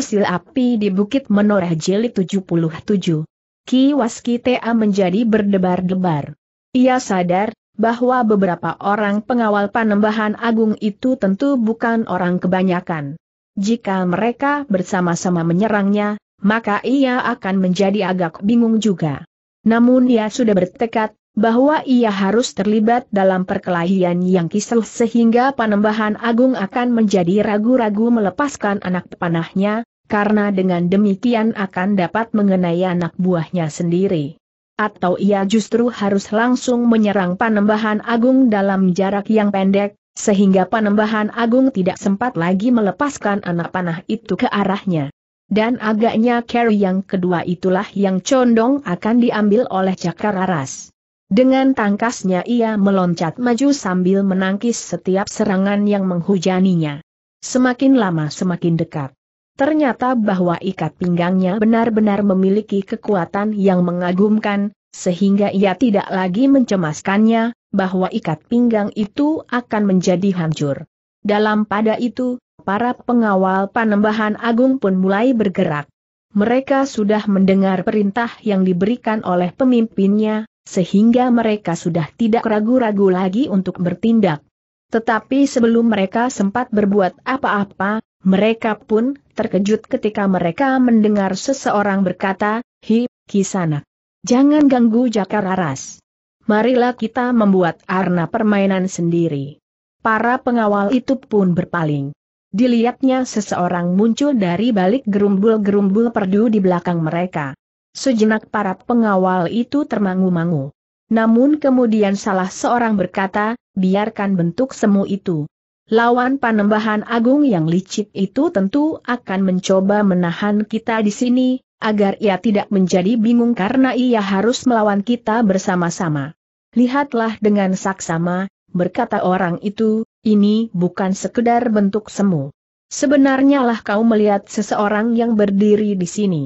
Sil api di Bukit Menoreh Jilid 77. Ki Waskitea menjadi berdebar-debar. Ia sadar, bahwa beberapa orang pengawal panembahan agung itu tentu bukan orang kebanyakan. Jika mereka bersama-sama menyerangnya, maka ia akan menjadi agak bingung juga. Namun ia sudah bertekad, bahwa ia harus terlibat dalam perkelahian yang kisah sehingga Panembahan Agung akan menjadi ragu-ragu melepaskan anak panahnya, karena dengan demikian akan dapat mengenai anak buahnya sendiri. Atau ia justru harus langsung menyerang Panembahan Agung dalam jarak yang pendek, sehingga Panembahan Agung tidak sempat lagi melepaskan anak panah itu ke arahnya. Dan agaknya carry yang kedua itulah yang condong akan diambil oleh Cakar Aras. Dengan tangkasnya ia meloncat maju sambil menangkis setiap serangan yang menghujaninya. Semakin lama semakin dekat. Ternyata bahwa ikat pinggangnya benar-benar memiliki kekuatan yang mengagumkan, sehingga ia tidak lagi mencemaskannya, bahwa ikat pinggang itu akan menjadi hancur. Dalam pada itu, para pengawal panembahan agung pun mulai bergerak. Mereka sudah mendengar perintah yang diberikan oleh pemimpinnya, sehingga mereka sudah tidak ragu-ragu lagi untuk bertindak. Tetapi sebelum mereka sempat berbuat apa-apa, mereka pun terkejut ketika mereka mendengar seseorang berkata, Hi, Kisana. Jangan ganggu Jakar Aras. Marilah kita membuat arna permainan sendiri. Para pengawal itu pun berpaling. Dilihatnya seseorang muncul dari balik gerumbul-gerumbul perdu di belakang mereka. Sejenak para pengawal itu termangu-mangu. Namun kemudian salah seorang berkata, biarkan bentuk semu itu. Lawan panembahan agung yang licik itu tentu akan mencoba menahan kita di sini, agar ia tidak menjadi bingung karena ia harus melawan kita bersama-sama. Lihatlah dengan saksama, berkata orang itu, ini bukan sekedar bentuk semu. Sebenarnya lah kau melihat seseorang yang berdiri di sini.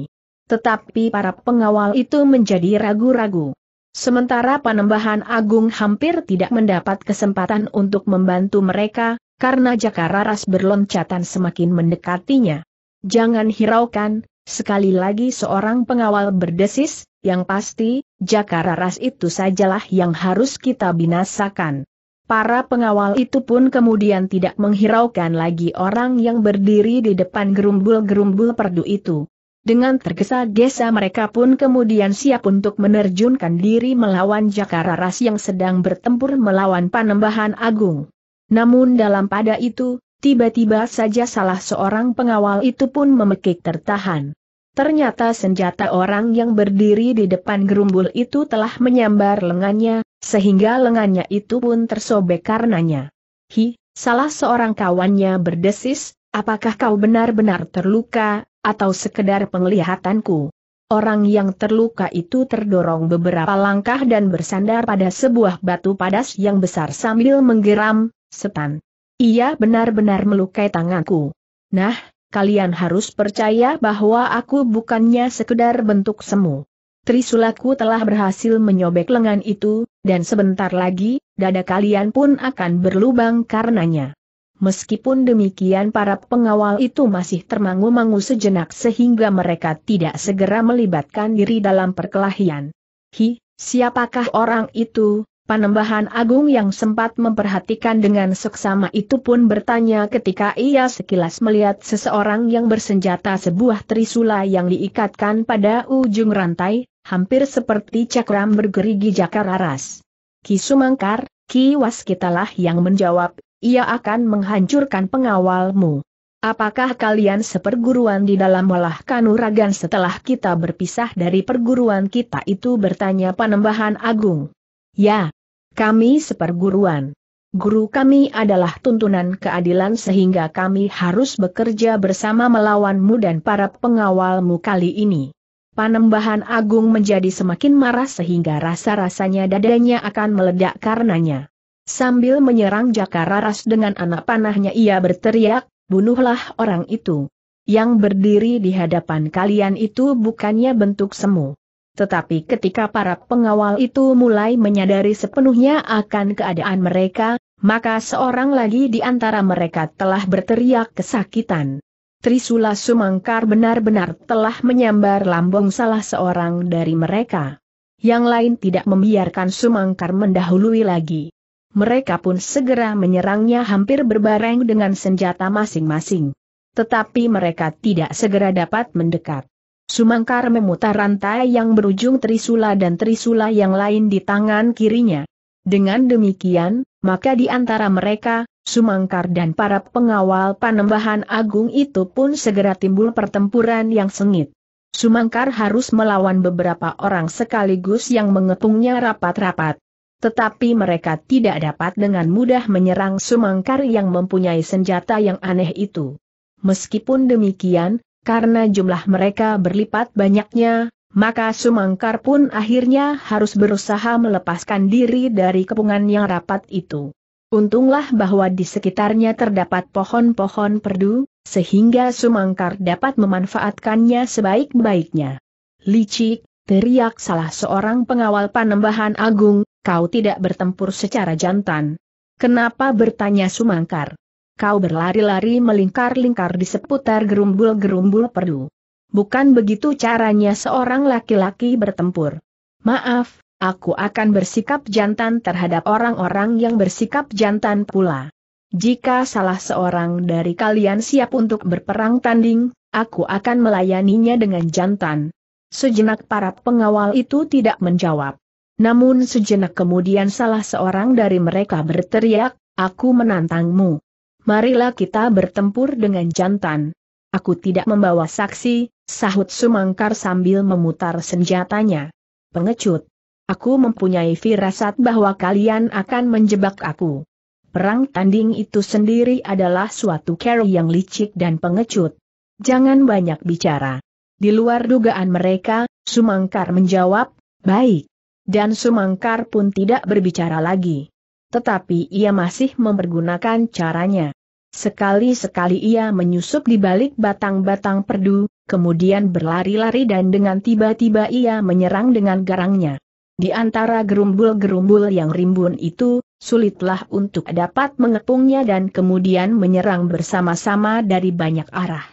Tetapi para pengawal itu menjadi ragu-ragu. Sementara Panembahan Agung hampir tidak mendapat kesempatan untuk membantu mereka, karena Jakararas berloncatan semakin mendekatinya. Jangan hiraukan, sekali lagi seorang pengawal berdesis, yang pasti, Jakararas itu sajalah yang harus kita binasakan. Para pengawal itu pun kemudian tidak menghiraukan lagi orang yang berdiri di depan gerumbul-gerumbul perdu itu. Dengan tergesa-gesa mereka pun kemudian siap untuk menerjunkan diri melawan Jakara Ras yang sedang bertempur melawan Panembahan Agung. Namun dalam pada itu, tiba-tiba saja salah seorang pengawal itu pun memekik tertahan. Ternyata senjata orang yang berdiri di depan gerumbul itu telah menyambar lengannya, sehingga lengannya itu pun tersobek karenanya. Hi, salah seorang kawannya berdesis, apakah kau benar-benar terluka, atau sekedar penglihatanku. Orang yang terluka itu terdorong beberapa langkah dan bersandar pada sebuah batu padas yang besar sambil menggeram, setan. Ia benar-benar melukai tanganku. Nah, kalian harus percaya bahwa aku bukannya sekedar bentuk semu. Trisulaku telah berhasil menyobek lengan itu, dan sebentar lagi, dada kalian pun akan berlubang karenanya. Meskipun demikian para pengawal itu masih termangu-mangu sejenak sehingga mereka tidak segera melibatkan diri dalam perkelahian. Hi, siapakah orang itu? Panembahan Agung yang sempat memperhatikan dengan seksama itu pun bertanya ketika ia sekilas melihat seseorang yang bersenjata sebuah trisula yang diikatkan pada ujung rantai, hampir seperti cakram bergerigi jakar aras. Ki Sumangkar, Ki Waskitalah yang menjawab, ia akan menghancurkan pengawalmu. Apakah kalian seperguruan di dalam olah kanuragan setelah kita berpisah dari perguruan kita itu bertanya panembahan agung? Ya, kami seperguruan. Guru kami adalah tuntunan keadilan sehingga kami harus bekerja bersama melawanmu dan para pengawalmu kali ini. Panembahan Agung menjadi semakin marah sehingga rasa-rasanya dadanya akan meledak karenanya. Sambil menyerang Jakararas dengan anak panahnya ia berteriak, bunuhlah orang itu. Yang berdiri di hadapan kalian itu bukannya bentuk semu. Tetapi ketika para pengawal itu mulai menyadari sepenuhnya akan keadaan mereka, maka seorang lagi di antara mereka telah berteriak kesakitan. Trisula Sumangkar benar-benar telah menyambar lambung salah seorang dari mereka. Yang lain tidak membiarkan Sumangkar mendahului lagi mereka pun segera menyerangnya hampir berbareng dengan senjata masing-masing. Tetapi mereka tidak segera dapat mendekat. Sumangkar memutar rantai yang berujung trisula dan trisula yang lain di tangan kirinya. Dengan demikian, maka di antara mereka, Sumangkar dan para pengawal panembahan agung itu pun segera timbul pertempuran yang sengit. Sumangkar harus melawan beberapa orang sekaligus yang mengepungnya rapat-rapat. Tetapi mereka tidak dapat dengan mudah menyerang Sumangkar yang mempunyai senjata yang aneh itu. Meskipun demikian, karena jumlah mereka berlipat banyaknya, maka Sumangkar pun akhirnya harus berusaha melepaskan diri dari kepungan yang rapat itu. Untunglah bahwa di sekitarnya terdapat pohon-pohon perdu, sehingga Sumangkar dapat memanfaatkannya sebaik-baiknya. Licik, teriak salah seorang pengawal panembahan agung, kau tidak bertempur secara jantan. Kenapa bertanya Sumangkar? Kau berlari-lari melingkar-lingkar di seputar gerumbul-gerumbul perlu. Bukan begitu caranya seorang laki-laki bertempur. Maaf, aku akan bersikap jantan terhadap orang-orang yang bersikap jantan pula. Jika salah seorang dari kalian siap untuk berperang tanding, aku akan melayaninya dengan jantan. Sejenak para pengawal itu tidak menjawab. Namun sejenak kemudian salah seorang dari mereka berteriak, aku menantangmu. Marilah kita bertempur dengan jantan. Aku tidak membawa saksi, sahut Sumangkar sambil memutar senjatanya. Pengecut. Aku mempunyai firasat bahwa kalian akan menjebak aku. Perang tanding itu sendiri adalah suatu cara yang licik dan pengecut. Jangan banyak bicara. Di luar dugaan mereka, Sumangkar menjawab, baik dan Sumangkar pun tidak berbicara lagi. Tetapi ia masih mempergunakan caranya. Sekali-sekali ia menyusup di balik batang-batang perdu, kemudian berlari-lari dan dengan tiba-tiba ia menyerang dengan garangnya. Di antara gerumbul-gerumbul yang rimbun itu, sulitlah untuk dapat mengepungnya dan kemudian menyerang bersama-sama dari banyak arah.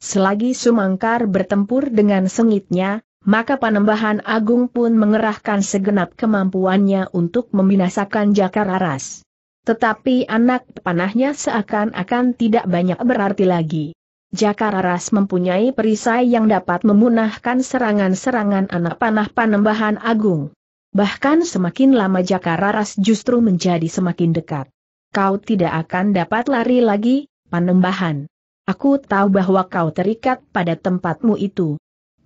Selagi Sumangkar bertempur dengan sengitnya, maka Panembahan Agung pun mengerahkan segenap kemampuannya untuk membinasakan Jakar Aras. Tetapi anak panahnya seakan-akan tidak banyak berarti lagi. Jakar Aras mempunyai perisai yang dapat memunahkan serangan-serangan anak panah Panembahan Agung. Bahkan semakin lama Jakar Aras justru menjadi semakin dekat. Kau tidak akan dapat lari lagi, Panembahan. Aku tahu bahwa kau terikat pada tempatmu itu.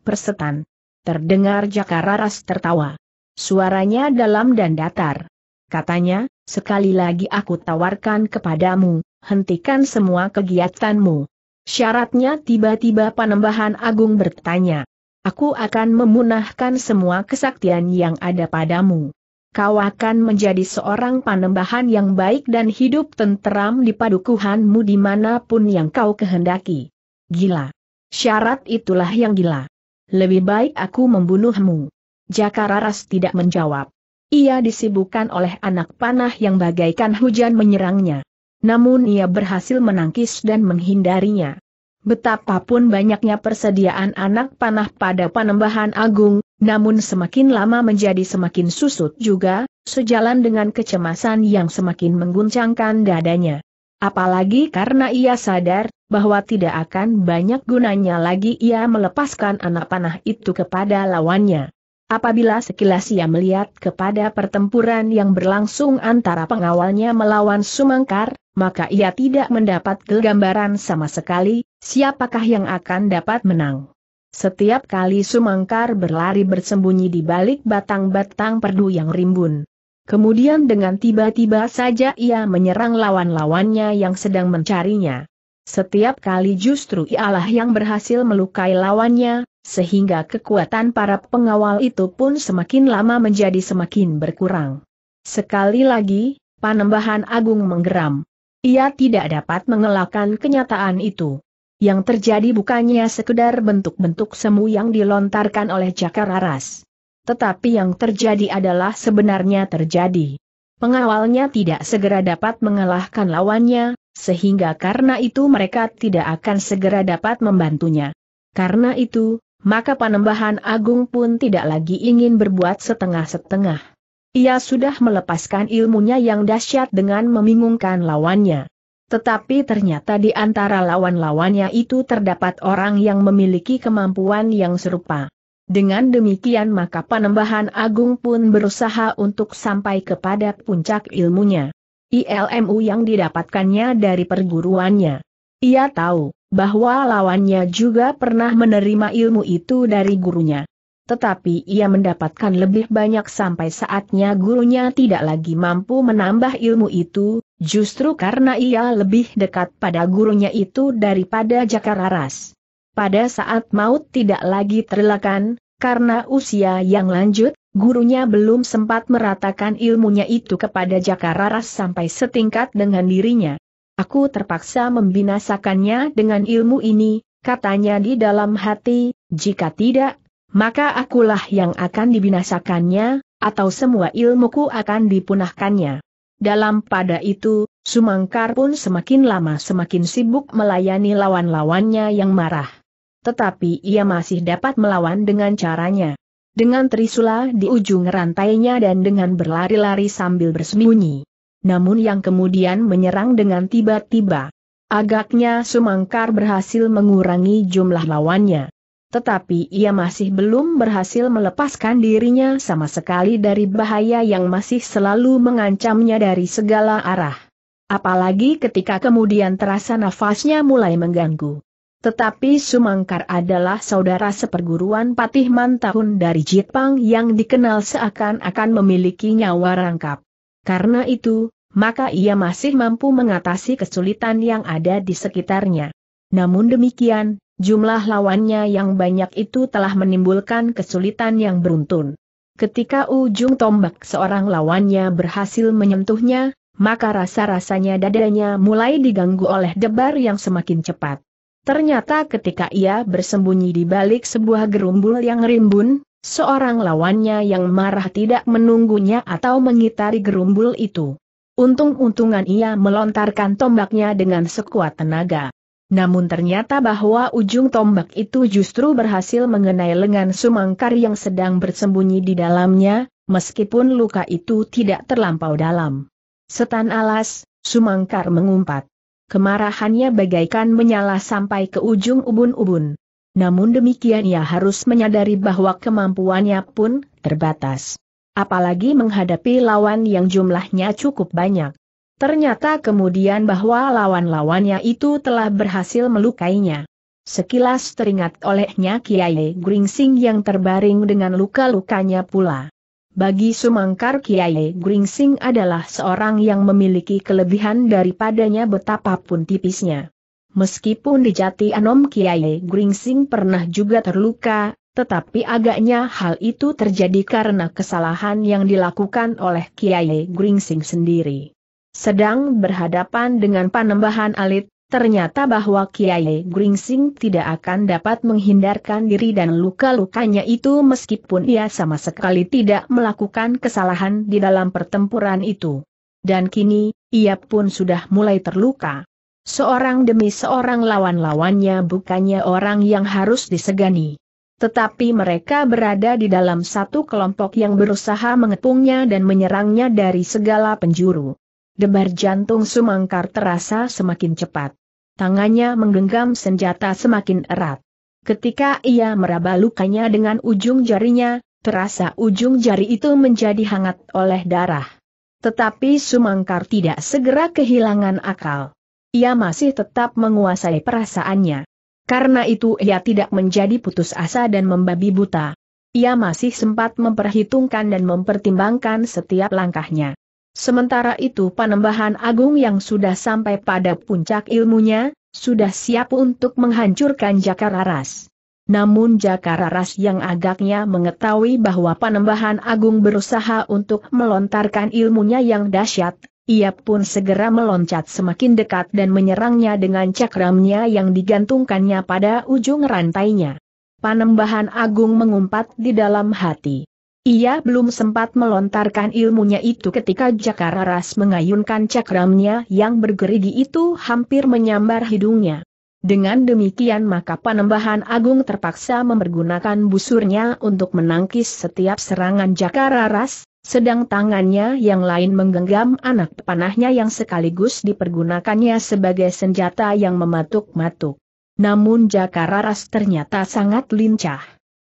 Persetan. Terdengar Jakararas tertawa. Suaranya dalam dan datar. Katanya, sekali lagi aku tawarkan kepadamu, hentikan semua kegiatanmu. Syaratnya tiba-tiba Panembahan Agung bertanya. Aku akan memunahkan semua kesaktian yang ada padamu. Kau akan menjadi seorang panembahan yang baik dan hidup tenteram di padukuhanmu dimanapun yang kau kehendaki. Gila. Syarat itulah yang gila. Lebih baik aku membunuhmu. Jaka Raras tidak menjawab. Ia disibukkan oleh anak panah yang bagaikan hujan menyerangnya. Namun ia berhasil menangkis dan menghindarinya. Betapapun banyaknya persediaan anak panah pada panembahan agung, namun semakin lama menjadi semakin susut juga, sejalan dengan kecemasan yang semakin mengguncangkan dadanya. Apalagi karena ia sadar bahwa tidak akan banyak gunanya lagi ia melepaskan anak panah itu kepada lawannya. Apabila sekilas ia melihat kepada pertempuran yang berlangsung antara pengawalnya melawan Sumangkar, maka ia tidak mendapat gambaran sama sekali siapakah yang akan dapat menang. Setiap kali Sumangkar berlari bersembunyi di balik batang-batang perdu yang rimbun. Kemudian dengan tiba-tiba saja ia menyerang lawan-lawannya yang sedang mencarinya. Setiap kali justru ialah yang berhasil melukai lawannya, sehingga kekuatan para pengawal itu pun semakin lama menjadi semakin berkurang. Sekali lagi, Panembahan Agung menggeram. Ia tidak dapat mengelakkan kenyataan itu. Yang terjadi bukannya sekedar bentuk-bentuk semu yang dilontarkan oleh Jakararas. Aras. Tetapi yang terjadi adalah sebenarnya terjadi. Pengawalnya tidak segera dapat mengalahkan lawannya, sehingga karena itu mereka tidak akan segera dapat membantunya. Karena itu, maka Panembahan Agung pun tidak lagi ingin berbuat setengah-setengah. Ia sudah melepaskan ilmunya yang dahsyat dengan membingungkan lawannya. Tetapi ternyata di antara lawan-lawannya itu terdapat orang yang memiliki kemampuan yang serupa. Dengan demikian maka Panembahan Agung pun berusaha untuk sampai kepada puncak ilmunya. ILMU yang didapatkannya dari perguruannya. Ia tahu bahwa lawannya juga pernah menerima ilmu itu dari gurunya. Tetapi ia mendapatkan lebih banyak sampai saatnya gurunya tidak lagi mampu menambah ilmu itu, justru karena ia lebih dekat pada gurunya itu daripada Jakararas pada saat maut tidak lagi terlakan karena usia yang lanjut, gurunya belum sempat meratakan ilmunya itu kepada Jakararas sampai setingkat dengan dirinya. Aku terpaksa membinasakannya dengan ilmu ini, katanya di dalam hati, jika tidak, maka akulah yang akan dibinasakannya, atau semua ilmuku akan dipunahkannya. Dalam pada itu, Sumangkar pun semakin lama semakin sibuk melayani lawan-lawannya yang marah tetapi ia masih dapat melawan dengan caranya. Dengan trisula di ujung rantainya dan dengan berlari-lari sambil bersembunyi. Namun yang kemudian menyerang dengan tiba-tiba. Agaknya Sumangkar berhasil mengurangi jumlah lawannya. Tetapi ia masih belum berhasil melepaskan dirinya sama sekali dari bahaya yang masih selalu mengancamnya dari segala arah. Apalagi ketika kemudian terasa nafasnya mulai mengganggu. Tetapi Sumangkar adalah saudara seperguruan Patih tahun dari Jepang yang dikenal seakan-akan memiliki nyawa rangkap. Karena itu, maka ia masih mampu mengatasi kesulitan yang ada di sekitarnya. Namun demikian, jumlah lawannya yang banyak itu telah menimbulkan kesulitan yang beruntun. Ketika ujung tombak seorang lawannya berhasil menyentuhnya, maka rasa-rasanya dadanya mulai diganggu oleh debar yang semakin cepat. Ternyata ketika ia bersembunyi di balik sebuah gerumbul yang rimbun, seorang lawannya yang marah tidak menunggunya atau mengitari gerumbul itu. Untung-untungan ia melontarkan tombaknya dengan sekuat tenaga. Namun ternyata bahwa ujung tombak itu justru berhasil mengenai lengan Sumangkar yang sedang bersembunyi di dalamnya, meskipun luka itu tidak terlampau dalam. Setan alas, Sumangkar mengumpat kemarahannya bagaikan menyala sampai ke ujung ubun-ubun. Namun demikian ia harus menyadari bahwa kemampuannya pun terbatas. Apalagi menghadapi lawan yang jumlahnya cukup banyak. Ternyata kemudian bahwa lawan-lawannya itu telah berhasil melukainya. Sekilas teringat olehnya Kiai Gringsing yang terbaring dengan luka-lukanya pula. Bagi Sumangkar Kiai Gringsing adalah seorang yang memiliki kelebihan daripadanya betapapun tipisnya. Meskipun di Jati Anom Kiai Gringsing pernah juga terluka, tetapi agaknya hal itu terjadi karena kesalahan yang dilakukan oleh Kiai Gringsing sendiri. Sedang berhadapan dengan panembahan alit, ternyata bahwa Kiai Gringsing tidak akan dapat menghindarkan diri dan luka-lukanya itu meskipun ia sama sekali tidak melakukan kesalahan di dalam pertempuran itu. Dan kini, ia pun sudah mulai terluka. Seorang demi seorang lawan-lawannya bukannya orang yang harus disegani. Tetapi mereka berada di dalam satu kelompok yang berusaha mengepungnya dan menyerangnya dari segala penjuru. Debar jantung Sumangkar terasa semakin cepat tangannya menggenggam senjata semakin erat. Ketika ia meraba lukanya dengan ujung jarinya, terasa ujung jari itu menjadi hangat oleh darah. Tetapi Sumangkar tidak segera kehilangan akal. Ia masih tetap menguasai perasaannya. Karena itu ia tidak menjadi putus asa dan membabi buta. Ia masih sempat memperhitungkan dan mempertimbangkan setiap langkahnya. Sementara itu Panembahan Agung yang sudah sampai pada puncak ilmunya, sudah siap untuk menghancurkan Jakarta Ras. Namun Jakarta Ras yang agaknya mengetahui bahwa Panembahan Agung berusaha untuk melontarkan ilmunya yang dahsyat, ia pun segera meloncat semakin dekat dan menyerangnya dengan cakramnya yang digantungkannya pada ujung rantainya. Panembahan Agung mengumpat di dalam hati. Ia belum sempat melontarkan ilmunya itu ketika Jakararas mengayunkan cakramnya yang bergerigi itu hampir menyambar hidungnya. Dengan demikian maka Panembahan Agung terpaksa mempergunakan busurnya untuk menangkis setiap serangan Jakararas, sedang tangannya yang lain menggenggam anak panahnya yang sekaligus dipergunakannya sebagai senjata yang mematuk-matuk. Namun Jakararas ternyata sangat lincah.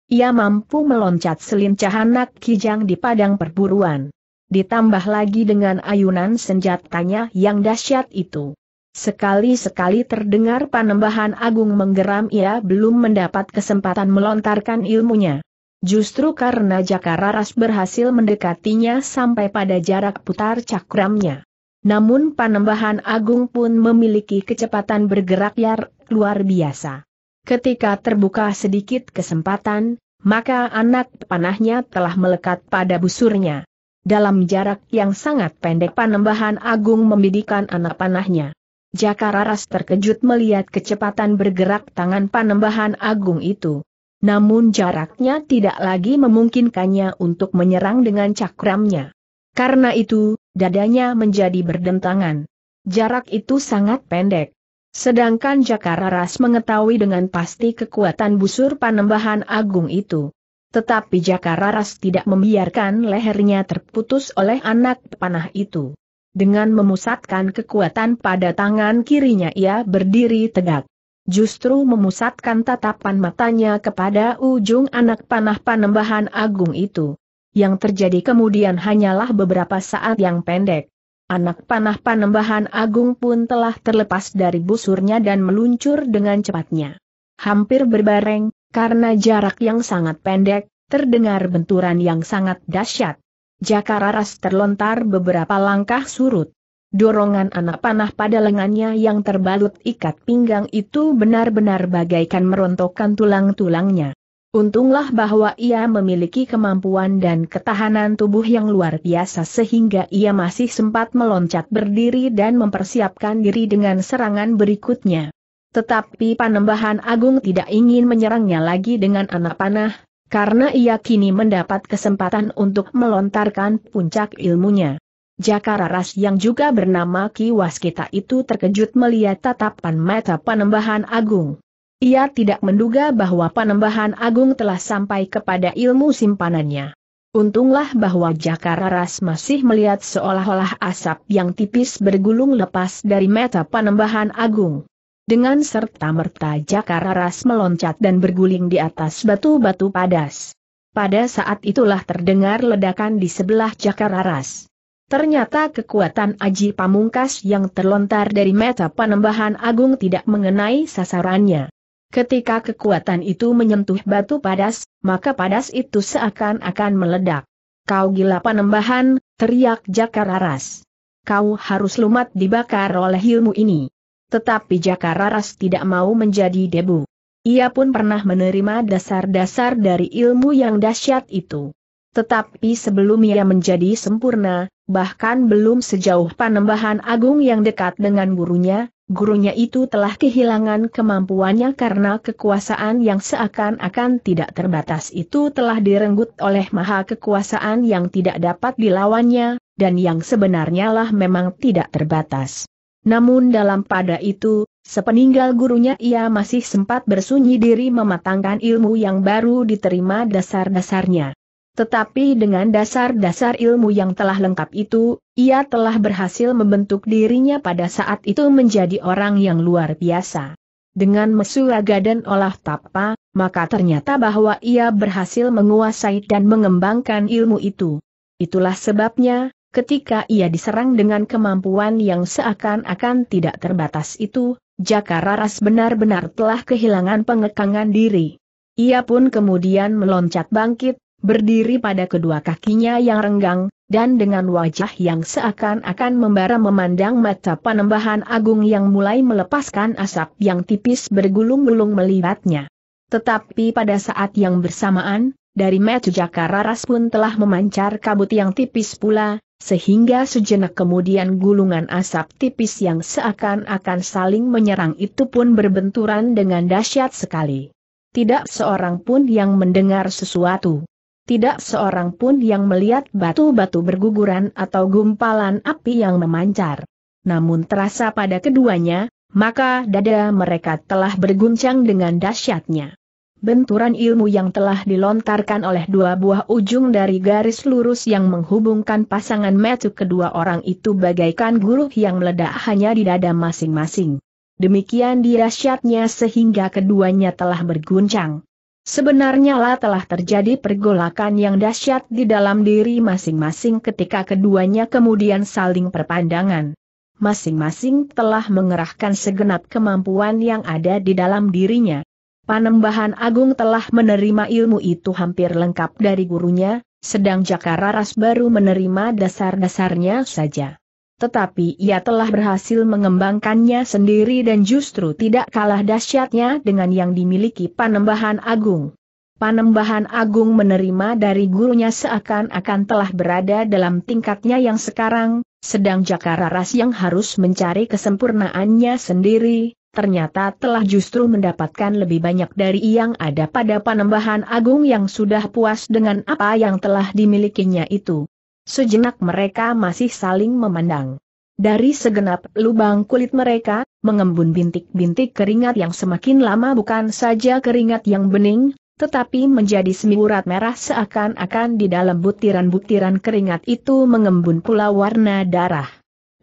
Ia mampu meloncat selincah anak kijang di padang perburuan. Ditambah lagi dengan ayunan senjatanya yang dahsyat itu. Sekali-sekali terdengar panembahan agung menggeram ia belum mendapat kesempatan melontarkan ilmunya. Justru karena Jakararas berhasil mendekatinya sampai pada jarak putar cakramnya. Namun panembahan agung pun memiliki kecepatan bergerak yang luar biasa. Ketika terbuka sedikit kesempatan, maka anak panahnya telah melekat pada busurnya. Dalam jarak yang sangat pendek Panembahan Agung membidikan anak panahnya. Jakararas terkejut melihat kecepatan bergerak tangan Panembahan Agung itu. Namun jaraknya tidak lagi memungkinkannya untuk menyerang dengan cakramnya. Karena itu, dadanya menjadi berdentangan. Jarak itu sangat pendek. Sedangkan Jakararas mengetahui dengan pasti kekuatan busur panembahan agung itu. Tetapi Jakararas tidak membiarkan lehernya terputus oleh anak panah itu. Dengan memusatkan kekuatan pada tangan kirinya ia berdiri tegak. Justru memusatkan tatapan matanya kepada ujung anak panah panembahan agung itu. Yang terjadi kemudian hanyalah beberapa saat yang pendek. Anak panah panembahan agung pun telah terlepas dari busurnya dan meluncur dengan cepatnya. Hampir berbareng, karena jarak yang sangat pendek, terdengar benturan yang sangat dahsyat. Jakararas Ras terlontar beberapa langkah surut. Dorongan anak panah pada lengannya yang terbalut ikat pinggang itu benar-benar bagaikan merontokkan tulang-tulangnya. Untunglah bahwa ia memiliki kemampuan dan ketahanan tubuh yang luar biasa sehingga ia masih sempat meloncat berdiri dan mempersiapkan diri dengan serangan berikutnya. Tetapi Panembahan Agung tidak ingin menyerangnya lagi dengan anak panah, karena ia kini mendapat kesempatan untuk melontarkan puncak ilmunya. Jakara Ras yang juga bernama Kiwaskita itu terkejut melihat tatapan mata Panembahan Agung. Ia tidak menduga bahwa panembahan agung telah sampai kepada ilmu simpanannya. Untunglah bahwa Jakararas masih melihat seolah-olah asap yang tipis bergulung lepas dari meta panembahan agung. Dengan serta-merta Jakararas meloncat dan berguling di atas batu-batu padas. Pada saat itulah terdengar ledakan di sebelah Jakararas. Ternyata kekuatan Aji Pamungkas yang terlontar dari meta panembahan agung tidak mengenai sasarannya. Ketika kekuatan itu menyentuh batu padas, maka padas itu seakan-akan meledak. Kau gila panembahan, teriak Jakararas. Kau harus lumat dibakar oleh ilmu ini. Tetapi Jakararas tidak mau menjadi debu. Ia pun pernah menerima dasar-dasar dari ilmu yang dahsyat itu. Tetapi sebelum ia menjadi sempurna, bahkan belum sejauh panembahan agung yang dekat dengan gurunya, gurunya itu telah kehilangan kemampuannya karena kekuasaan yang seakan-akan tidak terbatas itu telah direnggut oleh maha kekuasaan yang tidak dapat dilawannya, dan yang sebenarnya lah memang tidak terbatas. Namun dalam pada itu, sepeninggal gurunya ia masih sempat bersunyi diri mematangkan ilmu yang baru diterima dasar-dasarnya. Tetapi dengan dasar-dasar ilmu yang telah lengkap itu, ia telah berhasil membentuk dirinya pada saat itu menjadi orang yang luar biasa. Dengan mesuraga dan olah tapa, maka ternyata bahwa ia berhasil menguasai dan mengembangkan ilmu itu. Itulah sebabnya, ketika ia diserang dengan kemampuan yang seakan-akan tidak terbatas itu, Jaka Raras benar-benar telah kehilangan pengekangan diri. Ia pun kemudian meloncat bangkit, Berdiri pada kedua kakinya yang renggang, dan dengan wajah yang seakan-akan membara memandang mata panembahan agung yang mulai melepaskan asap yang tipis bergulung-gulung melihatnya. Tetapi pada saat yang bersamaan, dari metu Jakararas pun telah memancar kabut yang tipis pula, sehingga sejenak kemudian gulungan asap tipis yang seakan-akan saling menyerang itu pun berbenturan dengan dahsyat sekali. Tidak seorang pun yang mendengar sesuatu tidak seorang pun yang melihat batu-batu berguguran atau gumpalan api yang memancar. Namun terasa pada keduanya, maka dada mereka telah berguncang dengan dahsyatnya. Benturan ilmu yang telah dilontarkan oleh dua buah ujung dari garis lurus yang menghubungkan pasangan metu kedua orang itu bagaikan guru yang meledak hanya di dada masing-masing. Demikian dirasyatnya sehingga keduanya telah berguncang. Sebenarnya lah telah terjadi pergolakan yang dahsyat di dalam diri masing-masing ketika keduanya kemudian saling perpandangan. Masing-masing telah mengerahkan segenap kemampuan yang ada di dalam dirinya. Panembahan Agung telah menerima ilmu itu hampir lengkap dari gurunya, sedang Jakararas Ras baru menerima dasar-dasarnya saja tetapi ia telah berhasil mengembangkannya sendiri dan justru tidak kalah dahsyatnya dengan yang dimiliki Panembahan Agung. Panembahan Agung menerima dari gurunya seakan-akan telah berada dalam tingkatnya yang sekarang, sedang Jakara Ras yang harus mencari kesempurnaannya sendiri, ternyata telah justru mendapatkan lebih banyak dari yang ada pada Panembahan Agung yang sudah puas dengan apa yang telah dimilikinya itu. Sejenak mereka masih saling memandang. Dari segenap lubang kulit mereka, mengembun bintik-bintik keringat yang semakin lama bukan saja keringat yang bening, tetapi menjadi semburat merah seakan-akan di dalam butiran-butiran keringat itu mengembun pula warna darah.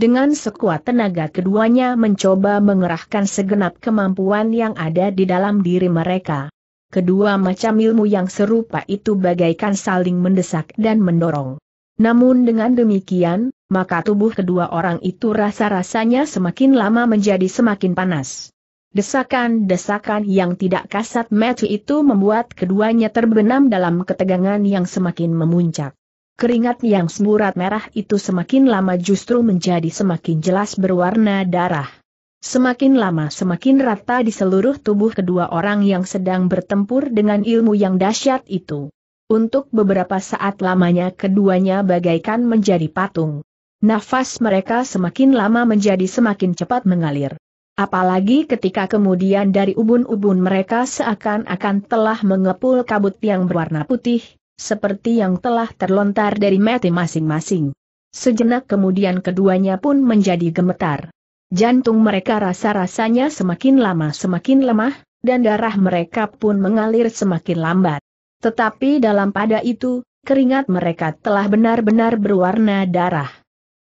Dengan sekuat tenaga keduanya mencoba mengerahkan segenap kemampuan yang ada di dalam diri mereka. Kedua macam ilmu yang serupa itu bagaikan saling mendesak dan mendorong. Namun dengan demikian, maka tubuh kedua orang itu rasa-rasanya semakin lama menjadi semakin panas. Desakan-desakan yang tidak kasat mata itu membuat keduanya terbenam dalam ketegangan yang semakin memuncak. Keringat yang semburat merah itu semakin lama justru menjadi semakin jelas berwarna darah. Semakin lama semakin rata di seluruh tubuh kedua orang yang sedang bertempur dengan ilmu yang dahsyat itu. Untuk beberapa saat lamanya keduanya bagaikan menjadi patung. Nafas mereka semakin lama menjadi semakin cepat mengalir. Apalagi ketika kemudian dari ubun-ubun mereka seakan-akan telah mengepul kabut yang berwarna putih, seperti yang telah terlontar dari mati masing-masing. Sejenak kemudian keduanya pun menjadi gemetar. Jantung mereka rasa-rasanya semakin lama semakin lemah, dan darah mereka pun mengalir semakin lambat. Tetapi dalam pada itu, keringat mereka telah benar-benar berwarna darah.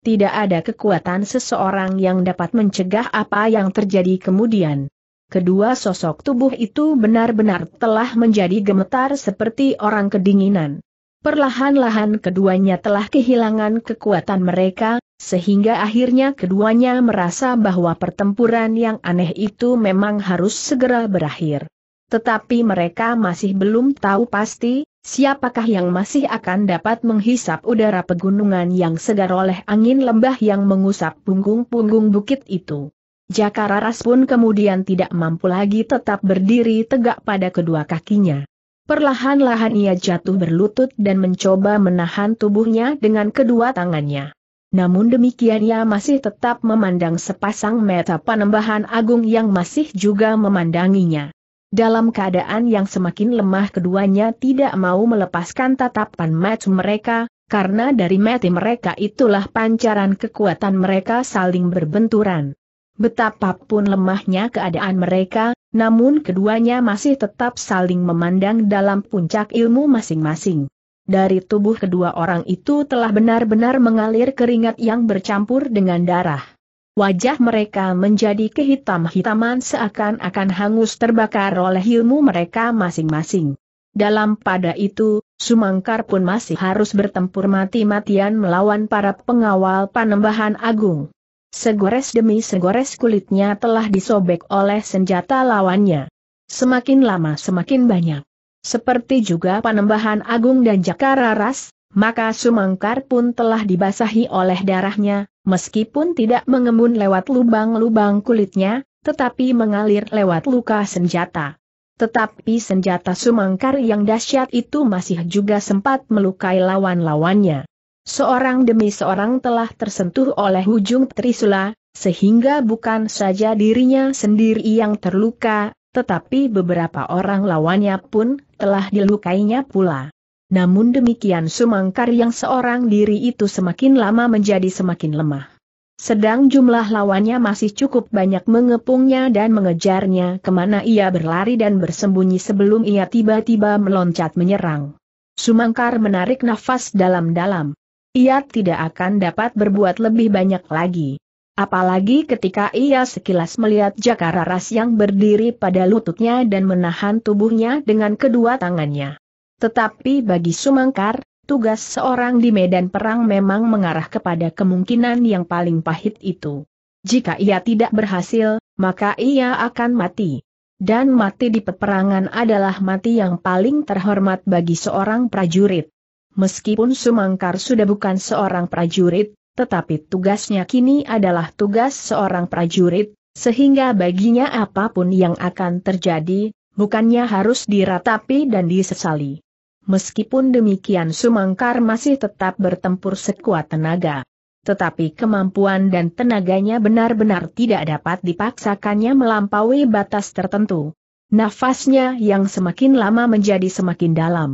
Tidak ada kekuatan seseorang yang dapat mencegah apa yang terjadi kemudian. Kedua sosok tubuh itu benar-benar telah menjadi gemetar seperti orang kedinginan. Perlahan-lahan keduanya telah kehilangan kekuatan mereka, sehingga akhirnya keduanya merasa bahwa pertempuran yang aneh itu memang harus segera berakhir tetapi mereka masih belum tahu pasti, siapakah yang masih akan dapat menghisap udara pegunungan yang segar oleh angin lembah yang mengusap punggung-punggung bukit itu. Jakararas pun kemudian tidak mampu lagi tetap berdiri tegak pada kedua kakinya. Perlahan-lahan ia jatuh berlutut dan mencoba menahan tubuhnya dengan kedua tangannya. Namun demikian ia masih tetap memandang sepasang mata panembahan agung yang masih juga memandanginya. Dalam keadaan yang semakin lemah keduanya tidak mau melepaskan tatapan match mereka, karena dari mati mereka itulah pancaran kekuatan mereka saling berbenturan. Betapapun lemahnya keadaan mereka, namun keduanya masih tetap saling memandang dalam puncak ilmu masing-masing. Dari tubuh kedua orang itu telah benar-benar mengalir keringat yang bercampur dengan darah. Wajah mereka menjadi kehitam-hitaman seakan-akan hangus terbakar oleh ilmu mereka masing-masing. Dalam pada itu, Sumangkar pun masih harus bertempur mati-matian melawan para pengawal panembahan agung. Segores demi segores kulitnya telah disobek oleh senjata lawannya. Semakin lama semakin banyak. Seperti juga panembahan agung dan jakararas, Ras, maka sumangkar pun telah dibasahi oleh darahnya, meskipun tidak mengembun lewat lubang-lubang kulitnya, tetapi mengalir lewat luka senjata. Tetapi senjata sumangkar yang dahsyat itu masih juga sempat melukai lawan-lawannya. Seorang demi seorang telah tersentuh oleh ujung trisula, sehingga bukan saja dirinya sendiri yang terluka, tetapi beberapa orang lawannya pun telah dilukainya pula. Namun demikian Sumangkar yang seorang diri itu semakin lama menjadi semakin lemah. Sedang jumlah lawannya masih cukup banyak mengepungnya dan mengejarnya kemana ia berlari dan bersembunyi sebelum ia tiba-tiba meloncat menyerang. Sumangkar menarik nafas dalam-dalam. Ia tidak akan dapat berbuat lebih banyak lagi. Apalagi ketika ia sekilas melihat Jakararas yang berdiri pada lututnya dan menahan tubuhnya dengan kedua tangannya. Tetapi bagi Sumangkar, tugas seorang di medan perang memang mengarah kepada kemungkinan yang paling pahit itu. Jika ia tidak berhasil, maka ia akan mati. Dan mati di peperangan adalah mati yang paling terhormat bagi seorang prajurit. Meskipun Sumangkar sudah bukan seorang prajurit, tetapi tugasnya kini adalah tugas seorang prajurit, sehingga baginya apapun yang akan terjadi, bukannya harus diratapi dan disesali. Meskipun demikian Sumangkar masih tetap bertempur sekuat tenaga. Tetapi kemampuan dan tenaganya benar-benar tidak dapat dipaksakannya melampaui batas tertentu. Nafasnya yang semakin lama menjadi semakin dalam.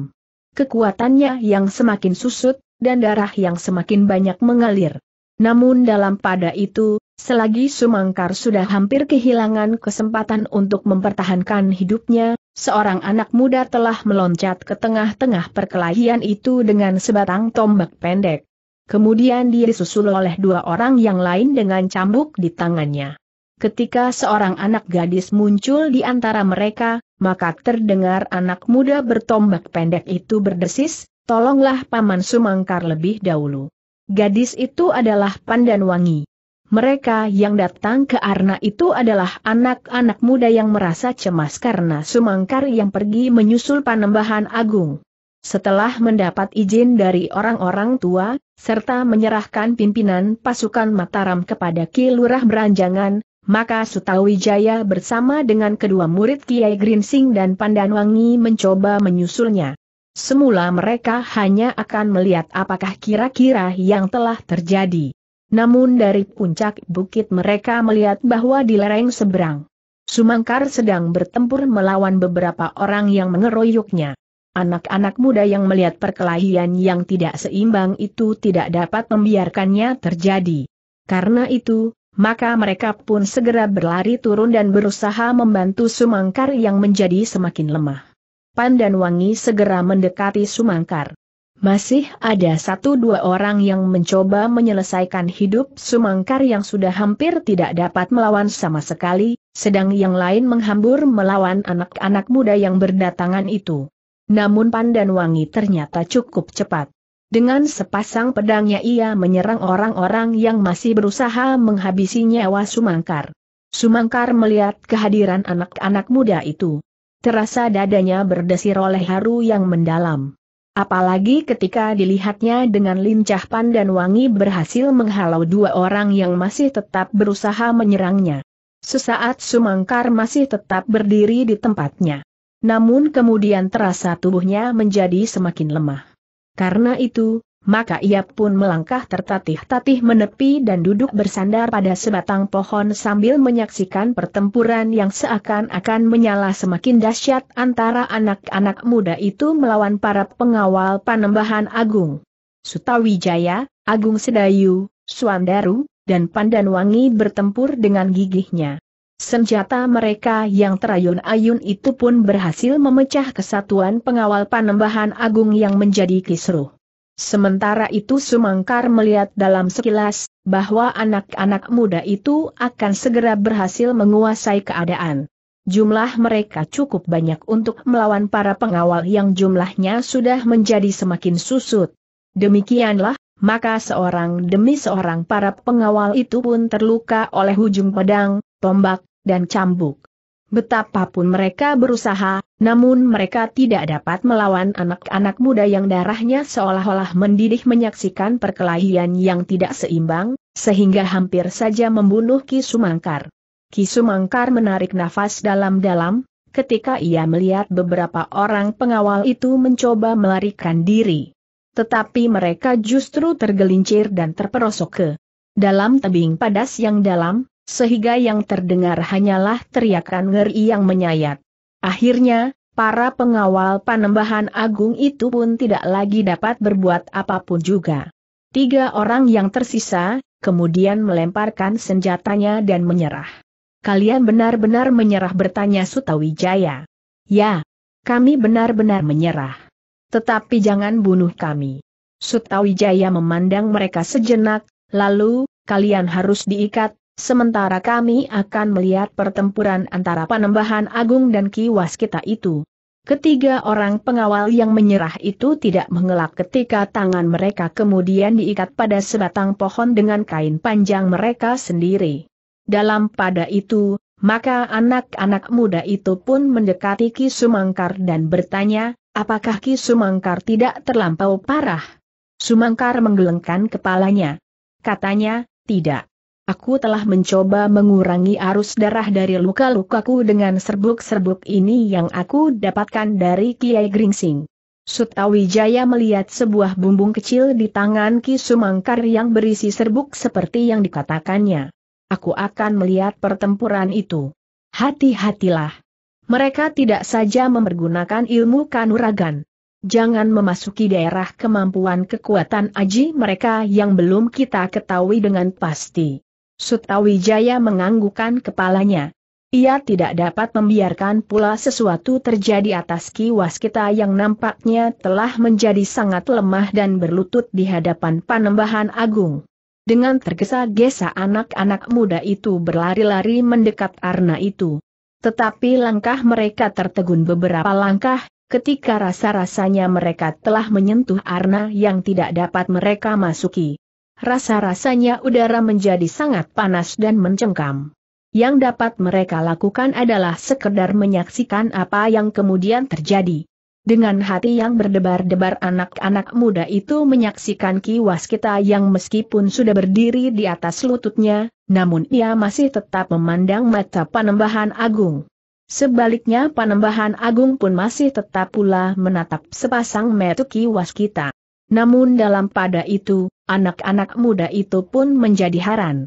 Kekuatannya yang semakin susut, dan darah yang semakin banyak mengalir. Namun dalam pada itu, selagi Sumangkar sudah hampir kehilangan kesempatan untuk mempertahankan hidupnya, seorang anak muda telah meloncat ke tengah-tengah perkelahian itu dengan sebatang tombak pendek. Kemudian dia disusul oleh dua orang yang lain dengan cambuk di tangannya. Ketika seorang anak gadis muncul di antara mereka, maka terdengar anak muda bertombak pendek itu berdesis, tolonglah Paman Sumangkar lebih dahulu. Gadis itu adalah Pandan Wangi. Mereka yang datang ke Arna itu adalah anak-anak muda yang merasa cemas karena Sumangkar yang pergi menyusul panembahan agung. Setelah mendapat izin dari orang-orang tua, serta menyerahkan pimpinan pasukan Mataram kepada Ki Beranjangan, maka Sutawijaya bersama dengan kedua murid Kiai Grinsing dan Pandanwangi mencoba menyusulnya. Semula mereka hanya akan melihat apakah kira-kira yang telah terjadi. Namun dari puncak bukit mereka melihat bahwa di lereng seberang, Sumangkar sedang bertempur melawan beberapa orang yang mengeroyoknya. Anak-anak muda yang melihat perkelahian yang tidak seimbang itu tidak dapat membiarkannya terjadi. Karena itu, maka mereka pun segera berlari turun dan berusaha membantu Sumangkar yang menjadi semakin lemah. Pandan Wangi segera mendekati Sumangkar. Masih ada satu dua orang yang mencoba menyelesaikan hidup Sumangkar yang sudah hampir tidak dapat melawan sama sekali, sedang yang lain menghambur melawan anak-anak muda yang berdatangan itu. Namun Pandan Wangi ternyata cukup cepat. Dengan sepasang pedangnya ia menyerang orang-orang yang masih berusaha menghabisi nyawa Sumangkar. Sumangkar melihat kehadiran anak-anak muda itu. Terasa dadanya berdesir oleh haru yang mendalam. Apalagi ketika dilihatnya dengan lincah Pandan Wangi berhasil menghalau dua orang yang masih tetap berusaha menyerangnya. Sesaat Sumangkar masih tetap berdiri di tempatnya. Namun kemudian terasa tubuhnya menjadi semakin lemah. Karena itu, maka ia pun melangkah tertatih-tatih menepi dan duduk bersandar pada sebatang pohon sambil menyaksikan pertempuran yang seakan-akan menyala semakin dahsyat antara anak-anak muda itu melawan para pengawal panembahan agung. Sutawijaya, Agung Sedayu, Suandaru, dan Pandanwangi bertempur dengan gigihnya. Senjata mereka yang terayun-ayun itu pun berhasil memecah kesatuan pengawal panembahan agung yang menjadi kisruh. Sementara itu Sumangkar melihat dalam sekilas, bahwa anak-anak muda itu akan segera berhasil menguasai keadaan. Jumlah mereka cukup banyak untuk melawan para pengawal yang jumlahnya sudah menjadi semakin susut. Demikianlah, maka seorang demi seorang para pengawal itu pun terluka oleh hujung pedang, tombak, dan cambuk. Betapapun mereka berusaha, namun mereka tidak dapat melawan anak-anak muda yang darahnya seolah-olah mendidih menyaksikan perkelahian yang tidak seimbang, sehingga hampir saja membunuh Ki Sumangkar. Ki Sumangkar menarik nafas dalam-dalam, ketika ia melihat beberapa orang pengawal itu mencoba melarikan diri. Tetapi mereka justru tergelincir dan terperosok ke dalam tebing padas yang dalam, sehingga yang terdengar hanyalah teriakan ngeri yang menyayat. Akhirnya, para pengawal panembahan agung itu pun tidak lagi dapat berbuat apapun juga. Tiga orang yang tersisa, kemudian melemparkan senjatanya dan menyerah. Kalian benar-benar menyerah bertanya Sutawijaya. Ya, kami benar-benar menyerah. Tetapi jangan bunuh kami. Sutawijaya memandang mereka sejenak, lalu, kalian harus diikat, Sementara kami akan melihat pertempuran antara Panembahan Agung dan Kiwas kita itu. Ketiga orang pengawal yang menyerah itu tidak mengelak ketika tangan mereka kemudian diikat pada sebatang pohon dengan kain panjang mereka sendiri. Dalam pada itu, maka anak-anak muda itu pun mendekati Ki Sumangkar dan bertanya, apakah Ki Sumangkar tidak terlampau parah? Sumangkar menggelengkan kepalanya. Katanya, tidak. Aku telah mencoba mengurangi arus darah dari luka-lukaku dengan serbuk-serbuk ini yang aku dapatkan dari Kiai Gringsing. Sutawijaya melihat sebuah bumbung kecil di tangan Ki Sumangkar yang berisi serbuk seperti yang dikatakannya. Aku akan melihat pertempuran itu. Hati-hatilah. Mereka tidak saja memergunakan ilmu kanuragan. Jangan memasuki daerah kemampuan kekuatan aji mereka yang belum kita ketahui dengan pasti. Sutawijaya menganggukan kepalanya. Ia tidak dapat membiarkan pula sesuatu terjadi atas kiwas kita yang nampaknya telah menjadi sangat lemah dan berlutut di hadapan panembahan agung. Dengan tergesa-gesa anak-anak muda itu berlari-lari mendekat Arna itu. Tetapi langkah mereka tertegun beberapa langkah, ketika rasa-rasanya mereka telah menyentuh Arna yang tidak dapat mereka masuki. Rasa-rasanya udara menjadi sangat panas dan mencengkam. Yang dapat mereka lakukan adalah sekedar menyaksikan apa yang kemudian terjadi. Dengan hati yang berdebar-debar anak-anak muda itu menyaksikan kiwas kita yang meskipun sudah berdiri di atas lututnya, namun ia masih tetap memandang mata panembahan agung. Sebaliknya panembahan agung pun masih tetap pula menatap sepasang metu kiwas kita. Namun dalam pada itu, anak-anak muda itu pun menjadi haran.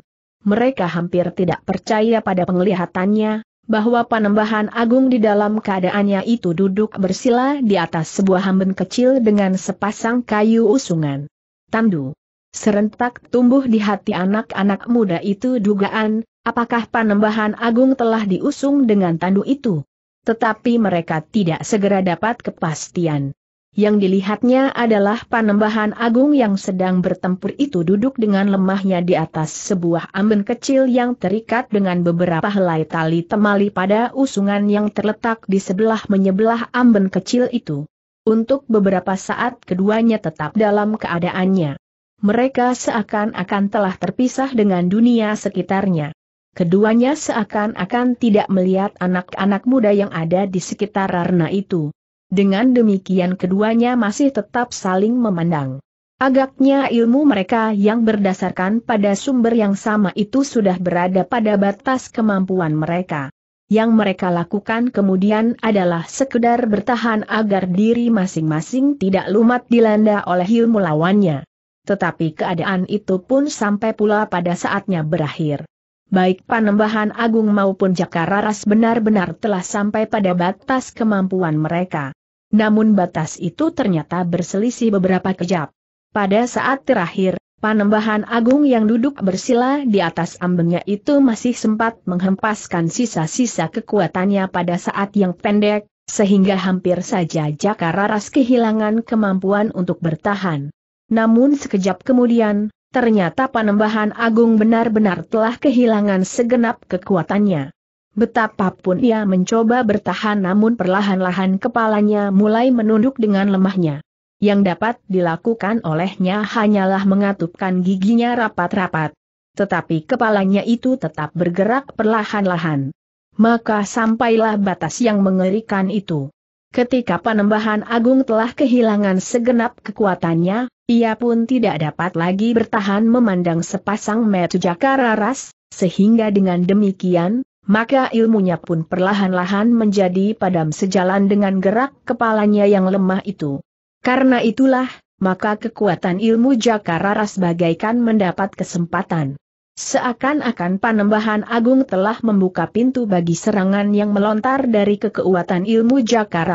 Mereka hampir tidak percaya pada penglihatannya, bahwa Panembahan Agung di dalam keadaannya itu duduk bersila di atas sebuah hamben kecil dengan sepasang kayu usungan. Tandu. Serentak tumbuh di hati anak-anak muda itu dugaan, apakah Panembahan Agung telah diusung dengan tandu itu? Tetapi mereka tidak segera dapat kepastian. Yang dilihatnya adalah panembahan agung yang sedang bertempur itu duduk dengan lemahnya di atas sebuah amben kecil yang terikat dengan beberapa helai tali temali pada usungan yang terletak di sebelah menyebelah amben kecil itu. Untuk beberapa saat keduanya tetap dalam keadaannya. Mereka seakan-akan telah terpisah dengan dunia sekitarnya. Keduanya seakan-akan tidak melihat anak-anak muda yang ada di sekitar Rarna itu. Dengan demikian keduanya masih tetap saling memandang. Agaknya ilmu mereka yang berdasarkan pada sumber yang sama itu sudah berada pada batas kemampuan mereka. Yang mereka lakukan kemudian adalah sekedar bertahan agar diri masing-masing tidak lumat dilanda oleh ilmu lawannya. Tetapi keadaan itu pun sampai pula pada saatnya berakhir. Baik Panembahan Agung maupun Jakararas benar-benar telah sampai pada batas kemampuan mereka. Namun batas itu ternyata berselisih beberapa kejap. Pada saat terakhir, Panembahan Agung yang duduk bersila di atas ambengnya itu masih sempat menghempaskan sisa-sisa kekuatannya pada saat yang pendek, sehingga hampir saja Jakararas kehilangan kemampuan untuk bertahan. Namun sekejap kemudian, ternyata Panembahan Agung benar-benar telah kehilangan segenap kekuatannya. Betapapun ia mencoba bertahan namun perlahan-lahan kepalanya mulai menunduk dengan lemahnya. Yang dapat dilakukan olehnya hanyalah mengatupkan giginya rapat-rapat. Tetapi kepalanya itu tetap bergerak perlahan-lahan. Maka sampailah batas yang mengerikan itu. Ketika penembahan Agung telah kehilangan segenap kekuatannya, ia pun tidak dapat lagi bertahan memandang sepasang metu Jakararas, sehingga dengan demikian, maka ilmunya pun perlahan-lahan menjadi padam sejalan dengan gerak kepalanya yang lemah itu. Karena itulah, maka kekuatan ilmu Ras bagaikan mendapat kesempatan. Seakan-akan panembahan agung telah membuka pintu bagi serangan yang melontar dari kekuatan ilmu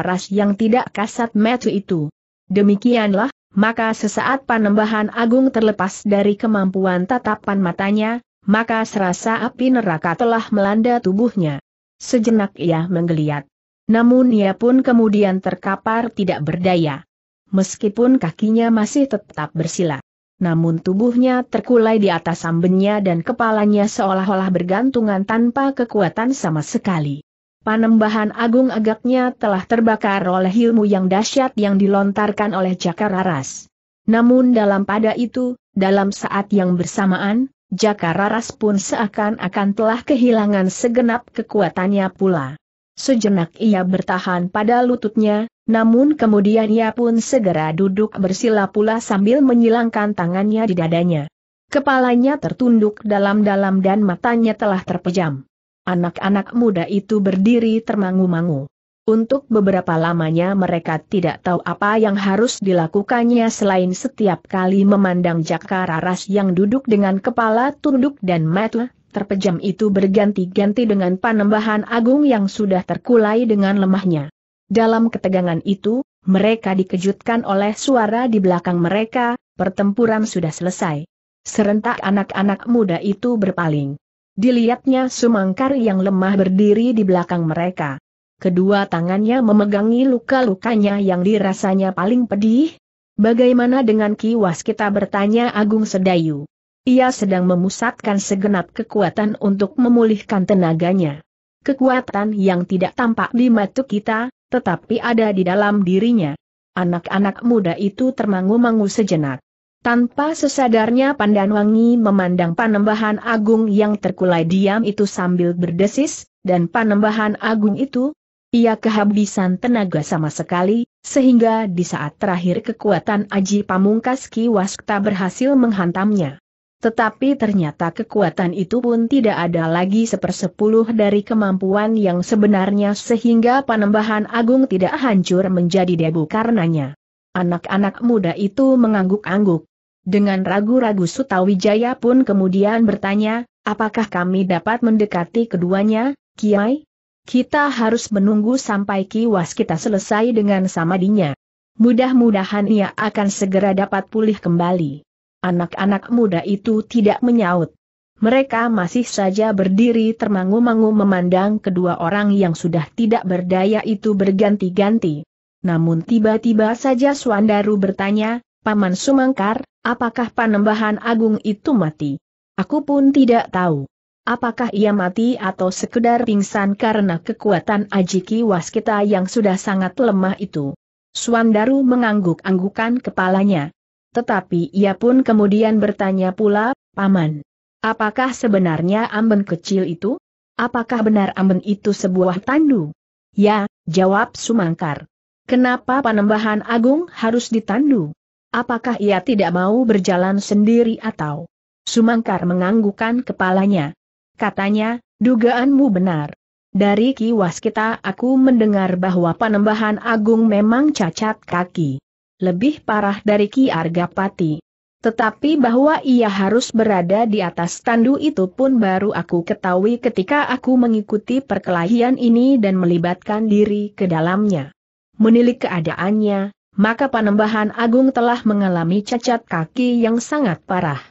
Ras yang tidak kasat mata itu. Demikianlah, maka sesaat panembahan agung terlepas dari kemampuan tatapan matanya, maka serasa api neraka telah melanda tubuhnya. Sejenak ia menggeliat. Namun ia pun kemudian terkapar tidak berdaya. Meskipun kakinya masih tetap bersila. Namun tubuhnya terkulai di atas ambennya dan kepalanya seolah-olah bergantungan tanpa kekuatan sama sekali. Panembahan agung agaknya telah terbakar oleh ilmu yang dahsyat yang dilontarkan oleh Cakar Aras. Namun dalam pada itu, dalam saat yang bersamaan, Jaka Raras pun seakan-akan telah kehilangan segenap kekuatannya pula. Sejenak ia bertahan pada lututnya, namun kemudian ia pun segera duduk bersila pula sambil menyilangkan tangannya di dadanya. Kepalanya tertunduk dalam-dalam dan matanya telah terpejam. Anak-anak muda itu berdiri termangu-mangu. Untuk beberapa lamanya mereka tidak tahu apa yang harus dilakukannya selain setiap kali memandang Jakar Aras yang duduk dengan kepala tunduk dan mata terpejam itu berganti-ganti dengan panembahan agung yang sudah terkulai dengan lemahnya. Dalam ketegangan itu, mereka dikejutkan oleh suara di belakang mereka, pertempuran sudah selesai. Serentak anak-anak muda itu berpaling. Dilihatnya Sumangkar yang lemah berdiri di belakang mereka kedua tangannya memegangi luka-lukanya yang dirasanya paling pedih? Bagaimana dengan kiwas kita bertanya Agung Sedayu? Ia sedang memusatkan segenap kekuatan untuk memulihkan tenaganya. Kekuatan yang tidak tampak di mata kita, tetapi ada di dalam dirinya. Anak-anak muda itu termangu-mangu sejenak. Tanpa sesadarnya Pandanwangi memandang Panembahan Agung yang terkulai diam itu sambil berdesis, dan Panembahan Agung itu, ia kehabisan tenaga sama sekali, sehingga di saat terakhir kekuatan Aji Pamungkas Ki Waskta berhasil menghantamnya. Tetapi ternyata kekuatan itu pun tidak ada lagi sepersepuluh dari kemampuan yang sebenarnya sehingga Panembahan Agung tidak hancur menjadi debu karenanya. Anak-anak muda itu mengangguk-angguk. Dengan ragu-ragu Sutawijaya pun kemudian bertanya, apakah kami dapat mendekati keduanya, Kiai? Kita harus menunggu sampai kiwas kita selesai dengan samadinya. Mudah-mudahan ia akan segera dapat pulih kembali. Anak-anak muda itu tidak menyaut. Mereka masih saja berdiri termangu-mangu memandang kedua orang yang sudah tidak berdaya itu berganti-ganti. Namun tiba-tiba saja Suandaru bertanya, Paman Sumangkar, apakah panembahan agung itu mati? Aku pun tidak tahu. Apakah ia mati atau sekedar pingsan karena kekuatan Ajiki Waskita yang sudah sangat lemah itu? Suandaru mengangguk-anggukan kepalanya. Tetapi ia pun kemudian bertanya pula, Paman, apakah sebenarnya amben kecil itu? Apakah benar amben itu sebuah tandu? Ya, jawab Sumangkar. Kenapa Panembahan Agung harus ditandu? Apakah ia tidak mau berjalan sendiri atau? Sumangkar menganggukkan kepalanya. Katanya, dugaanmu benar. Dari kiwas kita aku mendengar bahwa Panembahan Agung memang cacat kaki. Lebih parah dari Ki Argapati. Tetapi bahwa ia harus berada di atas tandu itu pun baru aku ketahui ketika aku mengikuti perkelahian ini dan melibatkan diri ke dalamnya. Menilik keadaannya, maka Panembahan Agung telah mengalami cacat kaki yang sangat parah.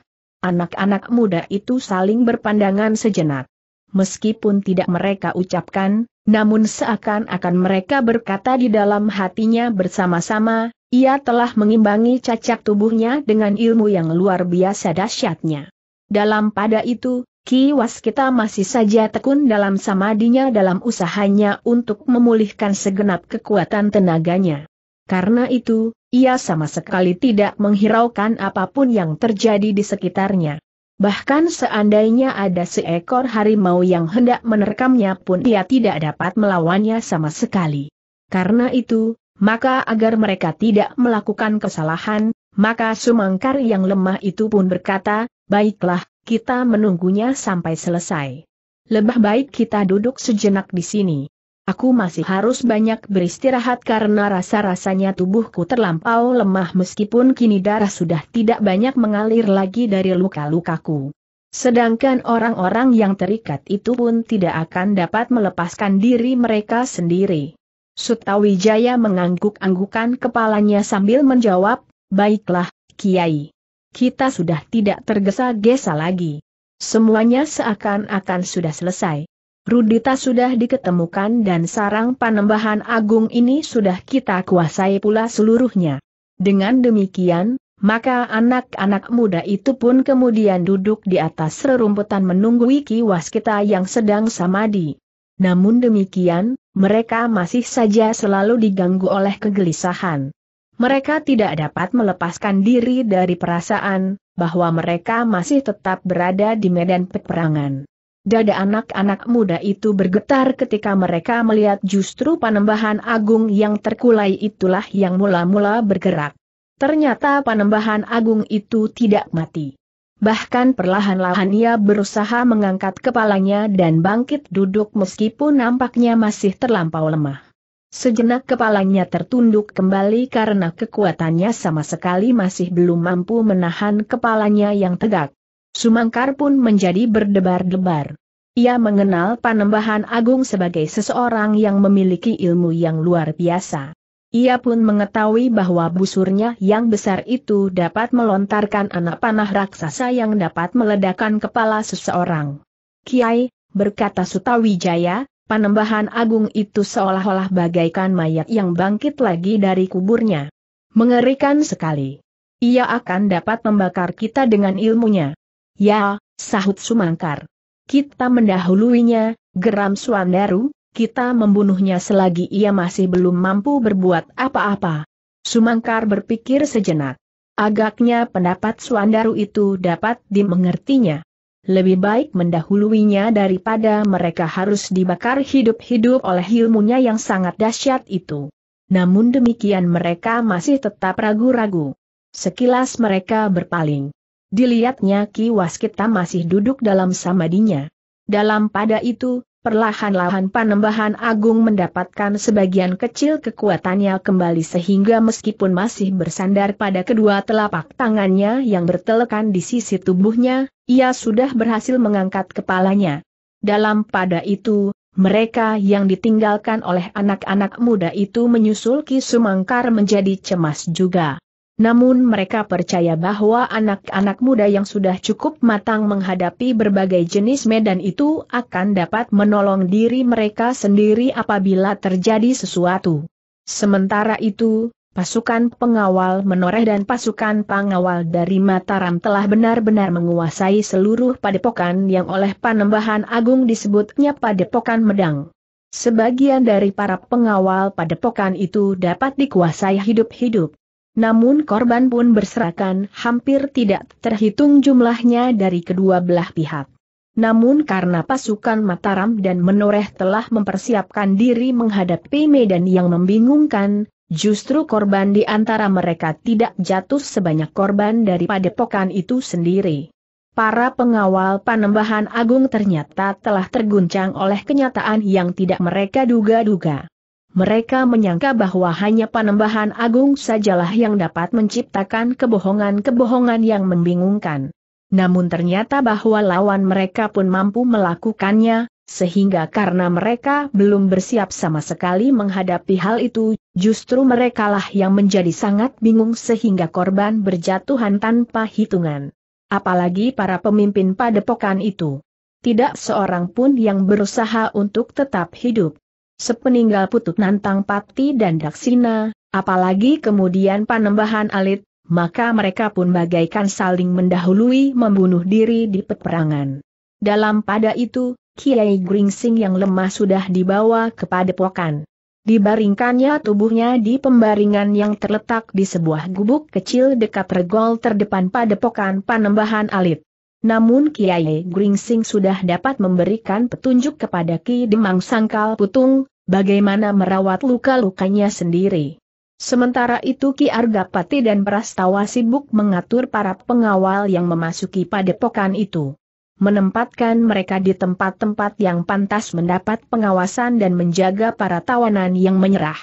Anak-anak muda itu saling berpandangan sejenak. Meskipun tidak mereka ucapkan, namun seakan-akan mereka berkata di dalam hatinya bersama-sama, ia telah mengimbangi cacat tubuhnya dengan ilmu yang luar biasa dahsyatnya. Dalam pada itu, Ki Waskita masih saja tekun dalam samadinya dalam usahanya untuk memulihkan segenap kekuatan tenaganya. Karena itu, ia sama sekali tidak menghiraukan apapun yang terjadi di sekitarnya. Bahkan seandainya ada seekor harimau yang hendak menerkamnya pun ia tidak dapat melawannya sama sekali. Karena itu, maka agar mereka tidak melakukan kesalahan, maka Sumangkar yang lemah itu pun berkata, baiklah, kita menunggunya sampai selesai. Lebih baik kita duduk sejenak di sini. Aku masih harus banyak beristirahat karena rasa-rasanya tubuhku terlampau lemah meskipun kini darah sudah tidak banyak mengalir lagi dari luka-lukaku. Sedangkan orang-orang yang terikat itu pun tidak akan dapat melepaskan diri mereka sendiri. Sutawijaya mengangguk-anggukan kepalanya sambil menjawab, Baiklah, Kiai. Kita sudah tidak tergesa-gesa lagi. Semuanya seakan-akan sudah selesai. Rudita sudah diketemukan dan sarang panembahan agung ini sudah kita kuasai pula seluruhnya. Dengan demikian, maka anak-anak muda itu pun kemudian duduk di atas rerumputan menunggu kiwas kita yang sedang samadi. Namun demikian, mereka masih saja selalu diganggu oleh kegelisahan. Mereka tidak dapat melepaskan diri dari perasaan bahwa mereka masih tetap berada di medan peperangan. Dada anak-anak muda itu bergetar ketika mereka melihat justru panembahan agung yang terkulai itulah yang mula-mula bergerak. Ternyata panembahan agung itu tidak mati. Bahkan perlahan-lahan ia berusaha mengangkat kepalanya dan bangkit duduk meskipun nampaknya masih terlampau lemah. Sejenak kepalanya tertunduk kembali karena kekuatannya sama sekali masih belum mampu menahan kepalanya yang tegak. Sumangkar pun menjadi berdebar-debar. Ia mengenal Panembahan Agung sebagai seseorang yang memiliki ilmu yang luar biasa. Ia pun mengetahui bahwa busurnya yang besar itu dapat melontarkan anak panah raksasa yang dapat meledakkan kepala seseorang. Kiai, berkata Sutawijaya, panembahan agung itu seolah-olah bagaikan mayat yang bangkit lagi dari kuburnya. Mengerikan sekali. Ia akan dapat membakar kita dengan ilmunya. Ya, sahut Sumangkar. Kita mendahuluinya, geram Suandaru, kita membunuhnya selagi ia masih belum mampu berbuat apa-apa. Sumangkar berpikir sejenak. Agaknya pendapat Suandaru itu dapat dimengertinya. Lebih baik mendahuluinya daripada mereka harus dibakar hidup-hidup oleh ilmunya yang sangat dahsyat itu. Namun demikian mereka masih tetap ragu-ragu. Sekilas mereka berpaling. Dilihatnya Ki Waskita masih duduk dalam samadinya. Dalam pada itu, perlahan-lahan panembahan agung mendapatkan sebagian kecil kekuatannya kembali sehingga meskipun masih bersandar pada kedua telapak tangannya yang bertelekan di sisi tubuhnya, ia sudah berhasil mengangkat kepalanya. Dalam pada itu, mereka yang ditinggalkan oleh anak-anak muda itu menyusul Ki Sumangkar menjadi cemas juga. Namun mereka percaya bahwa anak-anak muda yang sudah cukup matang menghadapi berbagai jenis medan itu akan dapat menolong diri mereka sendiri apabila terjadi sesuatu. Sementara itu, pasukan pengawal menoreh dan pasukan pengawal dari Mataram telah benar-benar menguasai seluruh padepokan yang oleh Panembahan Agung disebutnya Padepokan Medang. Sebagian dari para pengawal padepokan itu dapat dikuasai hidup-hidup. Namun korban pun berserakan hampir tidak terhitung jumlahnya dari kedua belah pihak. Namun karena pasukan Mataram dan Menoreh telah mempersiapkan diri menghadapi medan yang membingungkan, justru korban di antara mereka tidak jatuh sebanyak korban daripada pokan itu sendiri. Para pengawal Panembahan Agung ternyata telah terguncang oleh kenyataan yang tidak mereka duga-duga. Mereka menyangka bahwa hanya panembahan agung sajalah yang dapat menciptakan kebohongan-kebohongan yang membingungkan. Namun ternyata bahwa lawan mereka pun mampu melakukannya, sehingga karena mereka belum bersiap sama sekali menghadapi hal itu, justru merekalah yang menjadi sangat bingung sehingga korban berjatuhan tanpa hitungan. Apalagi para pemimpin padepokan itu. Tidak seorang pun yang berusaha untuk tetap hidup. Sepeninggal Putut Nantang Pati dan Daksina, apalagi kemudian panembahan alit, maka mereka pun bagaikan saling mendahului membunuh diri di peperangan. Dalam pada itu, Kiai Gringsing yang lemah sudah dibawa kepada pokan. Dibaringkannya tubuhnya di pembaringan yang terletak di sebuah gubuk kecil dekat regol terdepan padepokan panembahan alit. Namun Kiai Gringsing sudah dapat memberikan petunjuk kepada Ki Demang Sangkal Putung, bagaimana merawat luka-lukanya sendiri. Sementara itu Ki Arga Argapati dan Prastawa sibuk mengatur para pengawal yang memasuki padepokan itu. Menempatkan mereka di tempat-tempat yang pantas mendapat pengawasan dan menjaga para tawanan yang menyerah.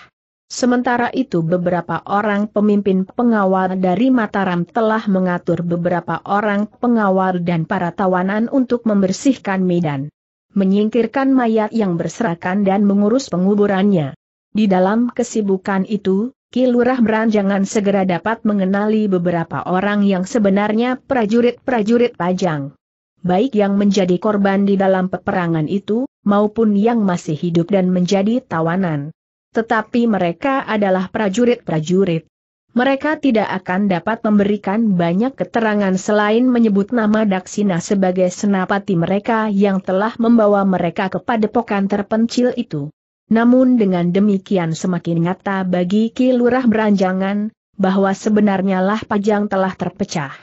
Sementara itu beberapa orang pemimpin pengawal dari Mataram telah mengatur beberapa orang pengawal dan para tawanan untuk membersihkan medan. Menyingkirkan mayat yang berserakan dan mengurus penguburannya. Di dalam kesibukan itu, Kilurah Beranjangan segera dapat mengenali beberapa orang yang sebenarnya prajurit-prajurit pajang. Baik yang menjadi korban di dalam peperangan itu, maupun yang masih hidup dan menjadi tawanan tetapi mereka adalah prajurit-prajurit. Mereka tidak akan dapat memberikan banyak keterangan selain menyebut nama Daksina sebagai senapati mereka yang telah membawa mereka ke padepokan terpencil itu. Namun dengan demikian semakin nyata bagi Ki Beranjangan, bahwa sebenarnya lah Pajang telah terpecah.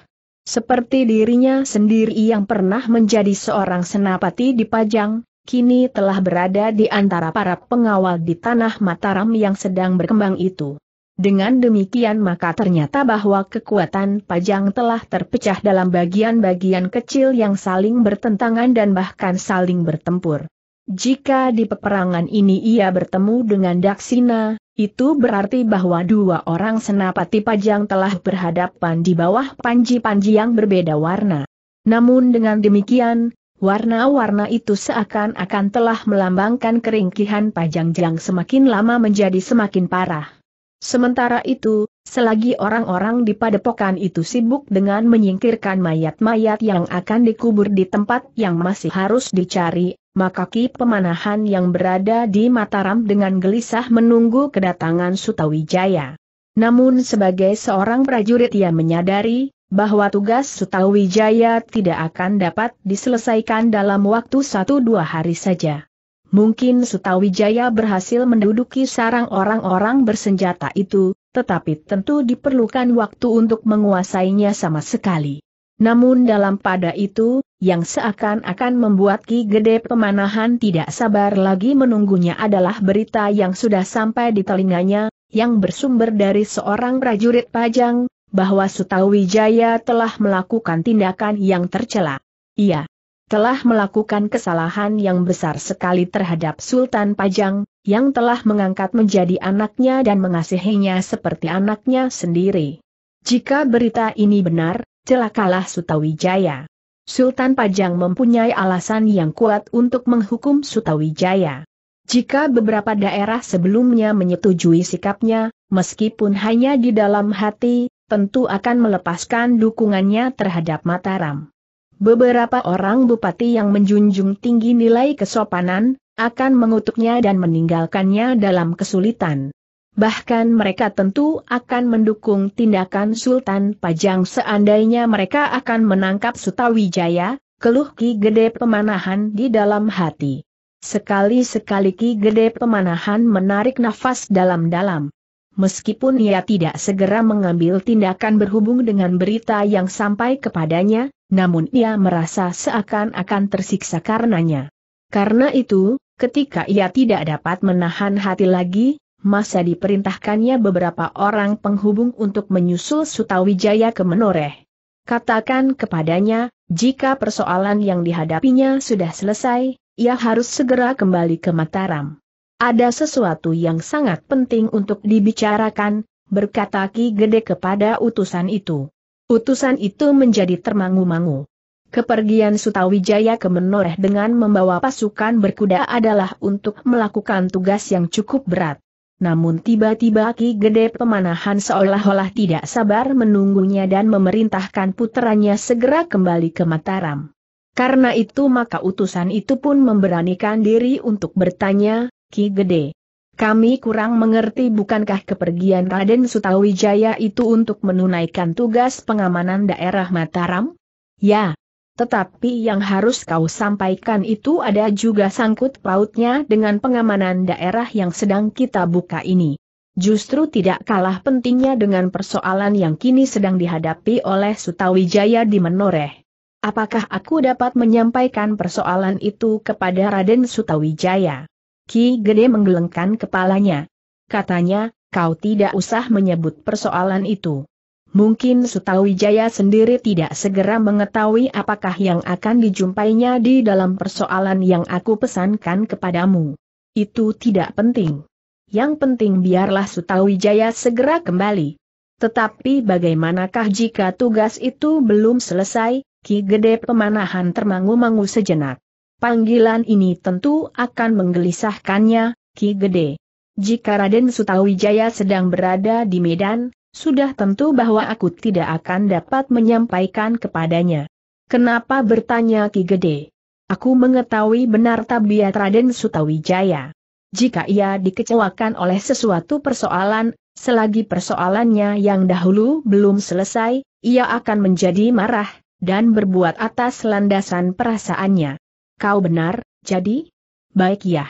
Seperti dirinya sendiri yang pernah menjadi seorang senapati di Pajang, kini telah berada di antara para pengawal di tanah Mataram yang sedang berkembang itu. Dengan demikian maka ternyata bahwa kekuatan Pajang telah terpecah dalam bagian-bagian kecil yang saling bertentangan dan bahkan saling bertempur. Jika di peperangan ini ia bertemu dengan Daksina, itu berarti bahwa dua orang senapati Pajang telah berhadapan di bawah panji-panji yang berbeda warna. Namun dengan demikian, Warna-warna itu seakan-akan telah melambangkan keringkihan pajang jang semakin lama menjadi semakin parah. Sementara itu, selagi orang-orang di padepokan itu sibuk dengan menyingkirkan mayat-mayat yang akan dikubur di tempat yang masih harus dicari, maka Ki Pemanahan yang berada di Mataram dengan gelisah menunggu kedatangan Sutawijaya. Namun sebagai seorang prajurit ia menyadari, bahwa tugas Sutawijaya tidak akan dapat diselesaikan dalam waktu satu dua hari saja. Mungkin Sutawijaya berhasil menduduki sarang orang-orang bersenjata itu, tetapi tentu diperlukan waktu untuk menguasainya sama sekali. Namun dalam pada itu, yang seakan-akan membuat Ki Gede Pemanahan tidak sabar lagi menunggunya adalah berita yang sudah sampai di telinganya, yang bersumber dari seorang prajurit pajang, bahwa Sutawijaya telah melakukan tindakan yang tercela. Ia telah melakukan kesalahan yang besar sekali terhadap Sultan Pajang, yang telah mengangkat menjadi anaknya dan mengasihinya seperti anaknya sendiri. Jika berita ini benar, celakalah Sutawijaya. Sultan Pajang mempunyai alasan yang kuat untuk menghukum Sutawijaya. Jika beberapa daerah sebelumnya menyetujui sikapnya, meskipun hanya di dalam hati, tentu akan melepaskan dukungannya terhadap Mataram. Beberapa orang bupati yang menjunjung tinggi nilai kesopanan, akan mengutuknya dan meninggalkannya dalam kesulitan. Bahkan mereka tentu akan mendukung tindakan Sultan Pajang seandainya mereka akan menangkap Sutawijaya, keluh Ki Gede Pemanahan di dalam hati. Sekali-sekali Ki Gede Pemanahan menarik nafas dalam-dalam meskipun ia tidak segera mengambil tindakan berhubung dengan berita yang sampai kepadanya, namun ia merasa seakan-akan tersiksa karenanya. Karena itu, ketika ia tidak dapat menahan hati lagi, masa diperintahkannya beberapa orang penghubung untuk menyusul Sutawijaya ke Menoreh. Katakan kepadanya, jika persoalan yang dihadapinya sudah selesai, ia harus segera kembali ke Mataram. Ada sesuatu yang sangat penting untuk dibicarakan, berkata Ki Gede kepada utusan itu. Utusan itu menjadi termangu-mangu. Kepergian Sutawijaya ke Menoreh dengan membawa pasukan berkuda adalah untuk melakukan tugas yang cukup berat. Namun tiba-tiba Ki Gede Pemanahan seolah-olah tidak sabar menunggunya dan memerintahkan putranya segera kembali ke Mataram. Karena itu maka utusan itu pun memberanikan diri untuk bertanya, Ki Gede. Kami kurang mengerti bukankah kepergian Raden Sutawijaya itu untuk menunaikan tugas pengamanan daerah Mataram? Ya. Tetapi yang harus kau sampaikan itu ada juga sangkut pautnya dengan pengamanan daerah yang sedang kita buka ini. Justru tidak kalah pentingnya dengan persoalan yang kini sedang dihadapi oleh Sutawijaya di Menoreh. Apakah aku dapat menyampaikan persoalan itu kepada Raden Sutawijaya? Ki Gede menggelengkan kepalanya. Katanya, kau tidak usah menyebut persoalan itu. Mungkin Sutawijaya sendiri tidak segera mengetahui apakah yang akan dijumpainya di dalam persoalan yang aku pesankan kepadamu. Itu tidak penting. Yang penting biarlah Sutawijaya segera kembali. Tetapi bagaimanakah jika tugas itu belum selesai, Ki Gede Pemanahan termangu-mangu sejenak. Panggilan ini tentu akan menggelisahkannya, Ki Gede. Jika Raden Sutawijaya sedang berada di Medan, sudah tentu bahwa aku tidak akan dapat menyampaikan kepadanya. Kenapa bertanya Ki Gede? Aku mengetahui benar tabiat Raden Sutawijaya. Jika ia dikecewakan oleh sesuatu persoalan, selagi persoalannya yang dahulu belum selesai, ia akan menjadi marah, dan berbuat atas landasan perasaannya. Kau benar, jadi? Baik ya.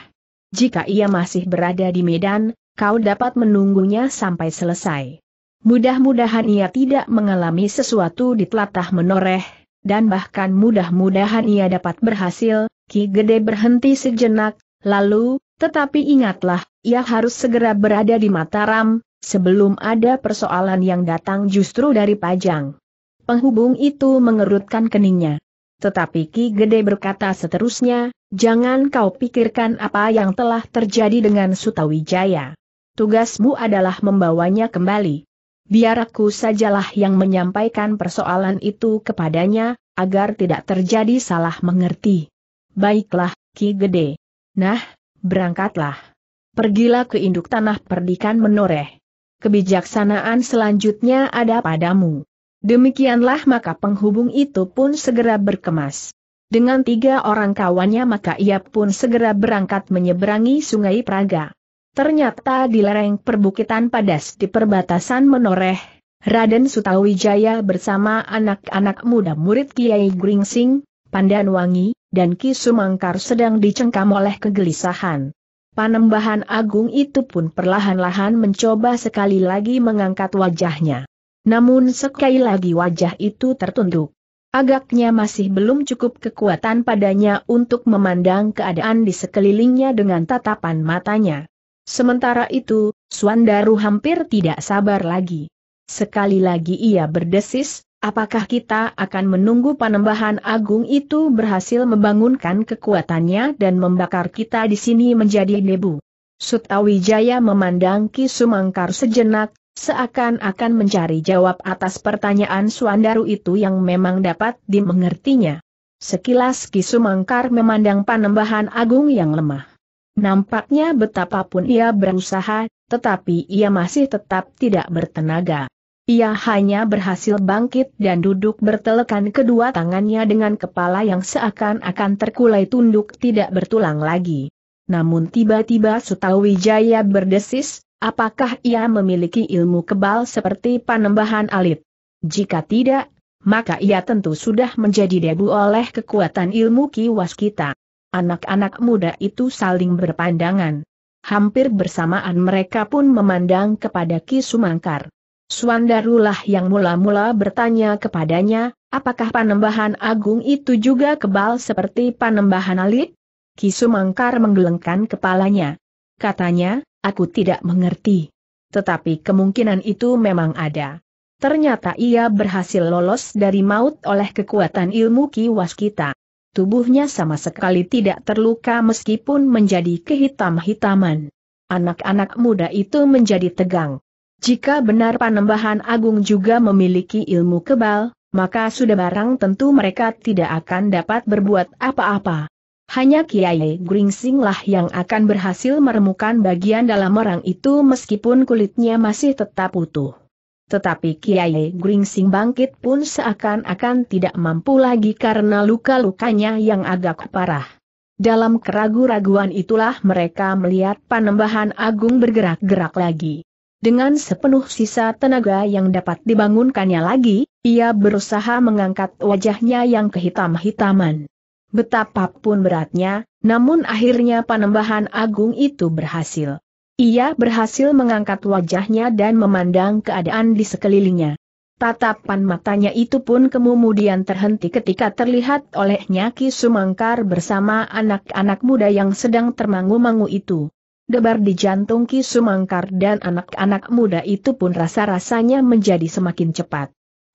Jika ia masih berada di Medan, kau dapat menunggunya sampai selesai. Mudah-mudahan ia tidak mengalami sesuatu di telatah menoreh, dan bahkan mudah-mudahan ia dapat berhasil, Ki Gede berhenti sejenak, lalu, tetapi ingatlah, ia harus segera berada di Mataram, sebelum ada persoalan yang datang justru dari Pajang. Penghubung itu mengerutkan keningnya. Tetapi Ki Gede berkata seterusnya, jangan kau pikirkan apa yang telah terjadi dengan Sutawijaya. Tugasmu adalah membawanya kembali. Biar aku sajalah yang menyampaikan persoalan itu kepadanya, agar tidak terjadi salah mengerti. Baiklah, Ki Gede. Nah, berangkatlah. Pergilah ke induk tanah perdikan menoreh. Kebijaksanaan selanjutnya ada padamu. Demikianlah maka penghubung itu pun segera berkemas. Dengan tiga orang kawannya maka ia pun segera berangkat menyeberangi sungai Praga. Ternyata di lereng perbukitan padas di perbatasan menoreh, Raden Sutawijaya bersama anak-anak muda murid Kiai Gringsing, Pandanwangi, dan Ki Sumangkar sedang dicengkam oleh kegelisahan. Panembahan agung itu pun perlahan-lahan mencoba sekali lagi mengangkat wajahnya. Namun sekali lagi wajah itu tertunduk. Agaknya masih belum cukup kekuatan padanya untuk memandang keadaan di sekelilingnya dengan tatapan matanya. Sementara itu, Swandaru hampir tidak sabar lagi. Sekali lagi ia berdesis, apakah kita akan menunggu panembahan agung itu berhasil membangunkan kekuatannya dan membakar kita di sini menjadi debu. Sutawijaya memandang Ki Sumangkar sejenak, Seakan-akan mencari jawab atas pertanyaan Suandaru itu yang memang dapat dimengertinya. Sekilas Kisumangkar memandang panembahan agung yang lemah. Nampaknya betapapun ia berusaha, tetapi ia masih tetap tidak bertenaga. Ia hanya berhasil bangkit dan duduk bertelekan kedua tangannya dengan kepala yang seakan-akan terkulai tunduk tidak bertulang lagi. Namun tiba-tiba Sutawijaya berdesis, Apakah ia memiliki ilmu kebal seperti panembahan alit? Jika tidak, maka ia tentu sudah menjadi debu oleh kekuatan ilmu kiwas kita. Anak-anak muda itu saling berpandangan. Hampir bersamaan mereka pun memandang kepada Ki Sumangkar. Suandarulah yang mula-mula bertanya kepadanya, apakah panembahan agung itu juga kebal seperti panembahan alit? Ki Sumangkar menggelengkan kepalanya. Katanya, Aku tidak mengerti. Tetapi kemungkinan itu memang ada. Ternyata ia berhasil lolos dari maut oleh kekuatan ilmu kiwas kita. Tubuhnya sama sekali tidak terluka meskipun menjadi kehitam-hitaman. Anak-anak muda itu menjadi tegang. Jika benar Panembahan Agung juga memiliki ilmu kebal, maka sudah barang tentu mereka tidak akan dapat berbuat apa-apa. Hanya Kiai Gringsinglah yang akan berhasil meremukan bagian dalam orang itu meskipun kulitnya masih tetap utuh. Tetapi Kiai Gringsing bangkit pun seakan-akan tidak mampu lagi karena luka-lukanya yang agak parah. Dalam keraguan raguan itulah mereka melihat panembahan agung bergerak-gerak lagi. Dengan sepenuh sisa tenaga yang dapat dibangunkannya lagi, ia berusaha mengangkat wajahnya yang kehitam-hitaman. Betapapun beratnya, namun akhirnya panembahan agung itu berhasil. Ia berhasil mengangkat wajahnya dan memandang keadaan di sekelilingnya. Tatapan matanya itu pun kemudian terhenti ketika terlihat olehnya Ki Sumangkar bersama anak-anak muda yang sedang termangu-mangu itu. Debar di jantung Ki Sumangkar dan anak-anak muda itu pun rasa-rasanya menjadi semakin cepat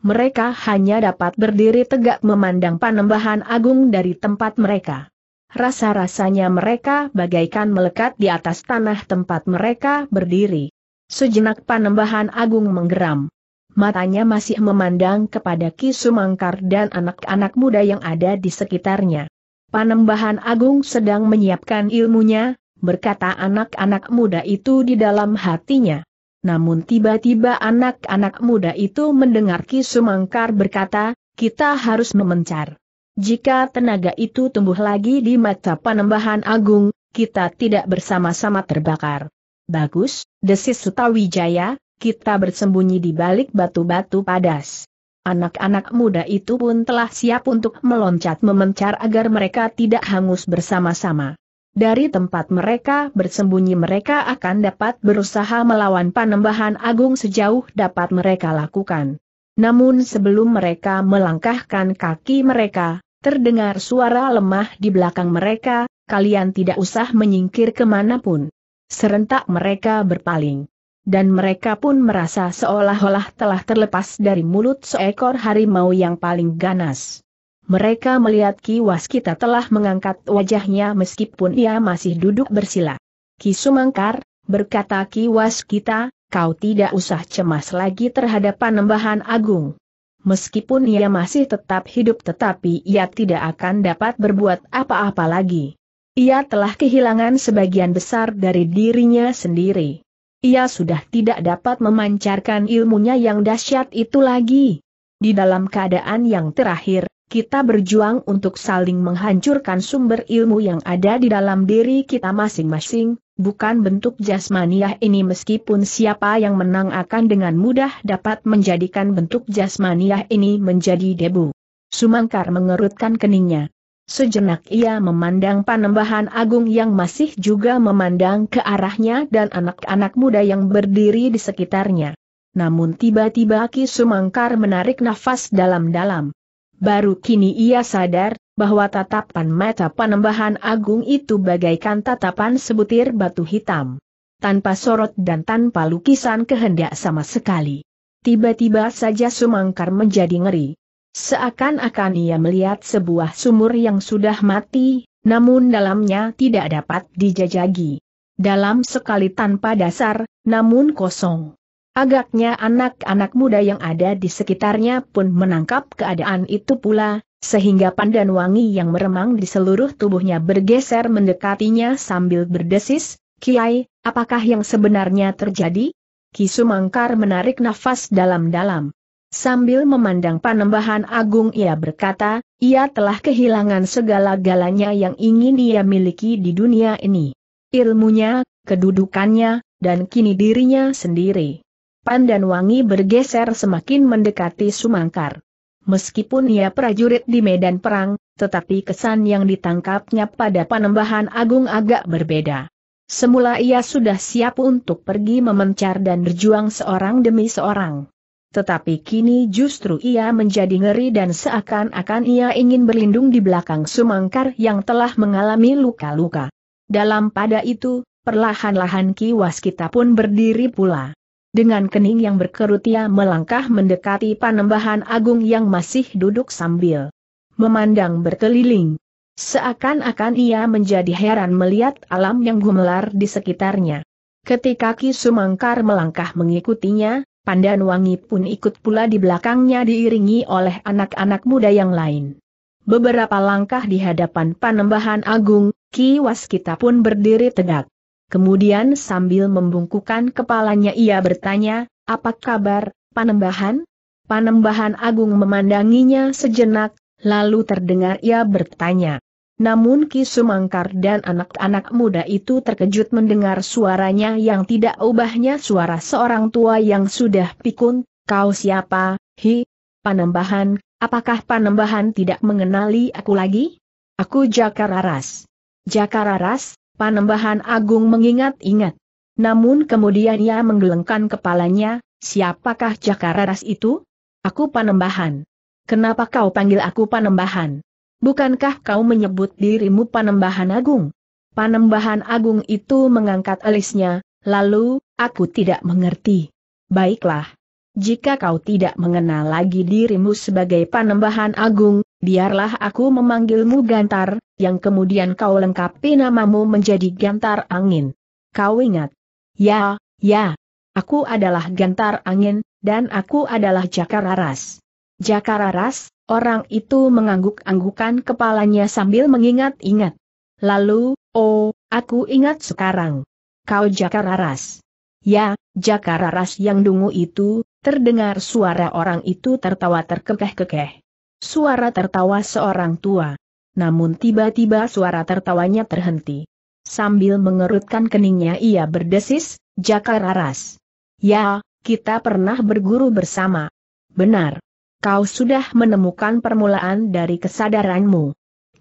mereka hanya dapat berdiri tegak memandang panembahan agung dari tempat mereka. Rasa-rasanya mereka bagaikan melekat di atas tanah tempat mereka berdiri. Sejenak panembahan agung menggeram. Matanya masih memandang kepada Ki Sumangkar dan anak-anak muda yang ada di sekitarnya. Panembahan agung sedang menyiapkan ilmunya, berkata anak-anak muda itu di dalam hatinya. Namun tiba-tiba anak-anak muda itu mendengar Ki Sumangkar berkata, kita harus memencar. Jika tenaga itu tumbuh lagi di mata panembahan agung, kita tidak bersama-sama terbakar. Bagus, desis Sutawijaya, kita bersembunyi di balik batu-batu padas. Anak-anak muda itu pun telah siap untuk meloncat memencar agar mereka tidak hangus bersama-sama. Dari tempat mereka bersembunyi mereka akan dapat berusaha melawan panembahan agung sejauh dapat mereka lakukan. Namun sebelum mereka melangkahkan kaki mereka, terdengar suara lemah di belakang mereka, kalian tidak usah menyingkir kemanapun. Serentak mereka berpaling. Dan mereka pun merasa seolah-olah telah terlepas dari mulut seekor harimau yang paling ganas. Mereka melihat Ki Waskita telah mengangkat wajahnya meskipun ia masih duduk bersila. Ki Sumangkar, berkata Ki Waskita, kau tidak usah cemas lagi terhadap panembahan agung. Meskipun ia masih tetap hidup tetapi ia tidak akan dapat berbuat apa-apa lagi. Ia telah kehilangan sebagian besar dari dirinya sendiri. Ia sudah tidak dapat memancarkan ilmunya yang dahsyat itu lagi. Di dalam keadaan yang terakhir, kita berjuang untuk saling menghancurkan sumber ilmu yang ada di dalam diri kita masing-masing, bukan bentuk jasmaniah ini meskipun siapa yang menang akan dengan mudah dapat menjadikan bentuk jasmaniah ini menjadi debu. Sumangkar mengerutkan keningnya. Sejenak ia memandang panembahan agung yang masih juga memandang ke arahnya dan anak-anak muda yang berdiri di sekitarnya. Namun tiba-tiba Ki Sumangkar menarik nafas dalam-dalam. Baru kini ia sadar, bahwa tatapan mata panembahan agung itu bagaikan tatapan sebutir batu hitam. Tanpa sorot dan tanpa lukisan kehendak sama sekali. Tiba-tiba saja Sumangkar menjadi ngeri. Seakan-akan ia melihat sebuah sumur yang sudah mati, namun dalamnya tidak dapat dijajagi. Dalam sekali tanpa dasar, namun kosong. Agaknya anak-anak muda yang ada di sekitarnya pun menangkap keadaan itu pula, sehingga pandan wangi yang meremang di seluruh tubuhnya bergeser mendekatinya sambil berdesis, Kiai, apakah yang sebenarnya terjadi? Kisumangkar menarik nafas dalam-dalam. Sambil memandang panembahan agung ia berkata, ia telah kehilangan segala-galanya yang ingin ia miliki di dunia ini. Ilmunya, kedudukannya, dan kini dirinya sendiri dan Wangi bergeser semakin mendekati Sumangkar. Meskipun ia prajurit di medan perang, tetapi kesan yang ditangkapnya pada panembahan agung agak berbeda. Semula ia sudah siap untuk pergi memencar dan berjuang seorang demi seorang. Tetapi kini justru ia menjadi ngeri dan seakan-akan ia ingin berlindung di belakang Sumangkar yang telah mengalami luka-luka. Dalam pada itu, perlahan-lahan Kiwas kita pun berdiri pula. Dengan kening yang berkerut ia melangkah mendekati panembahan agung yang masih duduk sambil memandang berkeliling. Seakan-akan ia menjadi heran melihat alam yang gumelar di sekitarnya. Ketika Ki Sumangkar melangkah mengikutinya, Pandan Wangi pun ikut pula di belakangnya diiringi oleh anak-anak muda yang lain. Beberapa langkah di hadapan panembahan agung, Ki Waskita pun berdiri tegak. Kemudian sambil membungkukan kepalanya ia bertanya, apa kabar, panembahan? Panembahan Agung memandanginya sejenak, lalu terdengar ia bertanya. Namun Ki Sumangkar dan anak-anak muda itu terkejut mendengar suaranya yang tidak ubahnya suara seorang tua yang sudah pikun, kau siapa, hi, panembahan, apakah panembahan tidak mengenali aku lagi? Aku Jakararas. Jakararas, Panembahan Agung mengingat-ingat. Namun kemudian ia menggelengkan kepalanya, siapakah Jakararas itu? Aku Panembahan. Kenapa kau panggil aku Panembahan? Bukankah kau menyebut dirimu Panembahan Agung? Panembahan Agung itu mengangkat alisnya, lalu, aku tidak mengerti. Baiklah. Jika kau tidak mengenal lagi dirimu sebagai Panembahan Agung, biarlah aku memanggilmu Gantar, yang kemudian kau lengkapi namamu menjadi Gantar Angin. Kau ingat? Ya, ya. Aku adalah Gantar Angin, dan aku adalah Jakararas. Jakararas, orang itu mengangguk-anggukan kepalanya sambil mengingat-ingat. Lalu, oh, aku ingat sekarang. Kau Jakararas. Ya, Jakararas yang dungu itu, terdengar suara orang itu tertawa terkekeh-kekeh. Suara tertawa seorang tua. Namun tiba-tiba suara tertawanya terhenti. Sambil mengerutkan keningnya ia berdesis, Jaka Aras. Ya, kita pernah berguru bersama. Benar. Kau sudah menemukan permulaan dari kesadaranmu.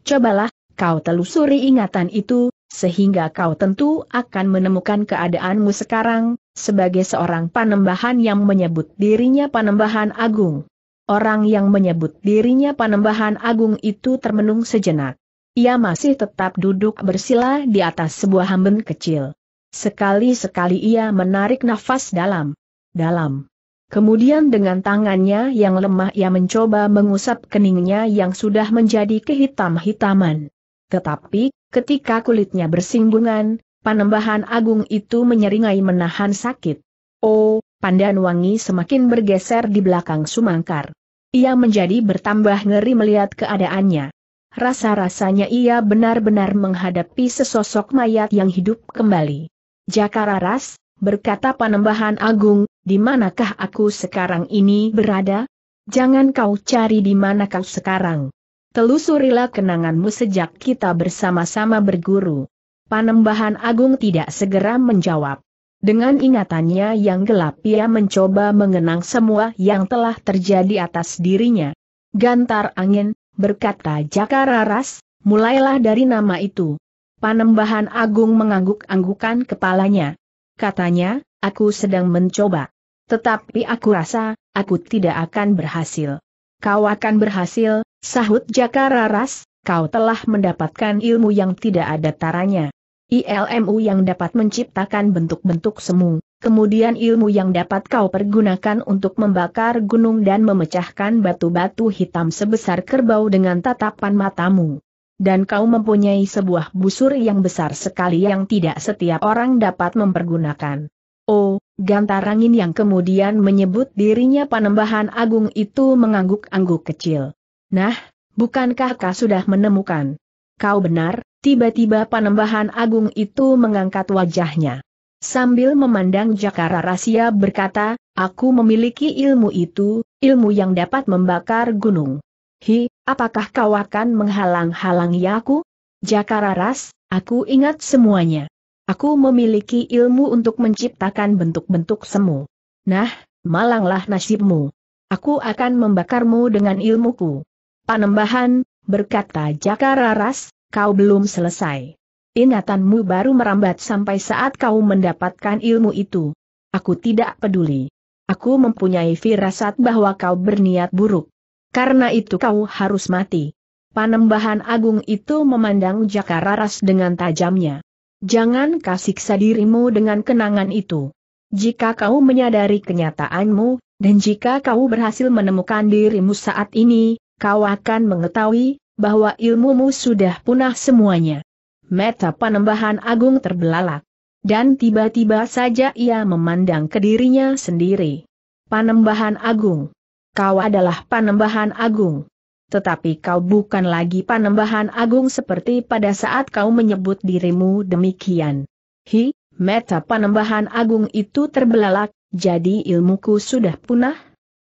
Cobalah, kau telusuri ingatan itu, sehingga kau tentu akan menemukan keadaanmu sekarang, sebagai seorang panembahan yang menyebut dirinya panembahan agung. Orang yang menyebut dirinya panembahan agung itu termenung sejenak. Ia masih tetap duduk bersila di atas sebuah hamben kecil. Sekali-sekali ia menarik nafas dalam. Dalam. Kemudian dengan tangannya yang lemah ia mencoba mengusap keningnya yang sudah menjadi kehitam-hitaman. Tetapi, ketika kulitnya bersinggungan, panembahan agung itu menyeringai menahan sakit. Oh, Pandan Wangi semakin bergeser di belakang Sumangkar. Ia menjadi bertambah ngeri melihat keadaannya. Rasa-rasanya ia benar-benar menghadapi sesosok mayat yang hidup kembali. Jakara Ras, berkata panembahan agung, di manakah aku sekarang ini berada? Jangan kau cari di mana kau sekarang. Telusurilah kenanganmu sejak kita bersama-sama berguru. Panembahan agung tidak segera menjawab. Dengan ingatannya yang gelap ia mencoba mengenang semua yang telah terjadi atas dirinya. Gantar angin, berkata "Jakararas, Raras, mulailah dari nama itu. Panembahan Agung mengangguk-anggukan kepalanya. Katanya, aku sedang mencoba. Tetapi aku rasa, aku tidak akan berhasil. Kau akan berhasil, sahut Jakararas. Raras, kau telah mendapatkan ilmu yang tidak ada taranya. ILMU yang dapat menciptakan bentuk-bentuk semu, kemudian ilmu yang dapat kau pergunakan untuk membakar gunung dan memecahkan batu-batu hitam sebesar kerbau dengan tatapan matamu. Dan kau mempunyai sebuah busur yang besar sekali yang tidak setiap orang dapat mempergunakan. Oh, gantarangin yang kemudian menyebut dirinya Panembahan Agung itu mengangguk-angguk kecil. Nah, bukankah kau sudah menemukan? Kau benar, Tiba-tiba panembahan agung itu mengangkat wajahnya. Sambil memandang Jakara Rahasia berkata, aku memiliki ilmu itu, ilmu yang dapat membakar gunung. Hi, apakah kau akan menghalang-halangi aku? Jakara Ras, aku ingat semuanya. Aku memiliki ilmu untuk menciptakan bentuk-bentuk semu. Nah, malanglah nasibmu. Aku akan membakarmu dengan ilmuku. Panembahan, berkata Jakara Ras, kau belum selesai. Ingatanmu baru merambat sampai saat kau mendapatkan ilmu itu. Aku tidak peduli. Aku mempunyai firasat bahwa kau berniat buruk. Karena itu kau harus mati. Panembahan agung itu memandang Jakararas dengan tajamnya. Jangan kasih dirimu dengan kenangan itu. Jika kau menyadari kenyataanmu, dan jika kau berhasil menemukan dirimu saat ini, kau akan mengetahui bahwa ilmumu sudah punah semuanya. Meta panembahan agung terbelalak. Dan tiba-tiba saja ia memandang ke dirinya sendiri. Panembahan agung. Kau adalah panembahan agung. Tetapi kau bukan lagi panembahan agung seperti pada saat kau menyebut dirimu demikian. Hi, meta panembahan agung itu terbelalak, jadi ilmuku sudah punah?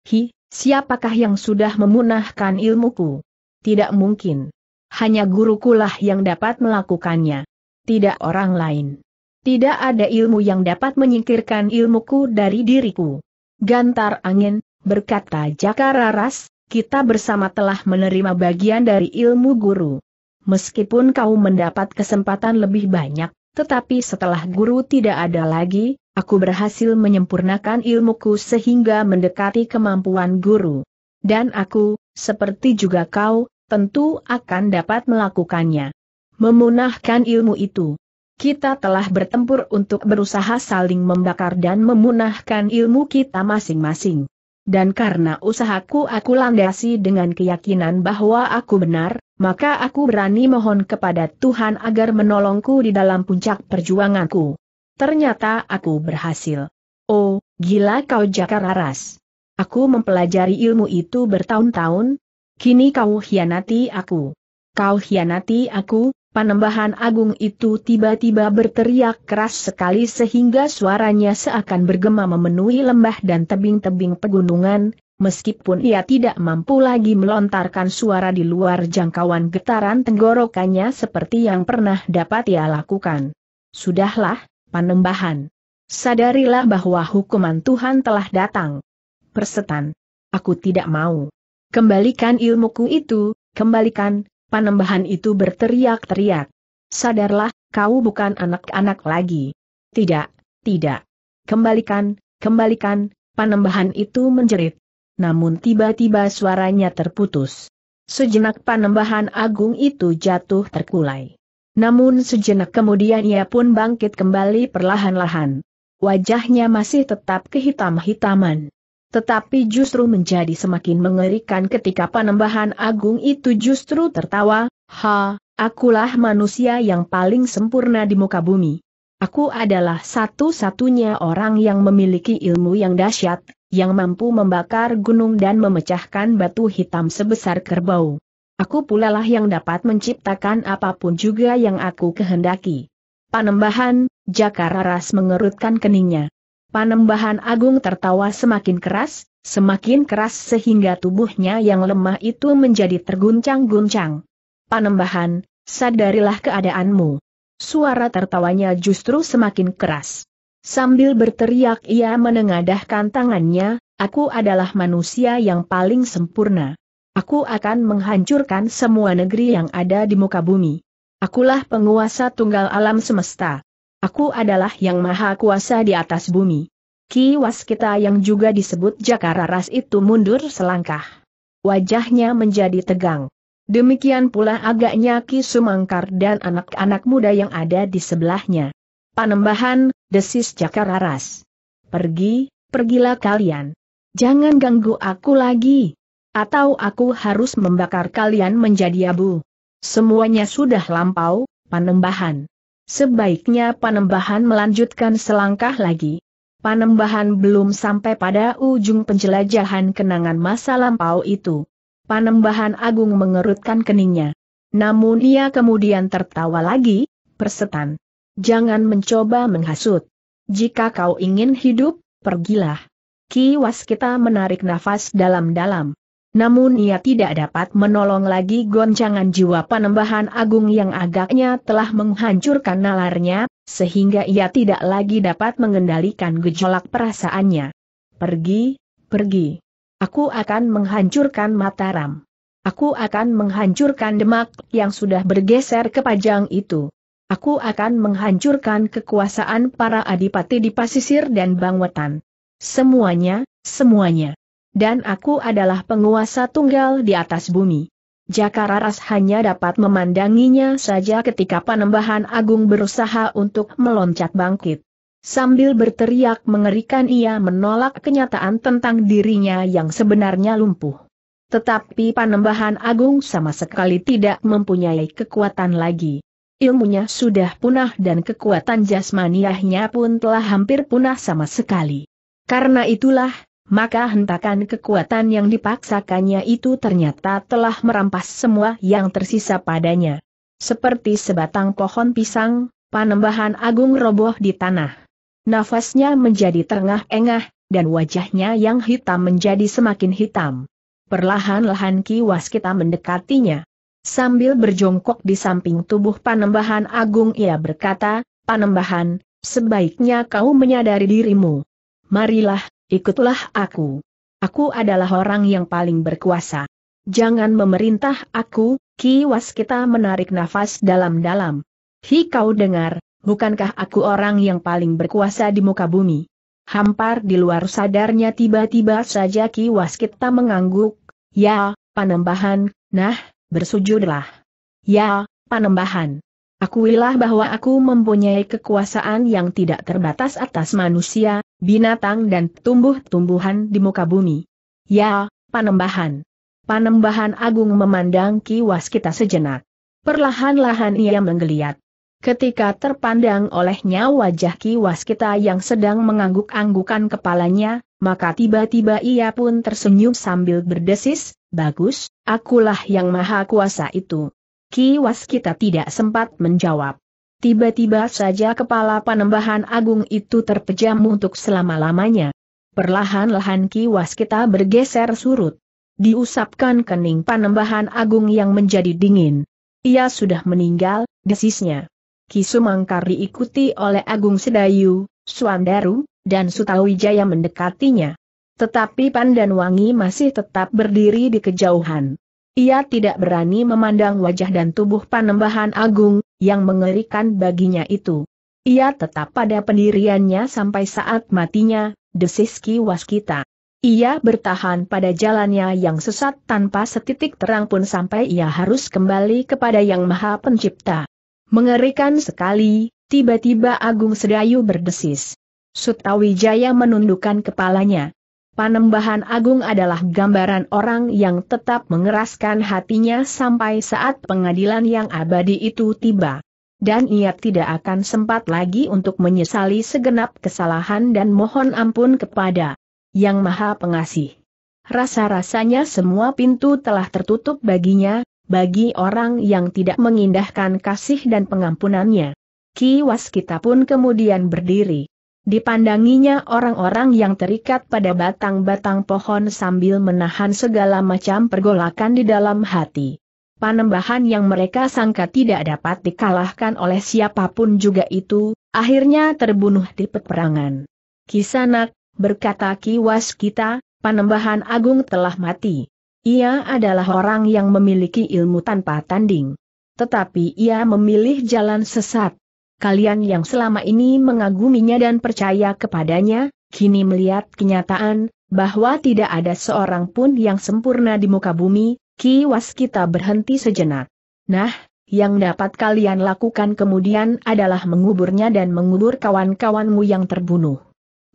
Hi, siapakah yang sudah memunahkan ilmuku? Tidak mungkin. Hanya gurukulah yang dapat melakukannya. Tidak orang lain. Tidak ada ilmu yang dapat menyingkirkan ilmuku dari diriku. Gantar angin, berkata Jakararas, Ras, kita bersama telah menerima bagian dari ilmu guru. Meskipun kau mendapat kesempatan lebih banyak, tetapi setelah guru tidak ada lagi, aku berhasil menyempurnakan ilmuku sehingga mendekati kemampuan guru. Dan aku, seperti juga kau, tentu akan dapat melakukannya. Memunahkan ilmu itu. Kita telah bertempur untuk berusaha saling membakar dan memunahkan ilmu kita masing-masing. Dan karena usahaku aku landasi dengan keyakinan bahwa aku benar, maka aku berani mohon kepada Tuhan agar menolongku di dalam puncak perjuanganku. Ternyata aku berhasil. Oh, gila kau Jakararas. Aku mempelajari ilmu itu bertahun-tahun, Kini kau hianati aku. Kau hianati aku, panembahan agung itu tiba-tiba berteriak keras sekali sehingga suaranya seakan bergema memenuhi lembah dan tebing-tebing pegunungan, meskipun ia tidak mampu lagi melontarkan suara di luar jangkauan getaran tenggorokannya seperti yang pernah dapat ia lakukan. Sudahlah, panembahan. Sadarilah bahwa hukuman Tuhan telah datang. Persetan. Aku tidak mau. Kembalikan ilmuku itu, kembalikan, panembahan itu berteriak-teriak. Sadarlah, kau bukan anak-anak lagi. Tidak, tidak. Kembalikan, kembalikan, panembahan itu menjerit. Namun tiba-tiba suaranya terputus. Sejenak panembahan agung itu jatuh terkulai. Namun sejenak kemudian ia pun bangkit kembali perlahan-lahan. Wajahnya masih tetap kehitam-hitaman tetapi justru menjadi semakin mengerikan ketika Panembahan Agung itu justru tertawa, Ha, akulah manusia yang paling sempurna di muka bumi. Aku adalah satu-satunya orang yang memiliki ilmu yang dahsyat, yang mampu membakar gunung dan memecahkan batu hitam sebesar kerbau. Aku pula lah yang dapat menciptakan apapun juga yang aku kehendaki. Panembahan, Jakararas mengerutkan keningnya. Panembahan Agung tertawa semakin keras, semakin keras sehingga tubuhnya yang lemah itu menjadi terguncang-guncang. Panembahan, sadarilah keadaanmu. Suara tertawanya justru semakin keras. Sambil berteriak ia menengadahkan tangannya, aku adalah manusia yang paling sempurna. Aku akan menghancurkan semua negeri yang ada di muka bumi. Akulah penguasa tunggal alam semesta. Aku adalah yang maha kuasa di atas bumi. Ki Waskita yang juga disebut Jakara Ras itu mundur selangkah. Wajahnya menjadi tegang. Demikian pula agaknya Ki Sumangkar dan anak-anak muda yang ada di sebelahnya. Panembahan, desis Jakara Ras. Pergi, pergilah kalian. Jangan ganggu aku lagi. Atau aku harus membakar kalian menjadi abu. Semuanya sudah lampau, panembahan. Sebaiknya Panembahan melanjutkan selangkah lagi. Panembahan belum sampai pada ujung penjelajahan kenangan masa lampau itu. Panembahan Agung mengerutkan keningnya. Namun ia kemudian tertawa lagi, persetan. Jangan mencoba menghasut. Jika kau ingin hidup, pergilah. Kiwas kita menarik nafas dalam-dalam. Namun ia tidak dapat menolong lagi goncangan jiwa panembahan agung yang agaknya telah menghancurkan nalarnya, sehingga ia tidak lagi dapat mengendalikan gejolak perasaannya. Pergi, pergi. Aku akan menghancurkan Mataram. Aku akan menghancurkan Demak yang sudah bergeser ke Pajang itu. Aku akan menghancurkan kekuasaan para adipati di Pasisir dan Bangwetan. Semuanya, semuanya dan aku adalah penguasa tunggal di atas bumi. Jakararas hanya dapat memandanginya saja ketika Panembahan Agung berusaha untuk meloncat bangkit. Sambil berteriak mengerikan ia menolak kenyataan tentang dirinya yang sebenarnya lumpuh. Tetapi Panembahan Agung sama sekali tidak mempunyai kekuatan lagi. Ilmunya sudah punah dan kekuatan jasmaniahnya pun telah hampir punah sama sekali. Karena itulah, maka hentakan kekuatan yang dipaksakannya itu ternyata telah merampas semua yang tersisa padanya. Seperti sebatang pohon pisang, panembahan agung roboh di tanah. Nafasnya menjadi terengah-engah, dan wajahnya yang hitam menjadi semakin hitam. Perlahan-lahan kiwas kita mendekatinya. Sambil berjongkok di samping tubuh panembahan agung ia berkata, Panembahan, sebaiknya kau menyadari dirimu. Marilah, ikutlah aku. Aku adalah orang yang paling berkuasa. Jangan memerintah aku, Ki Waskita menarik nafas dalam-dalam. Hi kau dengar, bukankah aku orang yang paling berkuasa di muka bumi? Hampar di luar sadarnya tiba-tiba saja Ki Waskita mengangguk, ya, panembahan, nah, bersujudlah. Ya, panembahan. Akuilah bahwa aku mempunyai kekuasaan yang tidak terbatas atas manusia, binatang dan tumbuh-tumbuhan di muka bumi. Ya, panembahan. Panembahan Agung memandang kiwas kita sejenak. Perlahan-lahan ia menggeliat. Ketika terpandang olehnya wajah kiwas kita yang sedang mengangguk-anggukan kepalanya, maka tiba-tiba ia pun tersenyum sambil berdesis, Bagus, akulah yang maha kuasa itu. Ki kita tidak sempat menjawab. Tiba-tiba saja kepala panembahan agung itu terpejam untuk selama-lamanya. Perlahan-lahan Ki kita bergeser surut. Diusapkan kening panembahan agung yang menjadi dingin. Ia sudah meninggal, desisnya. Ki Sumangkar diikuti oleh Agung Sedayu, Suandaru, dan Sutawijaya mendekatinya. Tetapi Pandanwangi masih tetap berdiri di kejauhan. Ia tidak berani memandang wajah dan tubuh panembahan agung, yang mengerikan baginya itu. Ia tetap pada pendiriannya sampai saat matinya, desiski waskita. Ia bertahan pada jalannya yang sesat tanpa setitik terang pun sampai ia harus kembali kepada Yang Maha Pencipta. Mengerikan sekali, tiba-tiba Agung Sedayu berdesis. Sutawijaya menundukkan kepalanya. Panembahan Agung adalah gambaran orang yang tetap mengeraskan hatinya sampai saat pengadilan yang abadi itu tiba. Dan ia tidak akan sempat lagi untuk menyesali segenap kesalahan dan mohon ampun kepada Yang Maha Pengasih. Rasa-rasanya semua pintu telah tertutup baginya, bagi orang yang tidak mengindahkan kasih dan pengampunannya. Kiwas kita pun kemudian berdiri. Dipandanginya orang-orang yang terikat pada batang-batang pohon sambil menahan segala macam pergolakan di dalam hati. Panembahan yang mereka sangka tidak dapat dikalahkan oleh siapapun juga itu, akhirnya terbunuh di peperangan. Kisanak, berkata kiwas kita, Panembahan Agung telah mati. Ia adalah orang yang memiliki ilmu tanpa tanding. Tetapi ia memilih jalan sesat kalian yang selama ini mengaguminya dan percaya kepadanya, kini melihat kenyataan, bahwa tidak ada seorang pun yang sempurna di muka bumi, kiwas kita berhenti sejenak. Nah, yang dapat kalian lakukan kemudian adalah menguburnya dan mengubur kawan-kawanmu yang terbunuh.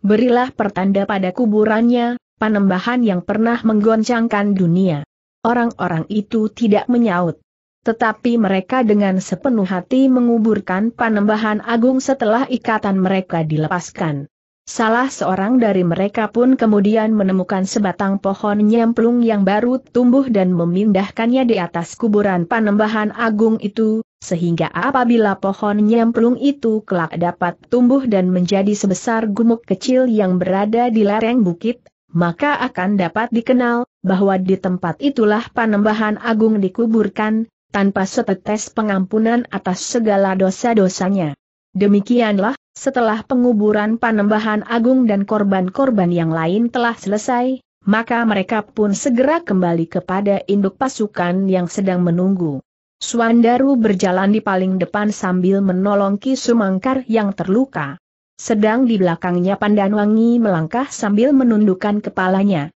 Berilah pertanda pada kuburannya, panembahan yang pernah menggoncangkan dunia. Orang-orang itu tidak menyaut. Tetapi mereka dengan sepenuh hati menguburkan panembahan agung setelah ikatan mereka dilepaskan. Salah seorang dari mereka pun kemudian menemukan sebatang pohon nyemplung yang baru tumbuh dan memindahkannya di atas kuburan panembahan agung itu, sehingga apabila pohon nyemplung itu kelak dapat tumbuh dan menjadi sebesar gumuk kecil yang berada di lereng bukit, maka akan dapat dikenal bahwa di tempat itulah panembahan agung dikuburkan, tanpa setetes pengampunan atas segala dosa-dosanya. Demikianlah, setelah penguburan Panembahan Agung dan korban-korban yang lain telah selesai, maka mereka pun segera kembali kepada induk pasukan yang sedang menunggu. Suandaru berjalan di paling depan sambil menolong Ki Sumangkar yang terluka. Sedang di belakangnya Pandanwangi melangkah sambil menundukkan kepalanya.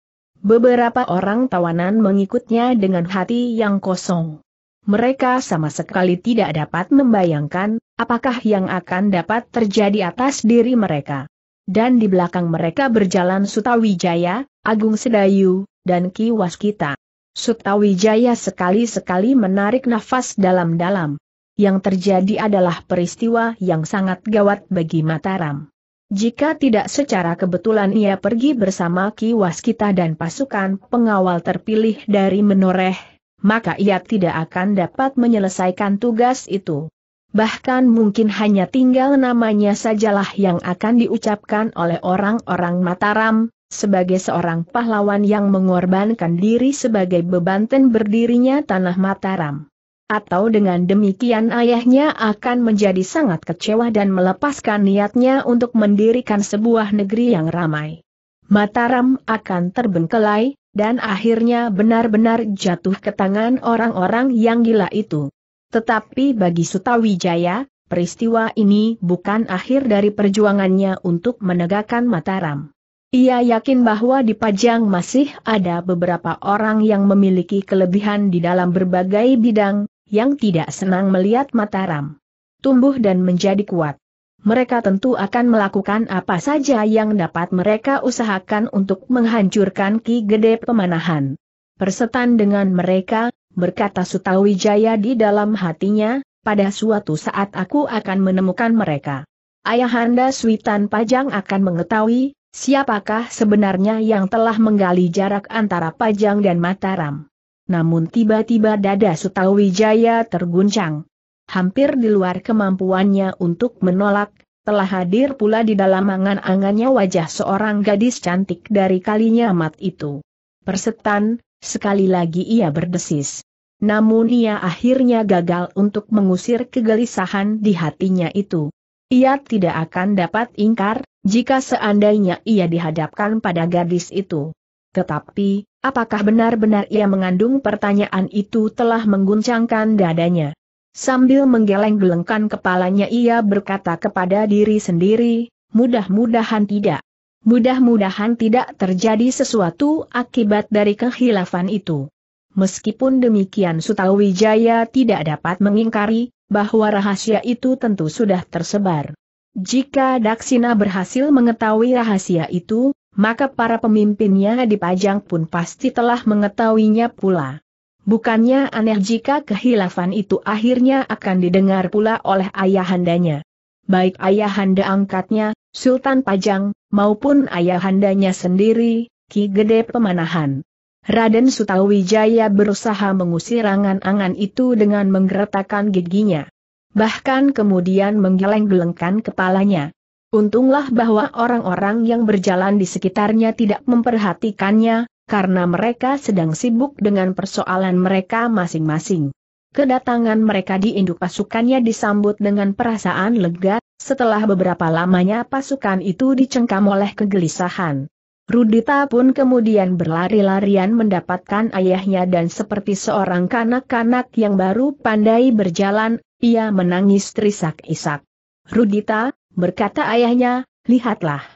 Beberapa orang tawanan mengikutnya dengan hati yang kosong mereka sama sekali tidak dapat membayangkan, apakah yang akan dapat terjadi atas diri mereka. Dan di belakang mereka berjalan Sutawijaya, Agung Sedayu, dan Ki Waskita. Sutawijaya sekali-sekali menarik nafas dalam-dalam. Yang terjadi adalah peristiwa yang sangat gawat bagi Mataram. Jika tidak secara kebetulan ia pergi bersama Ki Waskita dan pasukan pengawal terpilih dari Menoreh, maka ia tidak akan dapat menyelesaikan tugas itu. Bahkan mungkin hanya tinggal namanya sajalah yang akan diucapkan oleh orang-orang Mataram, sebagai seorang pahlawan yang mengorbankan diri sebagai bebanten berdirinya tanah Mataram. Atau dengan demikian ayahnya akan menjadi sangat kecewa dan melepaskan niatnya untuk mendirikan sebuah negeri yang ramai. Mataram akan terbengkelai, dan akhirnya benar-benar jatuh ke tangan orang-orang yang gila itu. Tetapi bagi Sutawijaya, peristiwa ini bukan akhir dari perjuangannya untuk menegakkan Mataram. Ia yakin bahwa di Pajang masih ada beberapa orang yang memiliki kelebihan di dalam berbagai bidang, yang tidak senang melihat Mataram tumbuh dan menjadi kuat mereka tentu akan melakukan apa saja yang dapat mereka usahakan untuk menghancurkan Ki Gede Pemanahan. Persetan dengan mereka, berkata Sutawijaya di dalam hatinya, pada suatu saat aku akan menemukan mereka. Ayahanda Switan Pajang akan mengetahui, siapakah sebenarnya yang telah menggali jarak antara Pajang dan Mataram. Namun tiba-tiba dada Sutawijaya terguncang hampir di luar kemampuannya untuk menolak, telah hadir pula di dalam angan-angannya wajah seorang gadis cantik dari kalinya amat itu. Persetan, sekali lagi ia berdesis. Namun ia akhirnya gagal untuk mengusir kegelisahan di hatinya itu. Ia tidak akan dapat ingkar, jika seandainya ia dihadapkan pada gadis itu. Tetapi, apakah benar-benar ia mengandung pertanyaan itu telah mengguncangkan dadanya? Sambil menggeleng-gelengkan kepalanya ia berkata kepada diri sendiri, mudah-mudahan tidak. Mudah-mudahan tidak terjadi sesuatu akibat dari kehilafan itu. Meskipun demikian Sutawijaya tidak dapat mengingkari, bahwa rahasia itu tentu sudah tersebar. Jika Daksina berhasil mengetahui rahasia itu, maka para pemimpinnya di Pajang pun pasti telah mengetahuinya pula. Bukannya aneh jika kehilafan itu akhirnya akan didengar pula oleh ayahandanya. Baik ayahanda angkatnya, Sultan Pajang, maupun ayahandanya sendiri, Ki Gede Pemanahan. Raden Sutawijaya berusaha mengusir angan-angan itu dengan menggeretakkan giginya. Bahkan kemudian menggeleng-gelengkan kepalanya. Untunglah bahwa orang-orang yang berjalan di sekitarnya tidak memperhatikannya, karena mereka sedang sibuk dengan persoalan mereka masing-masing. Kedatangan mereka di induk pasukannya disambut dengan perasaan lega, setelah beberapa lamanya pasukan itu dicengkam oleh kegelisahan. Rudita pun kemudian berlari-larian mendapatkan ayahnya dan seperti seorang kanak-kanak yang baru pandai berjalan, ia menangis terisak-isak. Rudita, berkata ayahnya, lihatlah.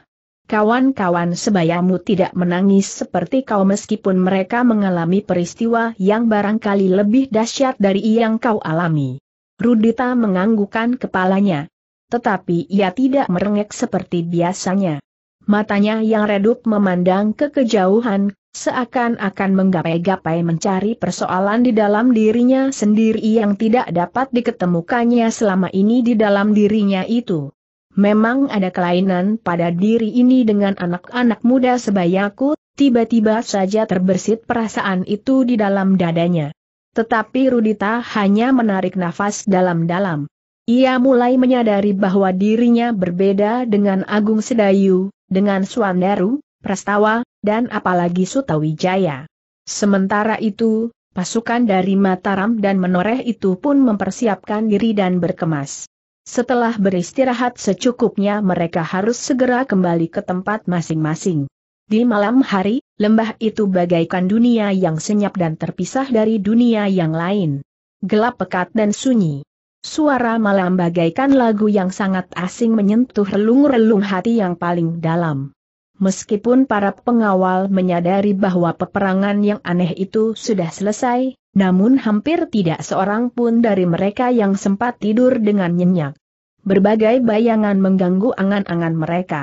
Kawan-kawan sebayamu tidak menangis seperti kau meskipun mereka mengalami peristiwa yang barangkali lebih dahsyat dari yang kau alami. Rudita menganggukkan kepalanya. Tetapi ia tidak merengek seperti biasanya. Matanya yang redup memandang ke kejauhan, seakan-akan menggapai-gapai mencari persoalan di dalam dirinya sendiri yang tidak dapat diketemukannya selama ini di dalam dirinya itu memang ada kelainan pada diri ini dengan anak-anak muda sebayaku, tiba-tiba saja terbersit perasaan itu di dalam dadanya. Tetapi Rudita hanya menarik nafas dalam-dalam. Ia mulai menyadari bahwa dirinya berbeda dengan Agung Sedayu, dengan Suandaru, Prastawa, dan apalagi Sutawijaya. Sementara itu, pasukan dari Mataram dan Menoreh itu pun mempersiapkan diri dan berkemas. Setelah beristirahat secukupnya mereka harus segera kembali ke tempat masing-masing. Di malam hari, lembah itu bagaikan dunia yang senyap dan terpisah dari dunia yang lain. Gelap pekat dan sunyi. Suara malam bagaikan lagu yang sangat asing menyentuh relung-relung hati yang paling dalam. Meskipun para pengawal menyadari bahwa peperangan yang aneh itu sudah selesai, namun hampir tidak seorang pun dari mereka yang sempat tidur dengan nyenyak. Berbagai bayangan mengganggu angan-angan mereka.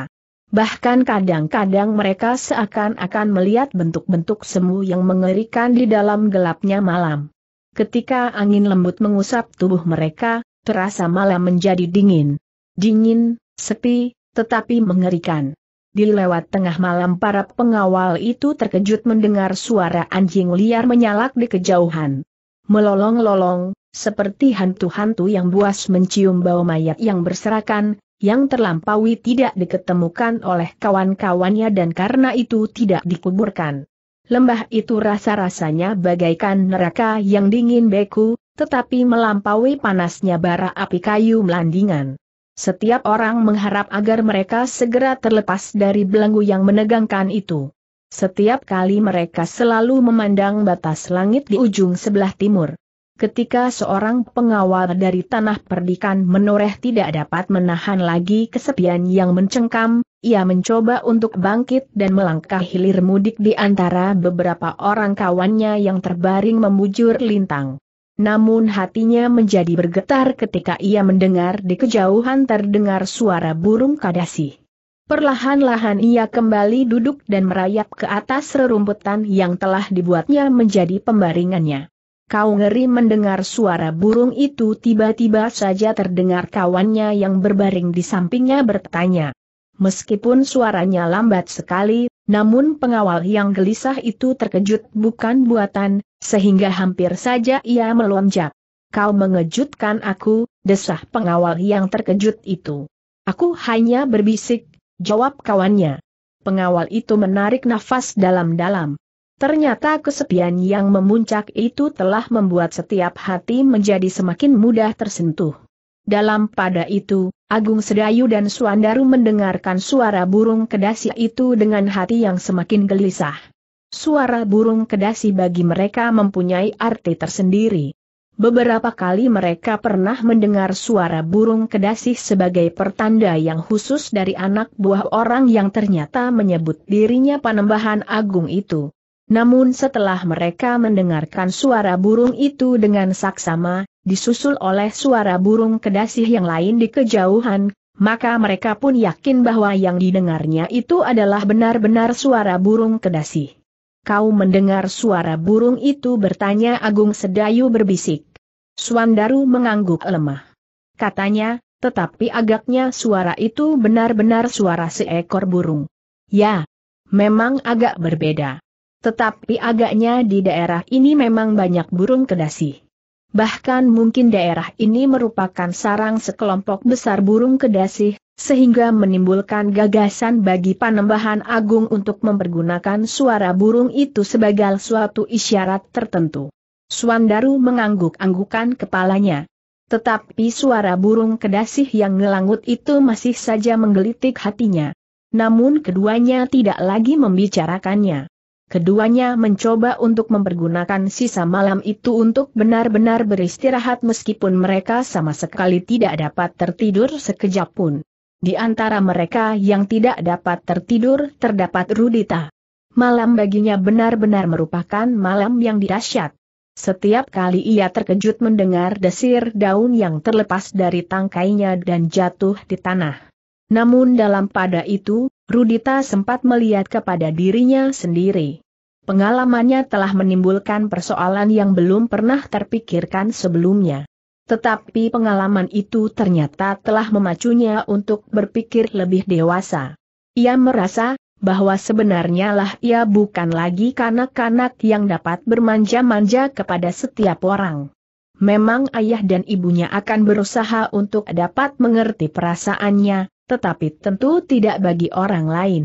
Bahkan kadang-kadang mereka seakan-akan melihat bentuk-bentuk semu yang mengerikan di dalam gelapnya malam. Ketika angin lembut mengusap tubuh mereka, terasa malam menjadi dingin. Dingin, sepi, tetapi mengerikan. Di lewat tengah malam para pengawal itu terkejut mendengar suara anjing liar menyalak di kejauhan. Melolong-lolong, seperti hantu-hantu yang buas mencium bau mayat yang berserakan, yang terlampaui tidak diketemukan oleh kawan-kawannya dan karena itu tidak dikuburkan. Lembah itu rasa-rasanya bagaikan neraka yang dingin beku, tetapi melampaui panasnya bara api kayu melandingan. Setiap orang mengharap agar mereka segera terlepas dari belenggu yang menegangkan itu. Setiap kali mereka selalu memandang batas langit di ujung sebelah timur. Ketika seorang pengawal dari tanah perdikan menoreh tidak dapat menahan lagi kesepian yang mencengkam, ia mencoba untuk bangkit dan melangkah hilir mudik di antara beberapa orang kawannya yang terbaring membujur lintang. Namun hatinya menjadi bergetar ketika ia mendengar di kejauhan terdengar suara burung kadasi. Perlahan-lahan ia kembali duduk dan merayap ke atas rerumputan yang telah dibuatnya menjadi pembaringannya. Kau ngeri mendengar suara burung itu tiba-tiba saja terdengar kawannya yang berbaring di sampingnya bertanya. Meskipun suaranya lambat sekali, namun pengawal yang gelisah itu terkejut bukan buatan, sehingga hampir saja ia melonjak. Kau mengejutkan aku, desah pengawal yang terkejut itu. Aku hanya berbisik, jawab kawannya. Pengawal itu menarik nafas dalam-dalam. Ternyata kesepian yang memuncak itu telah membuat setiap hati menjadi semakin mudah tersentuh. Dalam pada itu, Agung Sedayu dan Suandaru mendengarkan suara burung kedasi itu dengan hati yang semakin gelisah. Suara burung kedasi bagi mereka mempunyai arti tersendiri. Beberapa kali mereka pernah mendengar suara burung kedasi sebagai pertanda yang khusus dari anak buah orang yang ternyata menyebut dirinya panembahan agung itu. Namun setelah mereka mendengarkan suara burung itu dengan saksama, disusul oleh suara burung kedasih yang lain di kejauhan, maka mereka pun yakin bahwa yang didengarnya itu adalah benar-benar suara burung kedasih. Kau mendengar suara burung itu bertanya Agung Sedayu berbisik. Swandaru mengangguk lemah. Katanya, tetapi agaknya suara itu benar-benar suara seekor burung. Ya, memang agak berbeda. Tetapi agaknya di daerah ini memang banyak burung kedasi. Bahkan mungkin daerah ini merupakan sarang sekelompok besar burung kedasi, sehingga menimbulkan gagasan bagi Panembahan Agung untuk mempergunakan suara burung itu sebagai suatu isyarat tertentu. Suandaru mengangguk-anggukan kepalanya. Tetapi suara burung kedasi yang ngelangut itu masih saja menggelitik hatinya. Namun keduanya tidak lagi membicarakannya. Keduanya mencoba untuk mempergunakan sisa malam itu untuk benar-benar beristirahat meskipun mereka sama sekali tidak dapat tertidur sekejap pun. Di antara mereka yang tidak dapat tertidur terdapat Rudita. Malam baginya benar-benar merupakan malam yang dirasyat. Setiap kali ia terkejut mendengar desir daun yang terlepas dari tangkainya dan jatuh di tanah. Namun dalam pada itu, Rudita sempat melihat kepada dirinya sendiri. Pengalamannya telah menimbulkan persoalan yang belum pernah terpikirkan sebelumnya. Tetapi pengalaman itu ternyata telah memacunya untuk berpikir lebih dewasa. Ia merasa, bahwa sebenarnya lah ia bukan lagi kanak-kanak yang dapat bermanja-manja kepada setiap orang. Memang ayah dan ibunya akan berusaha untuk dapat mengerti perasaannya, tetapi tentu tidak bagi orang lain.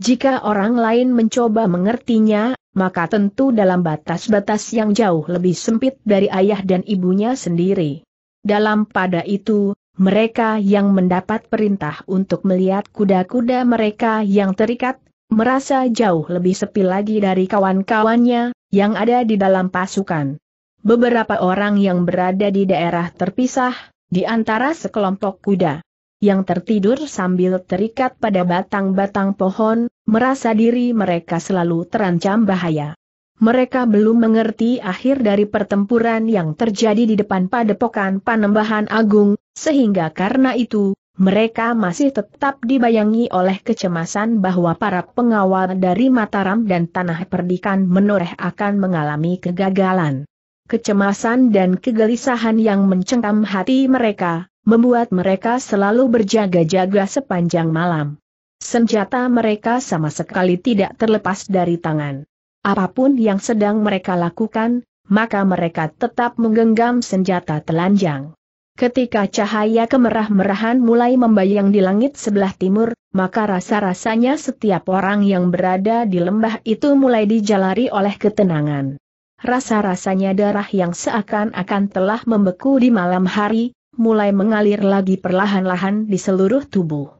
Jika orang lain mencoba mengertinya, maka tentu dalam batas-batas yang jauh lebih sempit dari ayah dan ibunya sendiri. Dalam pada itu, mereka yang mendapat perintah untuk melihat kuda-kuda mereka yang terikat, merasa jauh lebih sepi lagi dari kawan-kawannya, yang ada di dalam pasukan. Beberapa orang yang berada di daerah terpisah, di antara sekelompok kuda yang tertidur sambil terikat pada batang-batang pohon, merasa diri mereka selalu terancam bahaya. Mereka belum mengerti akhir dari pertempuran yang terjadi di depan padepokan Panembahan Agung, sehingga karena itu, mereka masih tetap dibayangi oleh kecemasan bahwa para pengawal dari Mataram dan Tanah Perdikan menoreh akan mengalami kegagalan. Kecemasan dan kegelisahan yang mencengkam hati mereka, membuat mereka selalu berjaga-jaga sepanjang malam. Senjata mereka sama sekali tidak terlepas dari tangan. Apapun yang sedang mereka lakukan, maka mereka tetap menggenggam senjata telanjang. Ketika cahaya kemerah-merahan mulai membayang di langit sebelah timur, maka rasa-rasanya setiap orang yang berada di lembah itu mulai dijalari oleh ketenangan. Rasa-rasanya darah yang seakan-akan telah membeku di malam hari, mulai mengalir lagi perlahan-lahan di seluruh tubuh.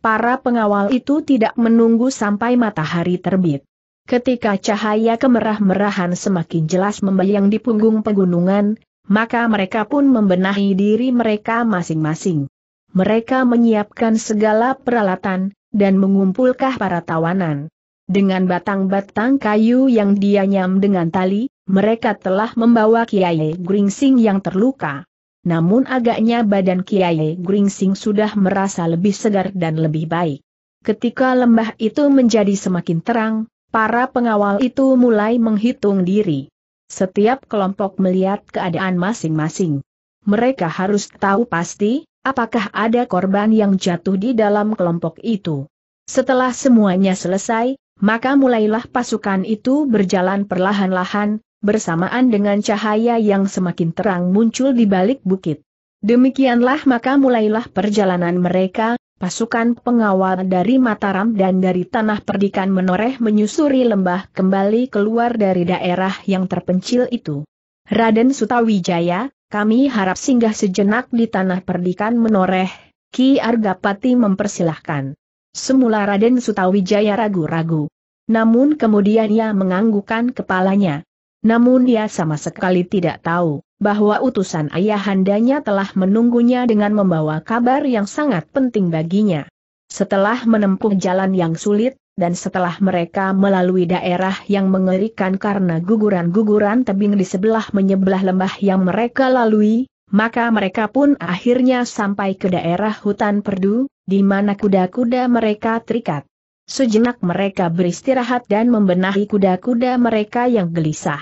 Para pengawal itu tidak menunggu sampai matahari terbit. Ketika cahaya kemerah-merahan semakin jelas membayang di punggung pegunungan, maka mereka pun membenahi diri mereka masing-masing. Mereka menyiapkan segala peralatan, dan mengumpulkan para tawanan. Dengan batang-batang kayu yang dianyam dengan tali, mereka telah membawa Kiai Gringsing yang terluka namun agaknya badan Kiai Gringsing sudah merasa lebih segar dan lebih baik. Ketika lembah itu menjadi semakin terang, para pengawal itu mulai menghitung diri. Setiap kelompok melihat keadaan masing-masing. Mereka harus tahu pasti, apakah ada korban yang jatuh di dalam kelompok itu. Setelah semuanya selesai, maka mulailah pasukan itu berjalan perlahan-lahan, bersamaan dengan cahaya yang semakin terang muncul di balik bukit. Demikianlah maka mulailah perjalanan mereka, pasukan pengawal dari Mataram dan dari tanah perdikan menoreh menyusuri lembah kembali keluar dari daerah yang terpencil itu. Raden Sutawijaya, kami harap singgah sejenak di tanah perdikan menoreh, Ki Argapati mempersilahkan. Semula Raden Sutawijaya ragu-ragu. Namun kemudian ia menganggukan kepalanya. Namun dia sama sekali tidak tahu bahwa utusan ayahandanya telah menunggunya dengan membawa kabar yang sangat penting baginya. Setelah menempuh jalan yang sulit, dan setelah mereka melalui daerah yang mengerikan karena guguran-guguran tebing di sebelah menyebelah lembah yang mereka lalui, maka mereka pun akhirnya sampai ke daerah hutan perdu, di mana kuda-kuda mereka terikat. Sejenak mereka beristirahat dan membenahi kuda-kuda mereka yang gelisah.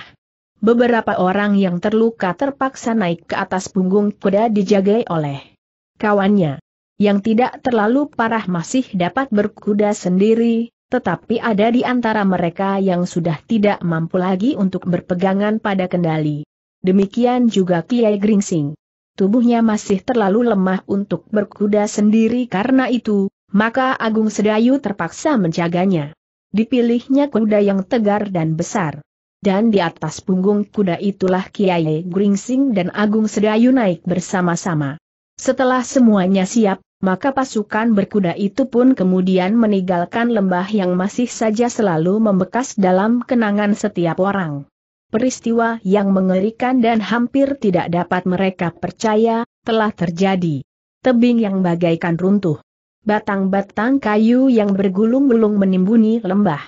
Beberapa orang yang terluka terpaksa naik ke atas punggung kuda dijagai oleh kawannya. Yang tidak terlalu parah masih dapat berkuda sendiri, tetapi ada di antara mereka yang sudah tidak mampu lagi untuk berpegangan pada kendali. Demikian juga Kiai Gringsing. Tubuhnya masih terlalu lemah untuk berkuda sendiri karena itu, maka Agung Sedayu terpaksa menjaganya. Dipilihnya kuda yang tegar dan besar. Dan di atas punggung kuda itulah Kiai Gringsing dan Agung Sedayu naik bersama-sama. Setelah semuanya siap, maka pasukan berkuda itu pun kemudian meninggalkan lembah yang masih saja selalu membekas dalam kenangan setiap orang. Peristiwa yang mengerikan dan hampir tidak dapat mereka percaya, telah terjadi. Tebing yang bagaikan runtuh batang-batang kayu yang bergulung-gulung menimbuni lembah.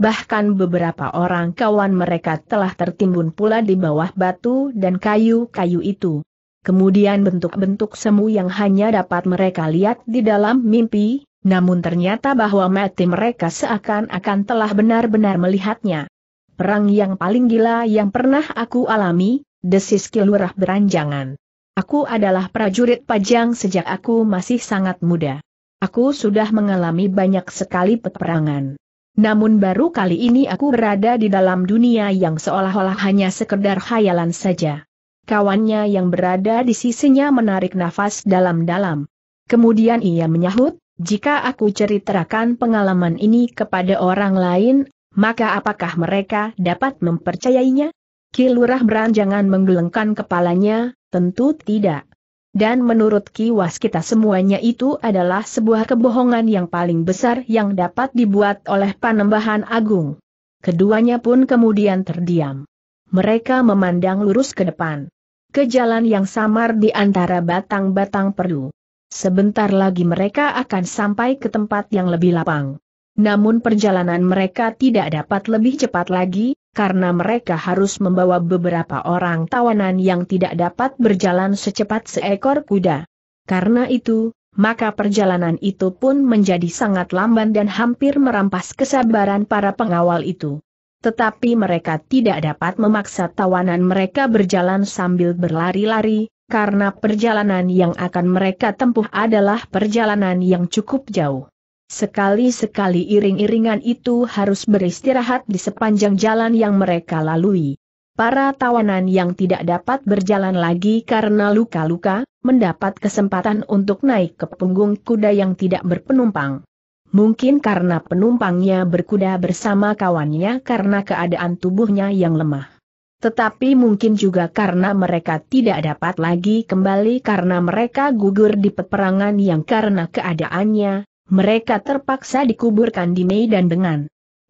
Bahkan beberapa orang kawan mereka telah tertimbun pula di bawah batu dan kayu-kayu itu. Kemudian bentuk-bentuk semu yang hanya dapat mereka lihat di dalam mimpi, namun ternyata bahwa mati mereka seakan-akan telah benar-benar melihatnya. Perang yang paling gila yang pernah aku alami, desis kilurah beranjangan. Aku adalah prajurit pajang sejak aku masih sangat muda. Aku sudah mengalami banyak sekali peperangan. Namun baru kali ini aku berada di dalam dunia yang seolah-olah hanya sekedar khayalan saja. Kawannya yang berada di sisinya menarik nafas dalam-dalam. Kemudian ia menyahut, jika aku ceritakan pengalaman ini kepada orang lain, maka apakah mereka dapat mempercayainya? Kilurah beranjangan menggelengkan kepalanya, tentu tidak. Dan menurut kiwas kita semuanya itu adalah sebuah kebohongan yang paling besar yang dapat dibuat oleh Panembahan Agung. Keduanya pun kemudian terdiam. Mereka memandang lurus ke depan. Ke jalan yang samar di antara batang-batang perlu. Sebentar lagi mereka akan sampai ke tempat yang lebih lapang. Namun perjalanan mereka tidak dapat lebih cepat lagi, karena mereka harus membawa beberapa orang tawanan yang tidak dapat berjalan secepat seekor kuda. Karena itu, maka perjalanan itu pun menjadi sangat lamban dan hampir merampas kesabaran para pengawal itu. Tetapi mereka tidak dapat memaksa tawanan mereka berjalan sambil berlari-lari, karena perjalanan yang akan mereka tempuh adalah perjalanan yang cukup jauh. Sekali-sekali iring-iringan itu harus beristirahat di sepanjang jalan yang mereka lalui. Para tawanan yang tidak dapat berjalan lagi karena luka-luka, mendapat kesempatan untuk naik ke punggung kuda yang tidak berpenumpang. Mungkin karena penumpangnya berkuda bersama kawannya karena keadaan tubuhnya yang lemah. Tetapi mungkin juga karena mereka tidak dapat lagi kembali karena mereka gugur di peperangan yang karena keadaannya mereka terpaksa dikuburkan di medan dengan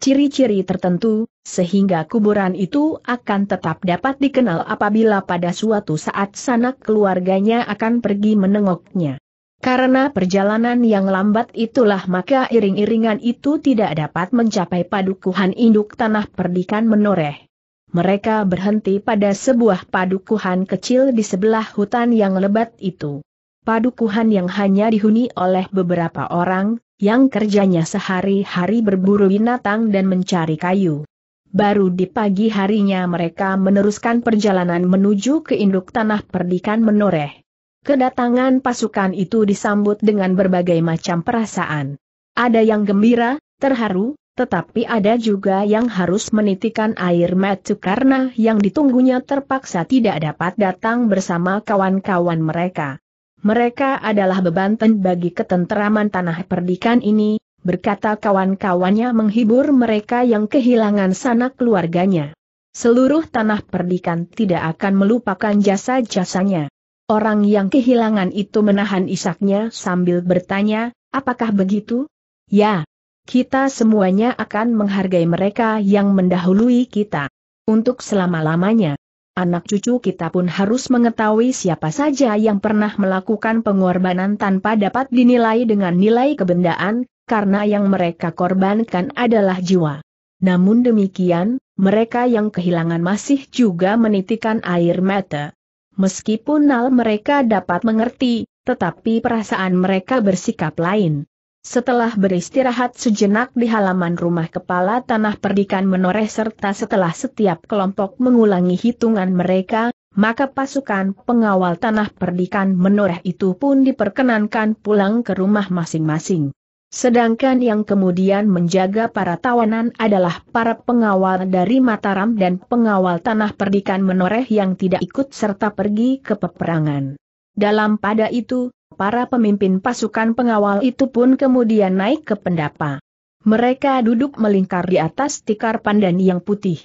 ciri-ciri tertentu, sehingga kuburan itu akan tetap dapat dikenal apabila pada suatu saat sanak keluarganya akan pergi menengoknya. Karena perjalanan yang lambat itulah maka iring-iringan itu tidak dapat mencapai padukuhan induk tanah perdikan menoreh. Mereka berhenti pada sebuah padukuhan kecil di sebelah hutan yang lebat itu padukuhan yang hanya dihuni oleh beberapa orang, yang kerjanya sehari-hari berburu binatang dan mencari kayu. Baru di pagi harinya mereka meneruskan perjalanan menuju ke induk tanah perdikan menoreh. Kedatangan pasukan itu disambut dengan berbagai macam perasaan. Ada yang gembira, terharu, tetapi ada juga yang harus menitikan air mata karena yang ditunggunya terpaksa tidak dapat datang bersama kawan-kawan mereka. Mereka adalah beban bebanten bagi ketenteraman tanah perdikan ini, berkata kawan-kawannya menghibur mereka yang kehilangan sanak keluarganya. Seluruh tanah perdikan tidak akan melupakan jasa-jasanya. Orang yang kehilangan itu menahan isaknya sambil bertanya, apakah begitu? Ya, kita semuanya akan menghargai mereka yang mendahului kita. Untuk selama-lamanya anak cucu kita pun harus mengetahui siapa saja yang pernah melakukan pengorbanan tanpa dapat dinilai dengan nilai kebendaan, karena yang mereka korbankan adalah jiwa. Namun demikian, mereka yang kehilangan masih juga menitikan air mata. Meskipun nal mereka dapat mengerti, tetapi perasaan mereka bersikap lain. Setelah beristirahat sejenak di halaman rumah kepala tanah perdikan menoreh serta setelah setiap kelompok mengulangi hitungan mereka, maka pasukan pengawal tanah perdikan menoreh itu pun diperkenankan pulang ke rumah masing-masing. Sedangkan yang kemudian menjaga para tawanan adalah para pengawal dari Mataram dan pengawal tanah perdikan menoreh yang tidak ikut serta pergi ke peperangan. Dalam pada itu, Para pemimpin pasukan pengawal itu pun kemudian naik ke pendapa. Mereka duduk melingkar di atas tikar pandan yang putih.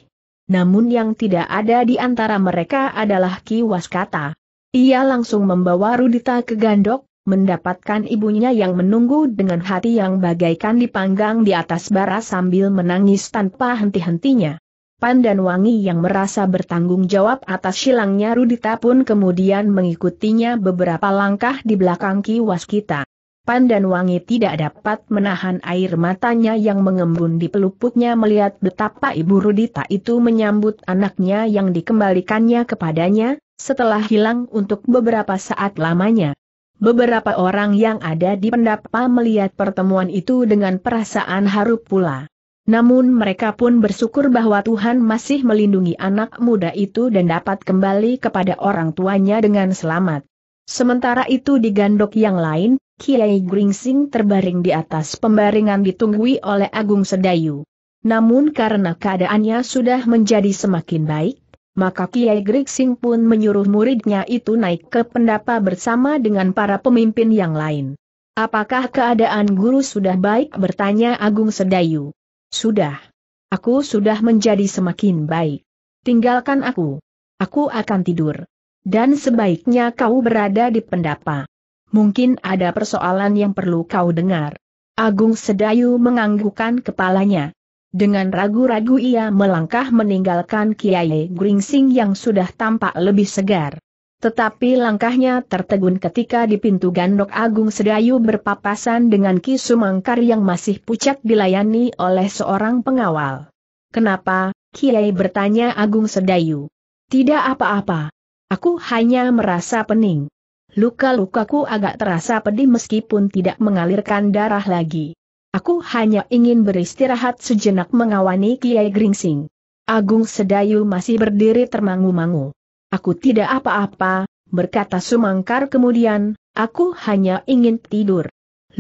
Namun yang tidak ada di antara mereka adalah Ki Waskata. Ia langsung membawa Rudita ke gandok, mendapatkan ibunya yang menunggu dengan hati yang bagaikan dipanggang di atas bara sambil menangis tanpa henti-hentinya. Pandan Wangi yang merasa bertanggung jawab atas silangnya Rudita pun kemudian mengikutinya beberapa langkah di belakang Ki Waskita. Pandan Wangi tidak dapat menahan air matanya yang mengembun di pelupuknya melihat betapa Ibu Rudita itu menyambut anaknya yang dikembalikannya kepadanya, setelah hilang untuk beberapa saat lamanya. Beberapa orang yang ada di pendapa melihat pertemuan itu dengan perasaan haru pula. Namun mereka pun bersyukur bahwa Tuhan masih melindungi anak muda itu dan dapat kembali kepada orang tuanya dengan selamat. Sementara itu di gandok yang lain, Kiai Gringsing terbaring di atas pembaringan ditunggui oleh Agung Sedayu. Namun karena keadaannya sudah menjadi semakin baik, maka Kiai Gringsing pun menyuruh muridnya itu naik ke pendapa bersama dengan para pemimpin yang lain. Apakah keadaan guru sudah baik bertanya Agung Sedayu. Sudah. Aku sudah menjadi semakin baik. Tinggalkan aku. Aku akan tidur. Dan sebaiknya kau berada di pendapa. Mungkin ada persoalan yang perlu kau dengar. Agung Sedayu menganggukkan kepalanya. Dengan ragu-ragu ia melangkah meninggalkan Kiai Gringsing yang sudah tampak lebih segar. Tetapi langkahnya tertegun ketika di pintu Gandok Agung Sedayu berpapasan dengan Ki Sumangkar yang masih pucat dilayani oleh seorang pengawal. Kenapa? Kiai bertanya Agung Sedayu. Tidak apa-apa. Aku hanya merasa pening. Luka-lukaku agak terasa pedih meskipun tidak mengalirkan darah lagi. Aku hanya ingin beristirahat sejenak mengawani Kiai Gringsing. Agung Sedayu masih berdiri termangu-mangu. Aku tidak apa-apa, berkata Sumangkar kemudian, aku hanya ingin tidur.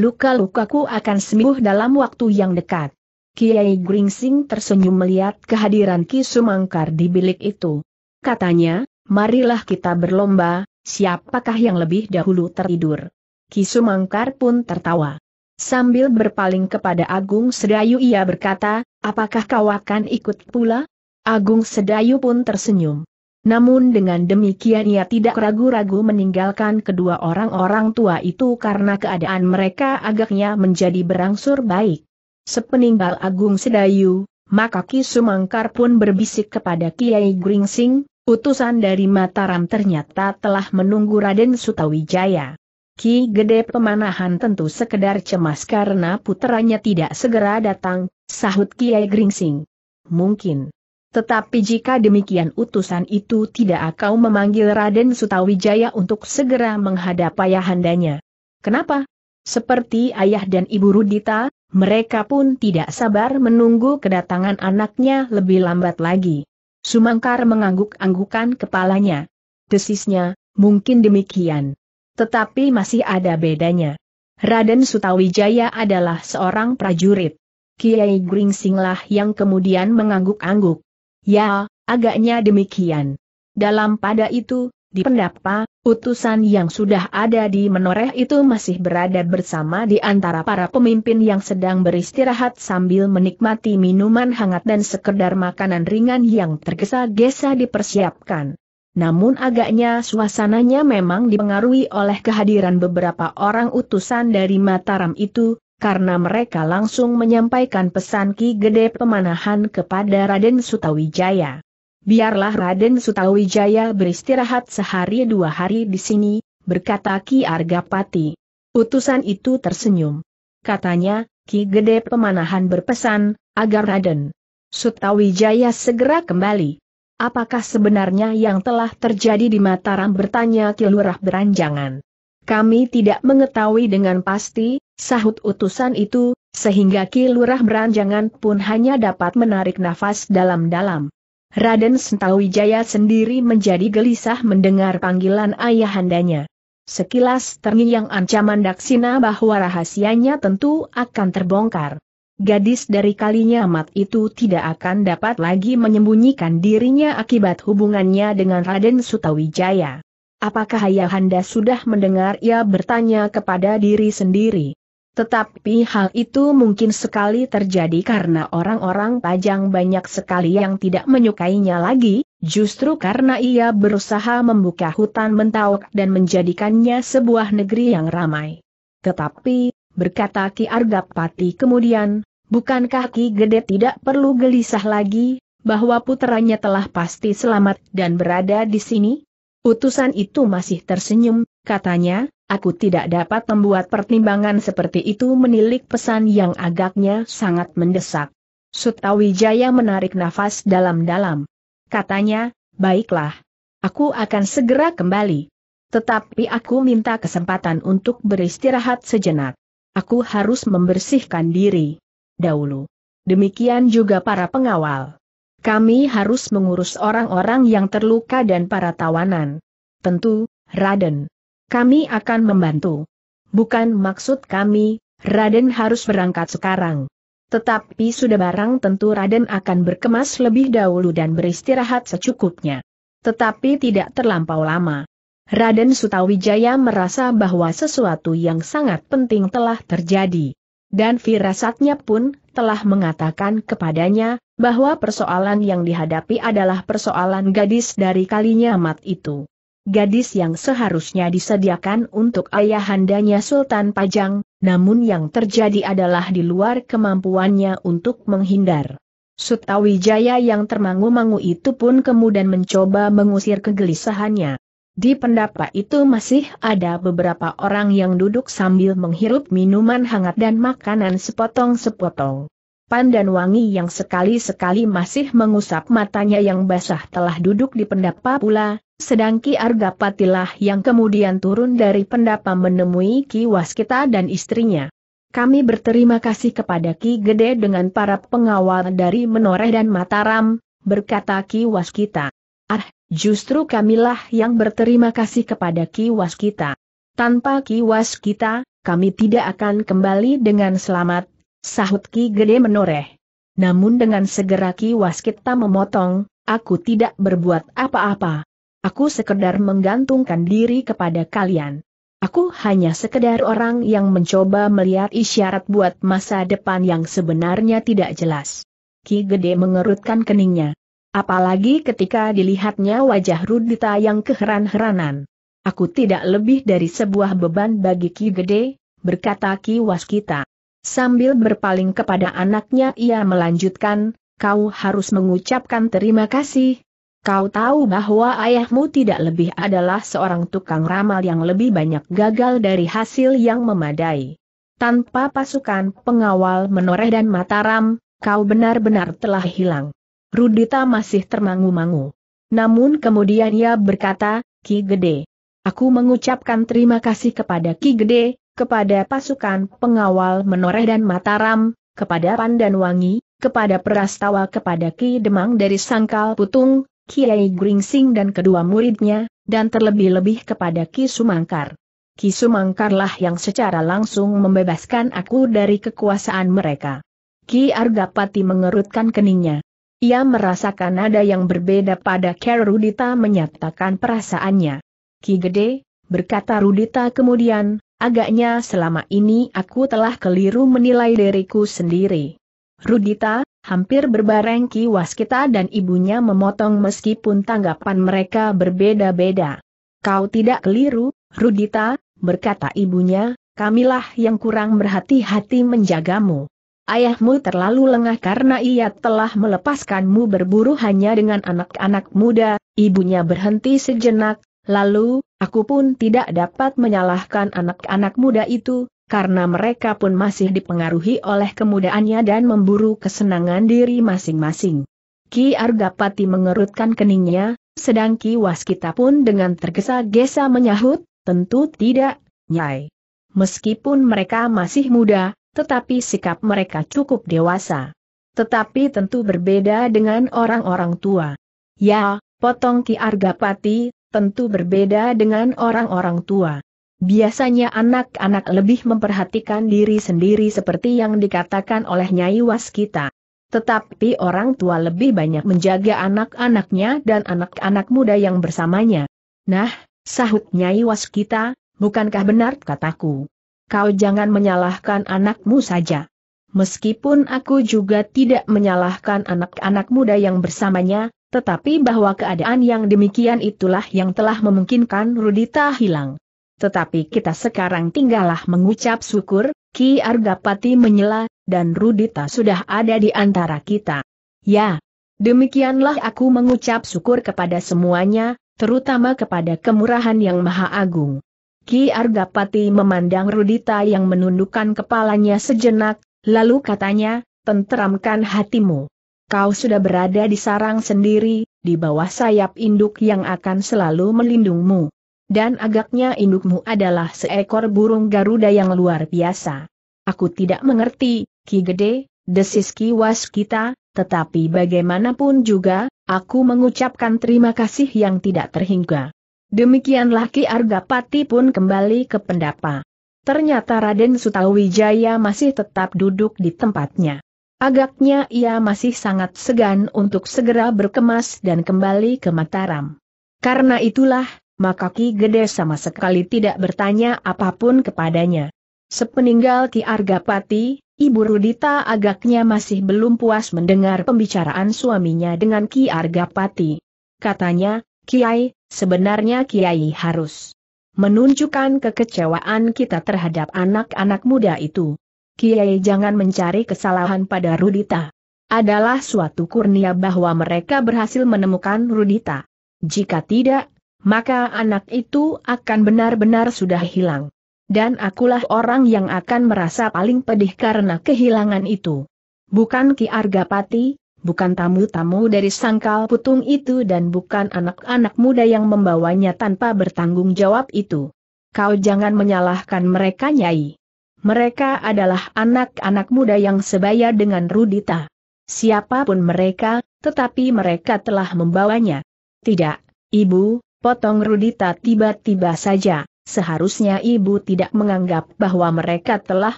Luka-lukaku akan sembuh dalam waktu yang dekat. Kiai Gringsing tersenyum melihat kehadiran Ki Sumangkar di bilik itu. Katanya, marilah kita berlomba, siapakah yang lebih dahulu tertidur. Ki Sumangkar pun tertawa. Sambil berpaling kepada Agung Sedayu ia berkata, apakah kau akan ikut pula? Agung Sedayu pun tersenyum. Namun dengan demikian ia tidak ragu-ragu meninggalkan kedua orang-orang tua itu karena keadaan mereka agaknya menjadi berangsur baik. Sepeninggal Agung Sedayu, maka Ki Sumangkar pun berbisik kepada Kiai Gringsing, utusan dari Mataram ternyata telah menunggu Raden Sutawijaya. Ki Gede Pemanahan tentu sekedar cemas karena putranya tidak segera datang, sahut Kiai Gringsing. Mungkin tetapi jika demikian utusan itu tidak akan memanggil Raden Sutawijaya untuk segera menghadap ayahandanya. Kenapa? Seperti ayah dan ibu Rudita, mereka pun tidak sabar menunggu kedatangan anaknya lebih lambat lagi. Sumangkar mengangguk-anggukan kepalanya. Desisnya, mungkin demikian. Tetapi masih ada bedanya. Raden Sutawijaya adalah seorang prajurit. Kiai Gringsinglah yang kemudian mengangguk-angguk. Ya, agaknya demikian. Dalam pada itu, di pendapa, utusan yang sudah ada di menoreh itu masih berada bersama di antara para pemimpin yang sedang beristirahat sambil menikmati minuman hangat dan sekedar makanan ringan yang tergesa-gesa dipersiapkan. Namun agaknya suasananya memang dipengaruhi oleh kehadiran beberapa orang utusan dari Mataram itu, karena mereka langsung menyampaikan pesan Ki Gede Pemanahan kepada Raden Sutawijaya. Biarlah Raden Sutawijaya beristirahat sehari dua hari di sini, berkata Ki Argapati. Utusan itu tersenyum. Katanya, Ki Gede Pemanahan berpesan, agar Raden Sutawijaya segera kembali. Apakah sebenarnya yang telah terjadi di Mataram bertanya Ki Lurah Beranjangan. Kami tidak mengetahui dengan pasti, sahut utusan itu, sehingga Ki Lurah Beranjangan pun hanya dapat menarik nafas dalam-dalam. Raden Sentawijaya sendiri menjadi gelisah mendengar panggilan ayahandanya. Sekilas terngiang ancaman Daksina bahwa rahasianya tentu akan terbongkar. Gadis dari Kalinyamat amat itu tidak akan dapat lagi menyembunyikan dirinya akibat hubungannya dengan Raden Sutawijaya. Apakah Ayahanda sudah mendengar ia bertanya kepada diri sendiri? Tetapi hal itu mungkin sekali terjadi karena orang-orang pajang banyak sekali yang tidak menyukainya lagi, justru karena ia berusaha membuka hutan mentauk dan menjadikannya sebuah negeri yang ramai. Tetapi, berkata Ki Argapati kemudian, bukankah Ki Gede tidak perlu gelisah lagi, bahwa putranya telah pasti selamat dan berada di sini? Utusan itu masih tersenyum, katanya, aku tidak dapat membuat pertimbangan seperti itu menilik pesan yang agaknya sangat mendesak. Sutawijaya menarik nafas dalam-dalam. Katanya, baiklah. Aku akan segera kembali. Tetapi aku minta kesempatan untuk beristirahat sejenak. Aku harus membersihkan diri. Dahulu. Demikian juga para pengawal. Kami harus mengurus orang-orang yang terluka dan para tawanan. Tentu, Raden. Kami akan membantu. Bukan maksud kami, Raden harus berangkat sekarang. Tetapi sudah barang tentu Raden akan berkemas lebih dahulu dan beristirahat secukupnya. Tetapi tidak terlampau lama. Raden Sutawijaya merasa bahwa sesuatu yang sangat penting telah terjadi. Dan firasatnya pun telah mengatakan kepadanya, bahwa persoalan yang dihadapi adalah persoalan gadis dari kalinya Kalinyamat itu. Gadis yang seharusnya disediakan untuk ayahandanya Sultan Pajang, namun yang terjadi adalah di luar kemampuannya untuk menghindar. Sutawijaya yang termangu-mangu itu pun kemudian mencoba mengusir kegelisahannya. Di pendapa itu masih ada beberapa orang yang duduk sambil menghirup minuman hangat dan makanan sepotong-sepotong. Pandan wangi yang sekali-sekali masih mengusap matanya yang basah telah duduk di pendapa pula, sedang Ki Arga Patilah yang kemudian turun dari pendapa menemui Ki Waskita dan istrinya. Kami berterima kasih kepada Ki Gede dengan para pengawal dari Menoreh dan Mataram, berkata Ki Waskita. Ah, Justru kamilah yang berterima kasih kepada kiwas kita. Tanpa kiwas kita, kami tidak akan kembali dengan selamat, sahut Ki Gede menoreh. Namun dengan segera kiwas kita memotong, aku tidak berbuat apa-apa. Aku sekedar menggantungkan diri kepada kalian. Aku hanya sekedar orang yang mencoba melihat isyarat buat masa depan yang sebenarnya tidak jelas. Ki Gede mengerutkan keningnya. Apalagi ketika dilihatnya wajah Rudita yang keheran-heranan. Aku tidak lebih dari sebuah beban bagi Ki Gede, berkata Ki Waskita. Sambil berpaling kepada anaknya ia melanjutkan, kau harus mengucapkan terima kasih. Kau tahu bahwa ayahmu tidak lebih adalah seorang tukang ramal yang lebih banyak gagal dari hasil yang memadai. Tanpa pasukan pengawal menoreh dan mataram, kau benar-benar telah hilang. Rudita masih termangu-mangu. Namun kemudian ia berkata, Ki Gede. Aku mengucapkan terima kasih kepada Ki Gede, kepada pasukan pengawal menoreh dan Mataram, kepada Pandan Wangi, kepada Perastawa kepada Ki Demang dari Sangkal Putung, Kiai Gringsing dan kedua muridnya, dan terlebih-lebih kepada Ki Sumangkar. Ki Sumangkarlah yang secara langsung membebaskan aku dari kekuasaan mereka. Ki Argapati mengerutkan keningnya. Ia merasakan ada yang berbeda pada Ker Rudita menyatakan perasaannya. Ki Gede, berkata Rudita kemudian, agaknya selama ini aku telah keliru menilai diriku sendiri. Rudita, hampir berbareng Ki Waskita dan ibunya memotong meskipun tanggapan mereka berbeda-beda. Kau tidak keliru, Rudita, berkata ibunya, kamilah yang kurang berhati-hati menjagamu. Ayahmu terlalu lengah karena ia telah melepaskanmu berburu hanya dengan anak-anak muda, ibunya berhenti sejenak, lalu, aku pun tidak dapat menyalahkan anak-anak muda itu, karena mereka pun masih dipengaruhi oleh kemudaannya dan memburu kesenangan diri masing-masing. Ki Argapati mengerutkan keningnya, sedang Ki Waskita pun dengan tergesa-gesa menyahut, tentu tidak, Nyai. Meskipun mereka masih muda, tetapi sikap mereka cukup dewasa. Tetapi tentu berbeda dengan orang-orang tua. Ya, potong Ki Argapati, tentu berbeda dengan orang-orang tua. Biasanya anak-anak lebih memperhatikan diri sendiri seperti yang dikatakan oleh Nyai Waskita. Tetapi orang tua lebih banyak menjaga anak-anaknya dan anak-anak muda yang bersamanya. Nah, sahut Nyai Waskita, bukankah benar kataku? kau jangan menyalahkan anakmu saja. Meskipun aku juga tidak menyalahkan anak-anak muda yang bersamanya, tetapi bahwa keadaan yang demikian itulah yang telah memungkinkan Rudita hilang. Tetapi kita sekarang tinggallah mengucap syukur, Ki Argapati menyela, dan Rudita sudah ada di antara kita. Ya, demikianlah aku mengucap syukur kepada semuanya, terutama kepada kemurahan yang maha agung. Ki Argapati memandang Rudita yang menundukkan kepalanya sejenak, lalu katanya, tenteramkan hatimu. Kau sudah berada di sarang sendiri, di bawah sayap induk yang akan selalu melindungmu. Dan agaknya indukmu adalah seekor burung Garuda yang luar biasa. Aku tidak mengerti, Ki Gede, desis Ki kita, tetapi bagaimanapun juga, aku mengucapkan terima kasih yang tidak terhingga. Demikianlah Ki Argapati pun kembali ke pendapa. Ternyata Raden Sutawijaya masih tetap duduk di tempatnya. Agaknya ia masih sangat segan untuk segera berkemas dan kembali ke Mataram. Karena itulah, maka Ki Gede sama sekali tidak bertanya apapun kepadanya. Sepeninggal Ki Argapati, Ibu Rudita agaknya masih belum puas mendengar pembicaraan suaminya dengan Ki Argapati. Katanya, Kiai, sebenarnya Kiai harus menunjukkan kekecewaan kita terhadap anak-anak muda itu. Kiai jangan mencari kesalahan pada Rudita. Adalah suatu kurnia bahwa mereka berhasil menemukan Rudita. Jika tidak, maka anak itu akan benar-benar sudah hilang. Dan akulah orang yang akan merasa paling pedih karena kehilangan itu. Bukan Ki Argapati, bukan tamu-tamu dari sangkal putung itu dan bukan anak-anak muda yang membawanya tanpa bertanggung jawab itu. Kau jangan menyalahkan mereka Nyai. Mereka adalah anak-anak muda yang sebaya dengan Rudita. Siapapun mereka, tetapi mereka telah membawanya. Tidak, Ibu, potong Rudita tiba-tiba saja. Seharusnya ibu tidak menganggap bahwa mereka telah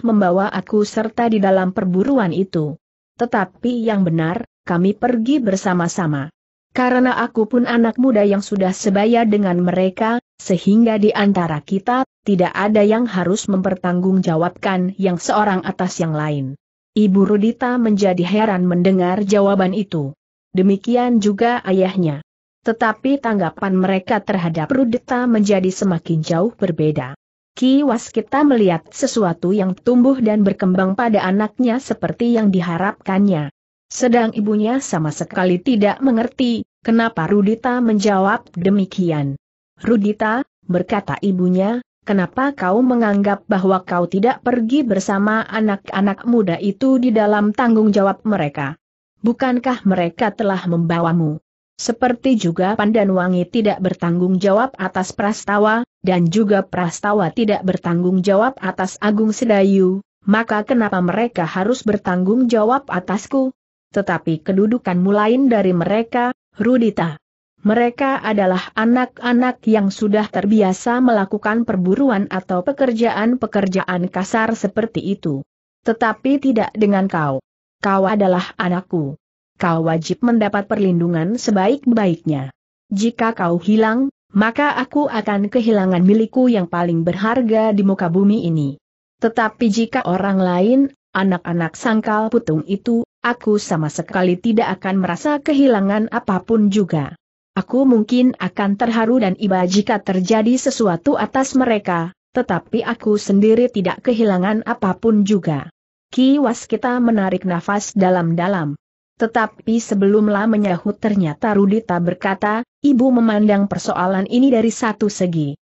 membawa aku serta di dalam perburuan itu. Tetapi yang benar, kami pergi bersama-sama. Karena aku pun anak muda yang sudah sebaya dengan mereka, sehingga di antara kita, tidak ada yang harus mempertanggungjawabkan yang seorang atas yang lain. Ibu Rudita menjadi heran mendengar jawaban itu. Demikian juga ayahnya. Tetapi tanggapan mereka terhadap Rudita menjadi semakin jauh berbeda. Ki Waskita melihat sesuatu yang tumbuh dan berkembang pada anaknya seperti yang diharapkannya. Sedang ibunya sama sekali tidak mengerti, kenapa Rudita menjawab demikian. Rudita, berkata ibunya, kenapa kau menganggap bahwa kau tidak pergi bersama anak-anak muda itu di dalam tanggung jawab mereka? Bukankah mereka telah membawamu? Seperti juga Pandan Wangi tidak bertanggung jawab atas Prastawa, dan juga Prastawa tidak bertanggung jawab atas Agung Sedayu, maka kenapa mereka harus bertanggung jawab atasku? tetapi kedudukanmu lain dari mereka, Rudita. Mereka adalah anak-anak yang sudah terbiasa melakukan perburuan atau pekerjaan-pekerjaan kasar seperti itu. Tetapi tidak dengan kau. Kau adalah anakku. Kau wajib mendapat perlindungan sebaik-baiknya. Jika kau hilang, maka aku akan kehilangan milikku yang paling berharga di muka bumi ini. Tetapi jika orang lain, anak-anak sangkal putung itu, Aku sama sekali tidak akan merasa kehilangan apapun juga. Aku mungkin akan terharu dan iba jika terjadi sesuatu atas mereka, tetapi aku sendiri tidak kehilangan apapun juga. Was kita menarik nafas dalam-dalam. Tetapi sebelumlah menyahut ternyata Rudita berkata, ibu memandang persoalan ini dari satu segi.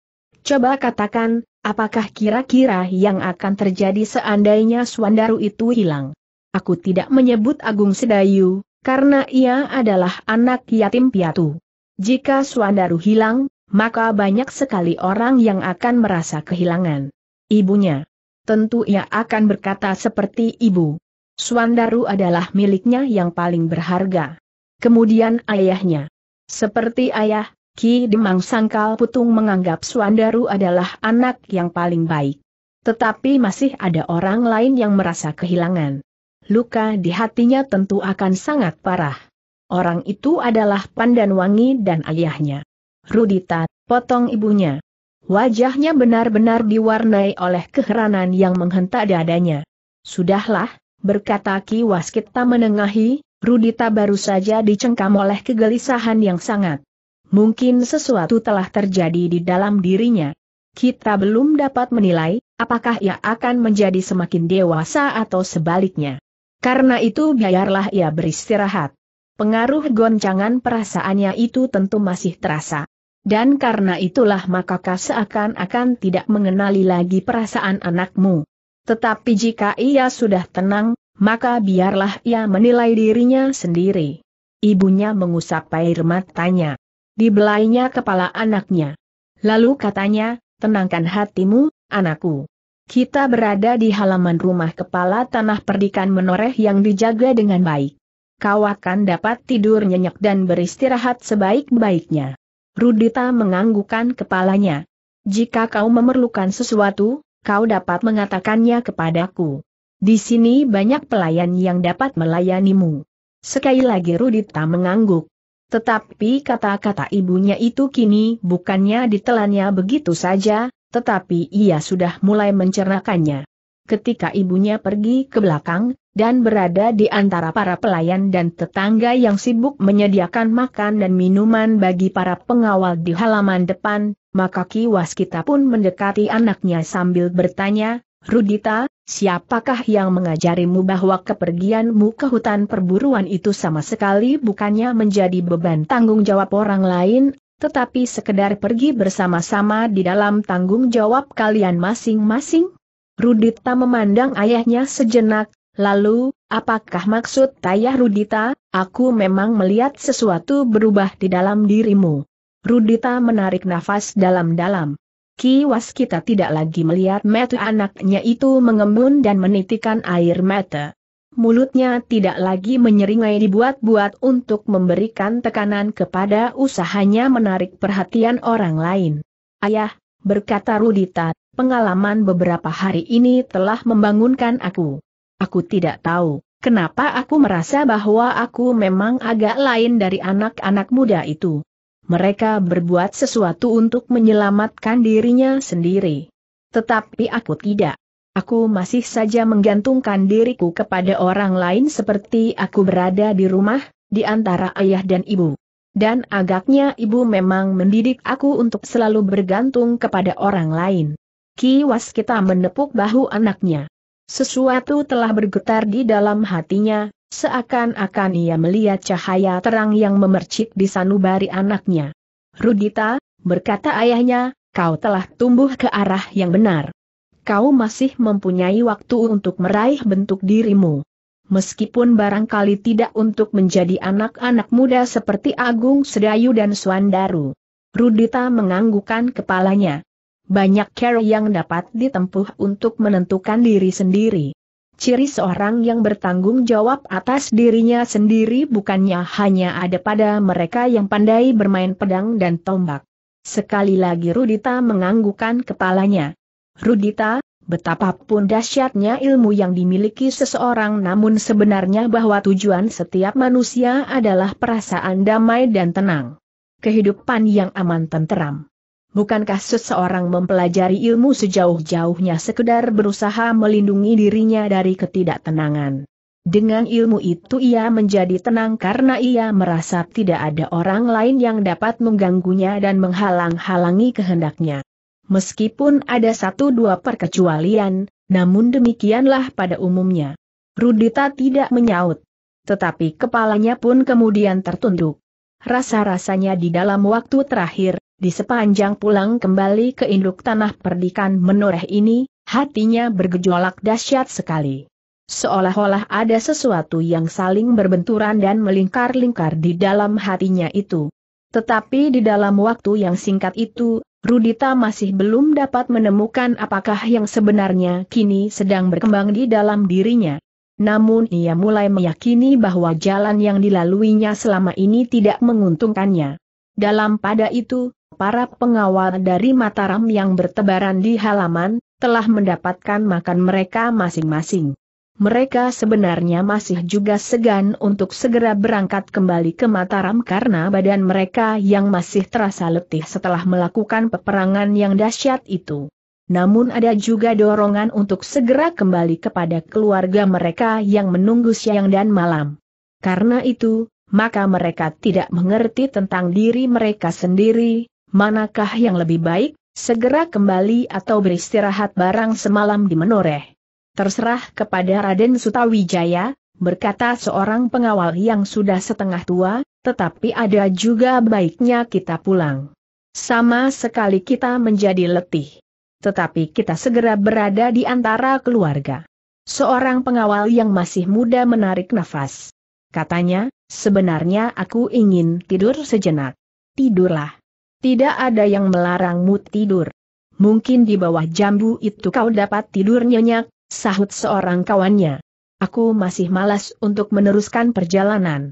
Coba katakan, apakah kira-kira yang akan terjadi seandainya Swandaru itu hilang? aku tidak menyebut Agung Sedayu, karena ia adalah anak yatim piatu. Jika Suandaru hilang, maka banyak sekali orang yang akan merasa kehilangan ibunya. Tentu ia akan berkata seperti ibu. Suandaru adalah miliknya yang paling berharga. Kemudian ayahnya. Seperti ayah, Ki Demang Sangkal Putung menganggap Suandaru adalah anak yang paling baik. Tetapi masih ada orang lain yang merasa kehilangan luka di hatinya tentu akan sangat parah. Orang itu adalah Pandan Wangi dan ayahnya. Rudita, potong ibunya. Wajahnya benar-benar diwarnai oleh keheranan yang menghentak dadanya. Sudahlah, berkata Ki Waskita menengahi, Rudita baru saja dicengkam oleh kegelisahan yang sangat. Mungkin sesuatu telah terjadi di dalam dirinya. Kita belum dapat menilai, apakah ia akan menjadi semakin dewasa atau sebaliknya. Karena itu biarlah ia beristirahat. Pengaruh goncangan perasaannya itu tentu masih terasa. Dan karena itulah maka kau seakan-akan tidak mengenali lagi perasaan anakmu. Tetapi jika ia sudah tenang, maka biarlah ia menilai dirinya sendiri. Ibunya mengusap air matanya. Dibelainya kepala anaknya. Lalu katanya, tenangkan hatimu, anakku. Kita berada di halaman rumah kepala tanah perdikan menoreh yang dijaga dengan baik. Kau akan dapat tidur nyenyak dan beristirahat sebaik-baiknya. Rudita menganggukan kepalanya. Jika kau memerlukan sesuatu, kau dapat mengatakannya kepadaku. Di sini banyak pelayan yang dapat melayanimu. Sekali lagi Rudita mengangguk. Tetapi kata-kata ibunya itu kini bukannya ditelannya begitu saja, tetapi ia sudah mulai mencernakannya. Ketika ibunya pergi ke belakang, dan berada di antara para pelayan dan tetangga yang sibuk menyediakan makan dan minuman bagi para pengawal di halaman depan, maka kiwas kita pun mendekati anaknya sambil bertanya, Rudita, siapakah yang mengajarimu bahwa kepergianmu ke hutan perburuan itu sama sekali bukannya menjadi beban tanggung jawab orang lain, tetapi sekedar pergi bersama-sama di dalam tanggung jawab kalian masing-masing? Rudita memandang ayahnya sejenak, lalu, apakah maksud ayah Rudita, aku memang melihat sesuatu berubah di dalam dirimu? Rudita menarik nafas dalam-dalam. Kiwas kita tidak lagi melihat mata anaknya itu mengembun dan menitikan air mata mulutnya tidak lagi menyeringai dibuat-buat untuk memberikan tekanan kepada usahanya menarik perhatian orang lain. Ayah, berkata Rudita, pengalaman beberapa hari ini telah membangunkan aku. Aku tidak tahu, kenapa aku merasa bahwa aku memang agak lain dari anak-anak muda itu. Mereka berbuat sesuatu untuk menyelamatkan dirinya sendiri. Tetapi aku tidak aku masih saja menggantungkan diriku kepada orang lain seperti aku berada di rumah, di antara ayah dan ibu. Dan agaknya ibu memang mendidik aku untuk selalu bergantung kepada orang lain. Kiwas kita menepuk bahu anaknya. Sesuatu telah bergetar di dalam hatinya, seakan-akan ia melihat cahaya terang yang memercik di sanubari anaknya. Rudita, berkata ayahnya, kau telah tumbuh ke arah yang benar kau masih mempunyai waktu untuk meraih bentuk dirimu. Meskipun barangkali tidak untuk menjadi anak-anak muda seperti Agung Sedayu dan Suandaru. Rudita menganggukkan kepalanya. Banyak cara yang dapat ditempuh untuk menentukan diri sendiri. Ciri seorang yang bertanggung jawab atas dirinya sendiri bukannya hanya ada pada mereka yang pandai bermain pedang dan tombak. Sekali lagi Rudita menganggukkan kepalanya. Rudita, betapapun dahsyatnya ilmu yang dimiliki seseorang namun sebenarnya bahwa tujuan setiap manusia adalah perasaan damai dan tenang. Kehidupan yang aman tenteram. Bukankah seseorang mempelajari ilmu sejauh-jauhnya sekedar berusaha melindungi dirinya dari ketidaktenangan? Dengan ilmu itu ia menjadi tenang karena ia merasa tidak ada orang lain yang dapat mengganggunya dan menghalang-halangi kehendaknya. Meskipun ada satu dua perkecualian, namun demikianlah pada umumnya. Rudita tidak menyaut. Tetapi kepalanya pun kemudian tertunduk. Rasa-rasanya di dalam waktu terakhir, di sepanjang pulang kembali ke induk tanah perdikan menoreh ini, hatinya bergejolak dahsyat sekali. Seolah-olah ada sesuatu yang saling berbenturan dan melingkar-lingkar di dalam hatinya itu. Tetapi di dalam waktu yang singkat itu, Rudita masih belum dapat menemukan apakah yang sebenarnya kini sedang berkembang di dalam dirinya. Namun ia mulai meyakini bahwa jalan yang dilaluinya selama ini tidak menguntungkannya. Dalam pada itu, para pengawal dari Mataram yang bertebaran di halaman, telah mendapatkan makan mereka masing-masing mereka sebenarnya masih juga segan untuk segera berangkat kembali ke Mataram karena badan mereka yang masih terasa letih setelah melakukan peperangan yang dahsyat itu. Namun ada juga dorongan untuk segera kembali kepada keluarga mereka yang menunggu siang dan malam. Karena itu, maka mereka tidak mengerti tentang diri mereka sendiri, manakah yang lebih baik, segera kembali atau beristirahat barang semalam di menoreh. Terserah kepada Raden Sutawijaya, berkata seorang pengawal yang sudah setengah tua, tetapi ada juga baiknya kita pulang. Sama sekali kita menjadi letih. Tetapi kita segera berada di antara keluarga. Seorang pengawal yang masih muda menarik nafas. Katanya, sebenarnya aku ingin tidur sejenak. Tidurlah. Tidak ada yang melarangmu tidur. Mungkin di bawah jambu itu kau dapat tidur nyenyak, Sahut seorang kawannya. Aku masih malas untuk meneruskan perjalanan.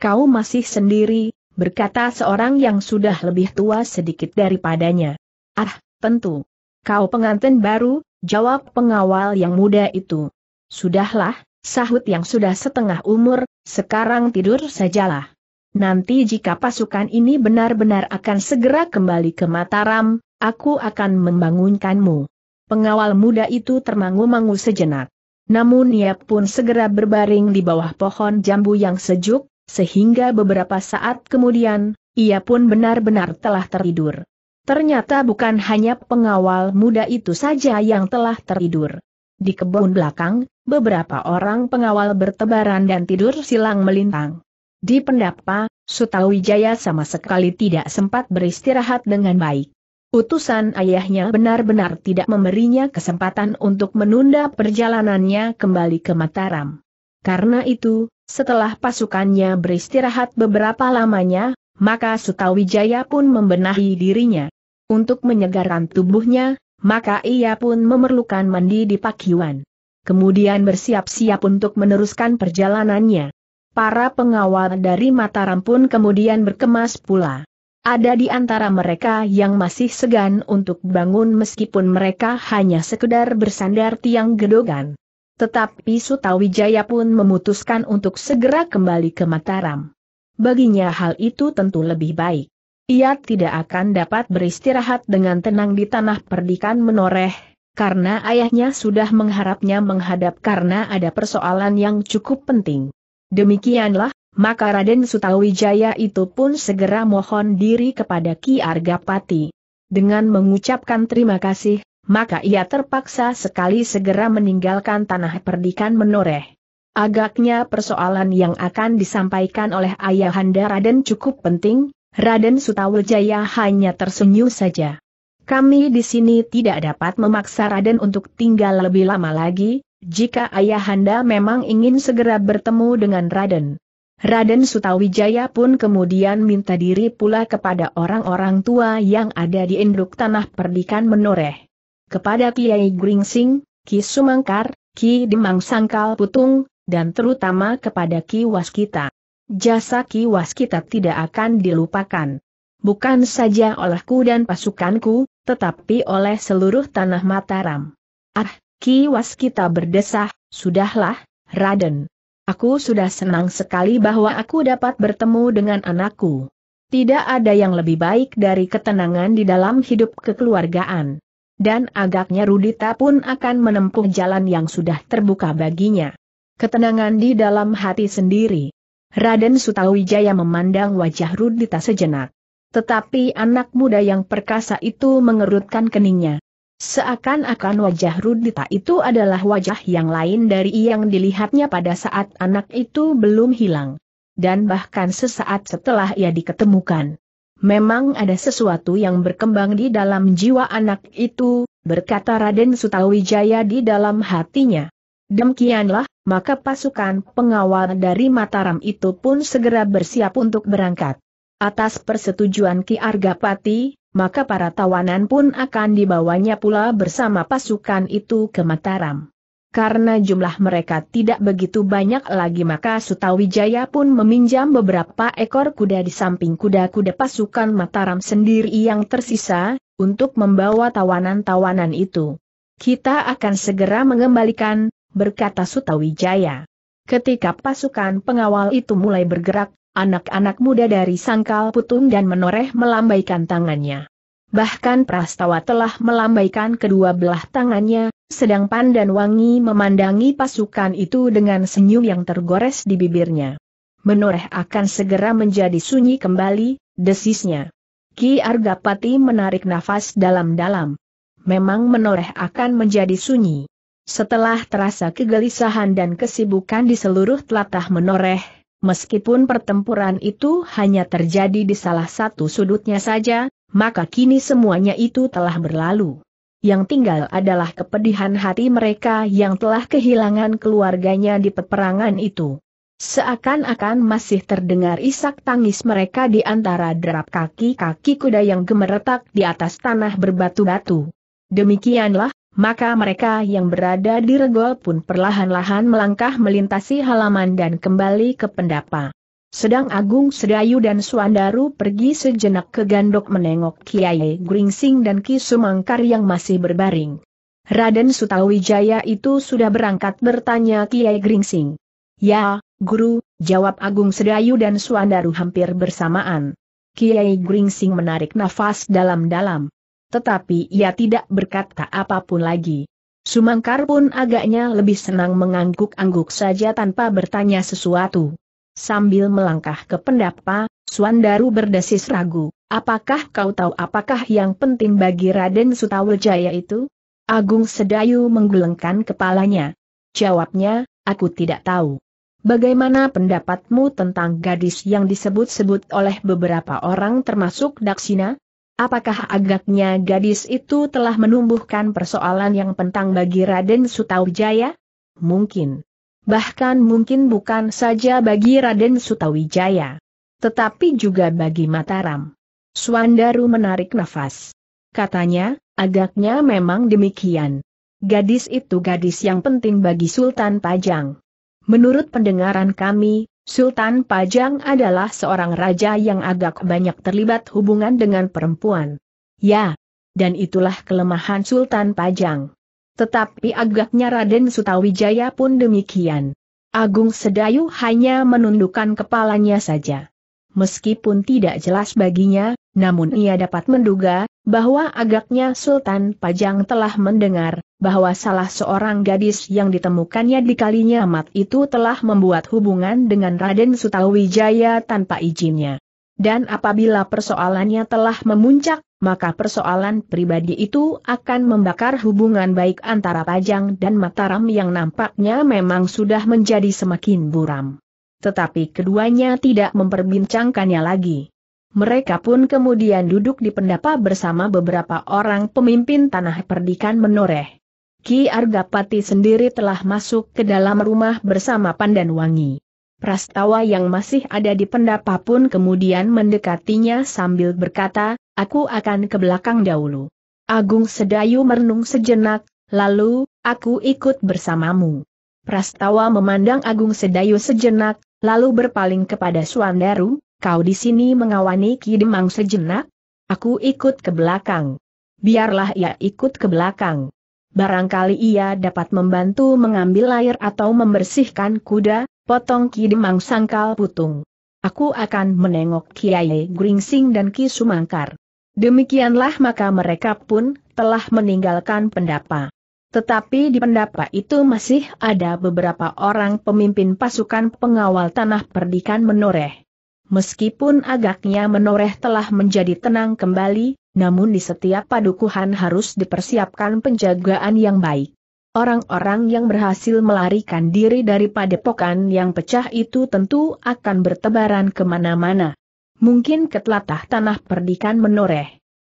Kau masih sendiri, berkata seorang yang sudah lebih tua sedikit daripadanya. Ah, tentu. Kau pengantin baru, jawab pengawal yang muda itu. Sudahlah, sahut yang sudah setengah umur, sekarang tidur sajalah. Nanti jika pasukan ini benar-benar akan segera kembali ke Mataram, aku akan membangunkanmu. Pengawal muda itu termangu-mangu sejenak. Namun ia pun segera berbaring di bawah pohon jambu yang sejuk, sehingga beberapa saat kemudian, ia pun benar-benar telah tertidur. Ternyata bukan hanya pengawal muda itu saja yang telah tertidur. Di kebun belakang, beberapa orang pengawal bertebaran dan tidur silang melintang. Di pendapa, Sutawijaya sama sekali tidak sempat beristirahat dengan baik. Utusan ayahnya benar-benar tidak memberinya kesempatan untuk menunda perjalanannya kembali ke Mataram. Karena itu, setelah pasukannya beristirahat beberapa lamanya, maka Sutawijaya pun membenahi dirinya. Untuk menyegarkan tubuhnya, maka ia pun memerlukan mandi di Pakiwan. Kemudian bersiap-siap untuk meneruskan perjalanannya. Para pengawal dari Mataram pun kemudian berkemas pula. Ada di antara mereka yang masih segan untuk bangun meskipun mereka hanya sekedar bersandar tiang gedogan. Tetapi Sutawijaya pun memutuskan untuk segera kembali ke Mataram. Baginya hal itu tentu lebih baik. Ia tidak akan dapat beristirahat dengan tenang di tanah perdikan menoreh, karena ayahnya sudah mengharapnya menghadap karena ada persoalan yang cukup penting. Demikianlah maka Raden Sutawijaya itu pun segera mohon diri kepada Ki Argapati. Dengan mengucapkan terima kasih, maka ia terpaksa sekali segera meninggalkan tanah perdikan menoreh. Agaknya persoalan yang akan disampaikan oleh ayahanda Raden cukup penting, Raden Sutawijaya hanya tersenyum saja. Kami di sini tidak dapat memaksa Raden untuk tinggal lebih lama lagi, jika ayahanda memang ingin segera bertemu dengan Raden. Raden Sutawijaya pun kemudian minta diri pula kepada orang-orang tua yang ada di induk tanah perdikan menoreh. Kepada Kiai Gringsing, Ki Sumangkar, Ki Demang Sangkal Putung, dan terutama kepada Ki Waskita. Jasa Ki Waskita tidak akan dilupakan. Bukan saja olehku dan pasukanku, tetapi oleh seluruh tanah Mataram. Ah, Ki Waskita berdesah, sudahlah, Raden. Aku sudah senang sekali bahwa aku dapat bertemu dengan anakku. Tidak ada yang lebih baik dari ketenangan di dalam hidup kekeluargaan. Dan agaknya Rudita pun akan menempuh jalan yang sudah terbuka baginya. Ketenangan di dalam hati sendiri. Raden Sutawijaya memandang wajah Rudita sejenak. Tetapi anak muda yang perkasa itu mengerutkan keningnya. Seakan-akan wajah Rudita itu adalah wajah yang lain dari yang dilihatnya pada saat anak itu belum hilang. Dan bahkan sesaat setelah ia diketemukan. Memang ada sesuatu yang berkembang di dalam jiwa anak itu, berkata Raden Sutawijaya di dalam hatinya. Demikianlah, maka pasukan pengawal dari Mataram itu pun segera bersiap untuk berangkat. Atas persetujuan Ki Argapati, maka para tawanan pun akan dibawanya pula bersama pasukan itu ke Mataram. Karena jumlah mereka tidak begitu banyak lagi maka Sutawijaya pun meminjam beberapa ekor kuda di samping kuda-kuda pasukan Mataram sendiri yang tersisa, untuk membawa tawanan-tawanan itu. Kita akan segera mengembalikan, berkata Sutawijaya. Ketika pasukan pengawal itu mulai bergerak, Anak-anak muda dari sangkal putung dan menoreh melambaikan tangannya. Bahkan Prastawa telah melambaikan kedua belah tangannya, sedang Pandan Wangi memandangi pasukan itu dengan senyum yang tergores di bibirnya. Menoreh akan segera menjadi sunyi kembali, desisnya. Ki Argapati menarik nafas dalam-dalam. Memang menoreh akan menjadi sunyi. Setelah terasa kegelisahan dan kesibukan di seluruh telatah menoreh, meskipun pertempuran itu hanya terjadi di salah satu sudutnya saja, maka kini semuanya itu telah berlalu. Yang tinggal adalah kepedihan hati mereka yang telah kehilangan keluarganya di peperangan itu. Seakan-akan masih terdengar isak tangis mereka di antara derap kaki-kaki kuda yang gemeretak di atas tanah berbatu-batu. Demikianlah, maka mereka yang berada di regol pun perlahan-lahan melangkah melintasi halaman dan kembali ke pendapa. Sedang Agung Sedayu dan Suandaru pergi sejenak ke Gandok menengok Kiai Gringsing dan Ki Sumangkar yang masih berbaring. Raden Sutawijaya itu sudah berangkat bertanya Kiai Gringsing. Ya, Guru, jawab Agung Sedayu dan Suandaru hampir bersamaan. Kiai Gringsing menarik nafas dalam-dalam tetapi ia tidak berkata apapun lagi. Sumangkar pun agaknya lebih senang mengangguk-angguk saja tanpa bertanya sesuatu. Sambil melangkah ke pendapa, Suandaru berdesis ragu, apakah kau tahu apakah yang penting bagi Raden Sutawijaya itu? Agung Sedayu menggelengkan kepalanya. Jawabnya, aku tidak tahu. Bagaimana pendapatmu tentang gadis yang disebut-sebut oleh beberapa orang termasuk Daksina? Apakah agaknya gadis itu telah menumbuhkan persoalan yang pentang bagi Raden Sutawijaya? Mungkin. Bahkan mungkin bukan saja bagi Raden Sutawijaya. Tetapi juga bagi Mataram. Suandaru menarik nafas. Katanya, agaknya memang demikian. Gadis itu gadis yang penting bagi Sultan Pajang. Menurut pendengaran kami, Sultan Pajang adalah seorang raja yang agak banyak terlibat hubungan dengan perempuan. Ya, dan itulah kelemahan Sultan Pajang. Tetapi agaknya Raden Sutawijaya pun demikian. Agung Sedayu hanya menundukkan kepalanya saja. Meskipun tidak jelas baginya, namun ia dapat menduga, bahwa agaknya Sultan Pajang telah mendengar, bahwa salah seorang gadis yang ditemukannya di kalinya amat itu telah membuat hubungan dengan Raden Sutawijaya tanpa izinnya. Dan apabila persoalannya telah memuncak, maka persoalan pribadi itu akan membakar hubungan baik antara Pajang dan Mataram yang nampaknya memang sudah menjadi semakin buram tetapi keduanya tidak memperbincangkannya lagi. Mereka pun kemudian duduk di pendapa bersama beberapa orang pemimpin tanah perdikan menoreh. Ki Argapati sendiri telah masuk ke dalam rumah bersama Wangi. Prastawa yang masih ada di pendapa pun kemudian mendekatinya sambil berkata, aku akan ke belakang dahulu. Agung Sedayu merenung sejenak, lalu, aku ikut bersamamu. Prastawa memandang Agung Sedayu sejenak, lalu berpaling kepada Suandaru, kau di sini mengawani Kidemang sejenak? Aku ikut ke belakang. Biarlah ia ikut ke belakang. Barangkali ia dapat membantu mengambil air atau membersihkan kuda, potong Kidemang sangkal putung. Aku akan menengok Kiai Gringsing dan Ki Sumangkar. Demikianlah maka mereka pun telah meninggalkan pendapa. Tetapi di pendapat itu masih ada beberapa orang pemimpin pasukan pengawal tanah perdikan menoreh. Meskipun agaknya menoreh telah menjadi tenang kembali, namun di setiap padukuhan harus dipersiapkan penjagaan yang baik. Orang-orang yang berhasil melarikan diri dari padepokan yang pecah itu tentu akan bertebaran kemana-mana. Mungkin ke telatah tanah perdikan menoreh.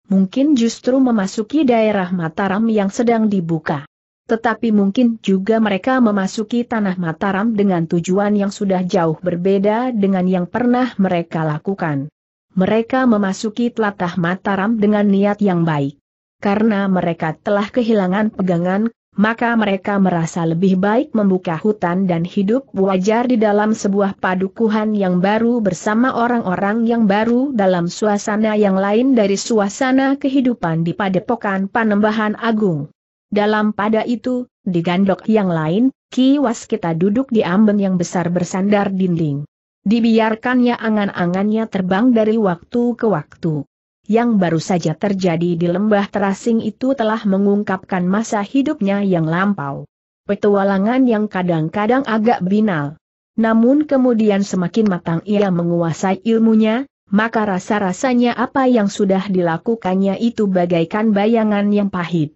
Mungkin justru memasuki daerah Mataram yang sedang dibuka. Tetapi mungkin juga mereka memasuki tanah Mataram dengan tujuan yang sudah jauh berbeda dengan yang pernah mereka lakukan. Mereka memasuki telatah Mataram dengan niat yang baik. Karena mereka telah kehilangan pegangan, maka mereka merasa lebih baik membuka hutan dan hidup wajar di dalam sebuah padukuhan yang baru bersama orang-orang yang baru dalam suasana yang lain dari suasana kehidupan di padepokan Panembahan Agung. Dalam pada itu, di gandok yang lain, kiwas kita duduk di amben yang besar bersandar dinding. Dibiarkannya angan-angannya terbang dari waktu ke waktu. Yang baru saja terjadi di lembah terasing itu telah mengungkapkan masa hidupnya yang lampau. Petualangan yang kadang-kadang agak binal. Namun kemudian semakin matang ia menguasai ilmunya, maka rasa-rasanya apa yang sudah dilakukannya itu bagaikan bayangan yang pahit.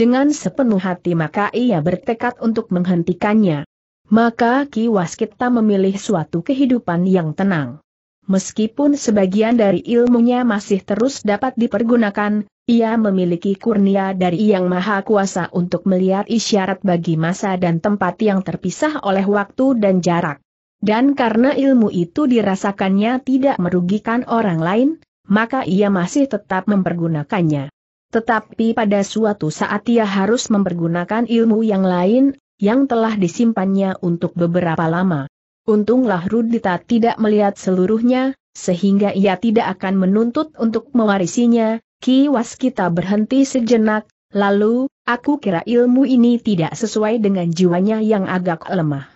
Dengan sepenuh hati maka ia bertekad untuk menghentikannya. Maka Ki Waskita memilih suatu kehidupan yang tenang. Meskipun sebagian dari ilmunya masih terus dapat dipergunakan, ia memiliki kurnia dari Yang Maha Kuasa untuk melihat isyarat bagi masa dan tempat yang terpisah oleh waktu dan jarak. Dan karena ilmu itu dirasakannya tidak merugikan orang lain, maka ia masih tetap mempergunakannya. Tetapi pada suatu saat ia harus mempergunakan ilmu yang lain, yang telah disimpannya untuk beberapa lama. Untunglah Rudita tidak melihat seluruhnya, sehingga ia tidak akan menuntut untuk mewarisinya, Ki Waskita berhenti sejenak, lalu, aku kira ilmu ini tidak sesuai dengan jiwanya yang agak lemah.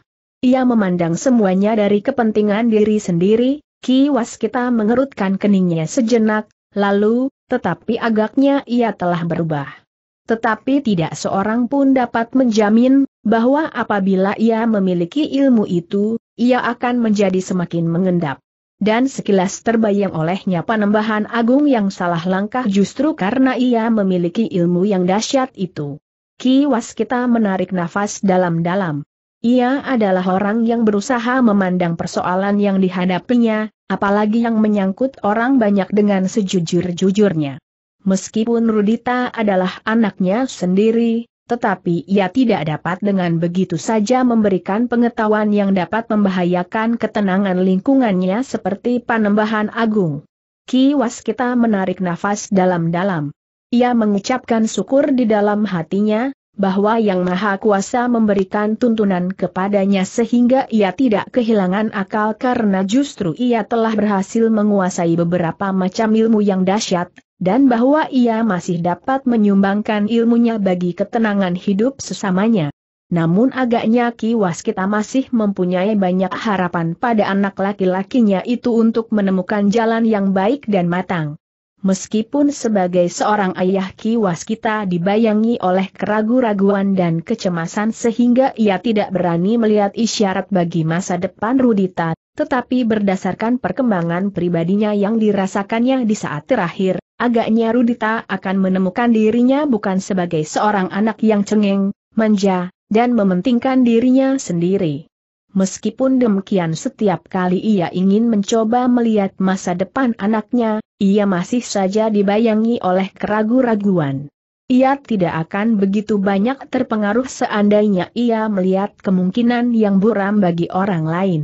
Ia memandang semuanya dari kepentingan diri sendiri, Ki Waskita mengerutkan keningnya sejenak, Lalu, tetapi agaknya ia telah berubah. Tetapi tidak seorang pun dapat menjamin, bahwa apabila ia memiliki ilmu itu, ia akan menjadi semakin mengendap. Dan sekilas terbayang olehnya panembahan agung yang salah langkah justru karena ia memiliki ilmu yang dahsyat itu. Ki kita menarik nafas dalam-dalam. Ia adalah orang yang berusaha memandang persoalan yang dihadapinya, apalagi yang menyangkut orang banyak dengan sejujur-jujurnya. Meskipun Rudita adalah anaknya sendiri, tetapi ia tidak dapat dengan begitu saja memberikan pengetahuan yang dapat membahayakan ketenangan lingkungannya seperti Panembahan Agung. Ki Waskita menarik nafas dalam-dalam. Ia mengucapkan syukur di dalam hatinya, bahwa Yang Maha Kuasa memberikan tuntunan kepadanya sehingga ia tidak kehilangan akal karena justru ia telah berhasil menguasai beberapa macam ilmu yang dahsyat, dan bahwa ia masih dapat menyumbangkan ilmunya bagi ketenangan hidup sesamanya. Namun agaknya Ki Waskita masih mempunyai banyak harapan pada anak laki-lakinya itu untuk menemukan jalan yang baik dan matang meskipun sebagai seorang ayah kiwas kita dibayangi oleh keraguan raguan dan kecemasan sehingga ia tidak berani melihat isyarat bagi masa depan Rudita, tetapi berdasarkan perkembangan pribadinya yang dirasakannya di saat terakhir, agaknya Rudita akan menemukan dirinya bukan sebagai seorang anak yang cengeng, manja, dan mementingkan dirinya sendiri. Meskipun demikian setiap kali ia ingin mencoba melihat masa depan anaknya, ia masih saja dibayangi oleh keraguan-raguan. Ia tidak akan begitu banyak terpengaruh seandainya ia melihat kemungkinan yang buram bagi orang lain.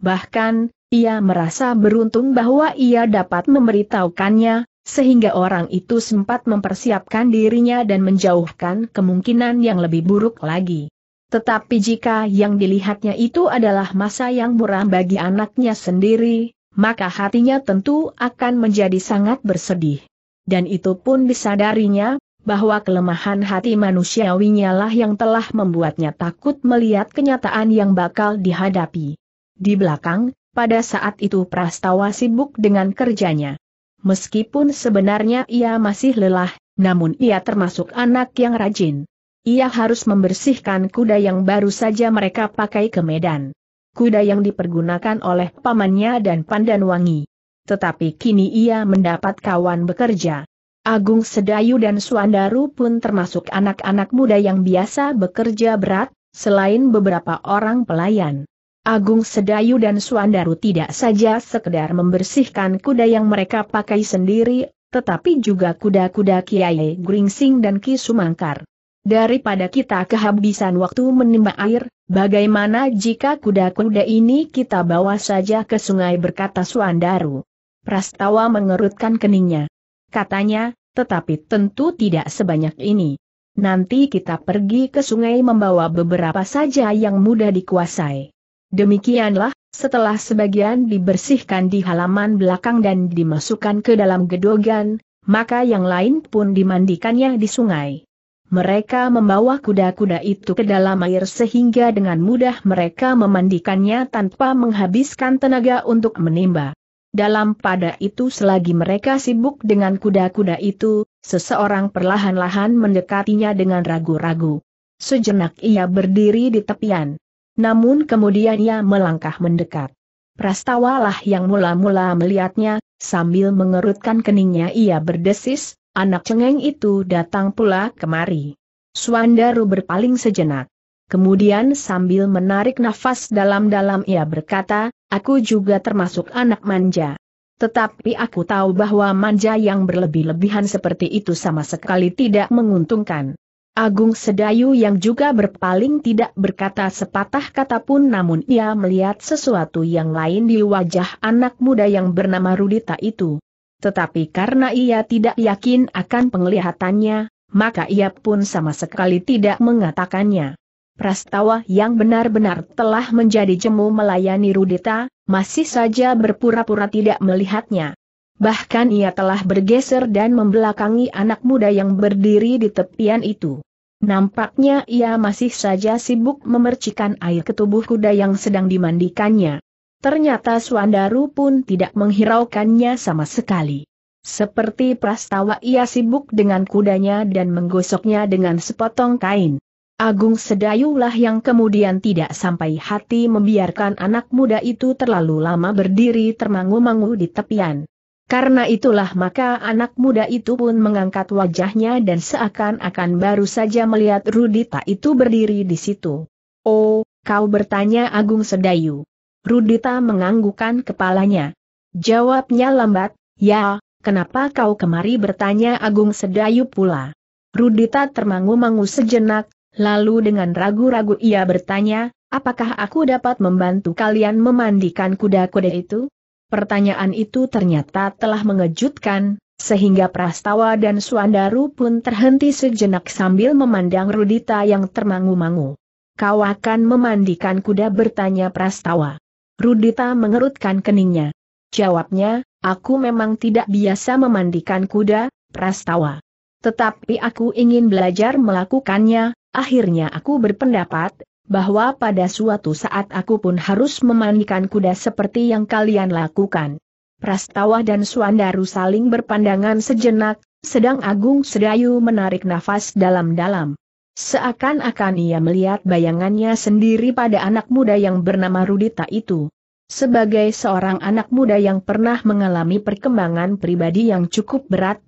Bahkan, ia merasa beruntung bahwa ia dapat memberitahukannya, sehingga orang itu sempat mempersiapkan dirinya dan menjauhkan kemungkinan yang lebih buruk lagi. Tetapi jika yang dilihatnya itu adalah masa yang muram bagi anaknya sendiri, maka hatinya tentu akan menjadi sangat bersedih. Dan itu pun disadarinya, bahwa kelemahan hati manusiawinya lah yang telah membuatnya takut melihat kenyataan yang bakal dihadapi. Di belakang, pada saat itu Prastawa sibuk dengan kerjanya. Meskipun sebenarnya ia masih lelah, namun ia termasuk anak yang rajin. Ia harus membersihkan kuda yang baru saja mereka pakai ke Medan. Kuda yang dipergunakan oleh pamannya dan Pandan Wangi. Tetapi kini ia mendapat kawan bekerja. Agung Sedayu dan Suandaru pun termasuk anak-anak muda yang biasa bekerja berat, selain beberapa orang pelayan. Agung Sedayu dan Suandaru tidak saja sekedar membersihkan kuda yang mereka pakai sendiri, tetapi juga kuda-kuda Kiai Gringsing dan Ki Sumangkar. Daripada kita kehabisan waktu menimba air, bagaimana jika kuda-kuda ini kita bawa saja ke sungai berkata Suandaru. Prastawa mengerutkan keningnya. Katanya, tetapi tentu tidak sebanyak ini. Nanti kita pergi ke sungai membawa beberapa saja yang mudah dikuasai. Demikianlah, setelah sebagian dibersihkan di halaman belakang dan dimasukkan ke dalam gedogan, maka yang lain pun dimandikannya di sungai. Mereka membawa kuda-kuda itu ke dalam air sehingga dengan mudah mereka memandikannya tanpa menghabiskan tenaga untuk menimba. Dalam pada itu selagi mereka sibuk dengan kuda-kuda itu, seseorang perlahan-lahan mendekatinya dengan ragu-ragu. Sejenak ia berdiri di tepian. Namun kemudian ia melangkah mendekat. Prastawalah yang mula-mula melihatnya, sambil mengerutkan keningnya ia berdesis, Anak cengeng itu datang pula kemari. Suandaru berpaling sejenak. Kemudian sambil menarik nafas dalam-dalam ia berkata, aku juga termasuk anak manja. Tetapi aku tahu bahwa manja yang berlebih-lebihan seperti itu sama sekali tidak menguntungkan. Agung Sedayu yang juga berpaling tidak berkata sepatah kata pun namun ia melihat sesuatu yang lain di wajah anak muda yang bernama Rudita itu. Tetapi karena ia tidak yakin akan penglihatannya, maka ia pun sama sekali tidak mengatakannya. Prastawa yang benar-benar telah menjadi jemu melayani Rudita, masih saja berpura-pura tidak melihatnya. Bahkan ia telah bergeser dan membelakangi anak muda yang berdiri di tepian itu. Nampaknya ia masih saja sibuk memercikan air ke tubuh kuda yang sedang dimandikannya. Ternyata Suandaru pun tidak menghiraukannya sama sekali. Seperti prastawa ia sibuk dengan kudanya dan menggosoknya dengan sepotong kain. Agung Sedayulah yang kemudian tidak sampai hati membiarkan anak muda itu terlalu lama berdiri termangu-mangu di tepian. Karena itulah maka anak muda itu pun mengangkat wajahnya dan seakan-akan baru saja melihat Rudita itu berdiri di situ. Oh, kau bertanya Agung Sedayu. Rudita menganggukan kepalanya. Jawabnya lambat, ya, kenapa kau kemari bertanya Agung Sedayu pula. Rudita termangu-mangu sejenak, lalu dengan ragu-ragu ia bertanya, apakah aku dapat membantu kalian memandikan kuda-kuda itu? Pertanyaan itu ternyata telah mengejutkan, sehingga Prastawa dan Suandaru pun terhenti sejenak sambil memandang Rudita yang termangu-mangu. Kau akan memandikan kuda bertanya Prastawa. Rudita mengerutkan keningnya. Jawabnya, aku memang tidak biasa memandikan kuda, Prastawa. Tetapi aku ingin belajar melakukannya, akhirnya aku berpendapat, bahwa pada suatu saat aku pun harus memandikan kuda seperti yang kalian lakukan. Prastawa dan Suandaru saling berpandangan sejenak, sedang Agung Sedayu menarik nafas dalam-dalam. Seakan-akan ia melihat bayangannya sendiri pada anak muda yang bernama Rudita itu. Sebagai seorang anak muda yang pernah mengalami perkembangan pribadi yang cukup berat,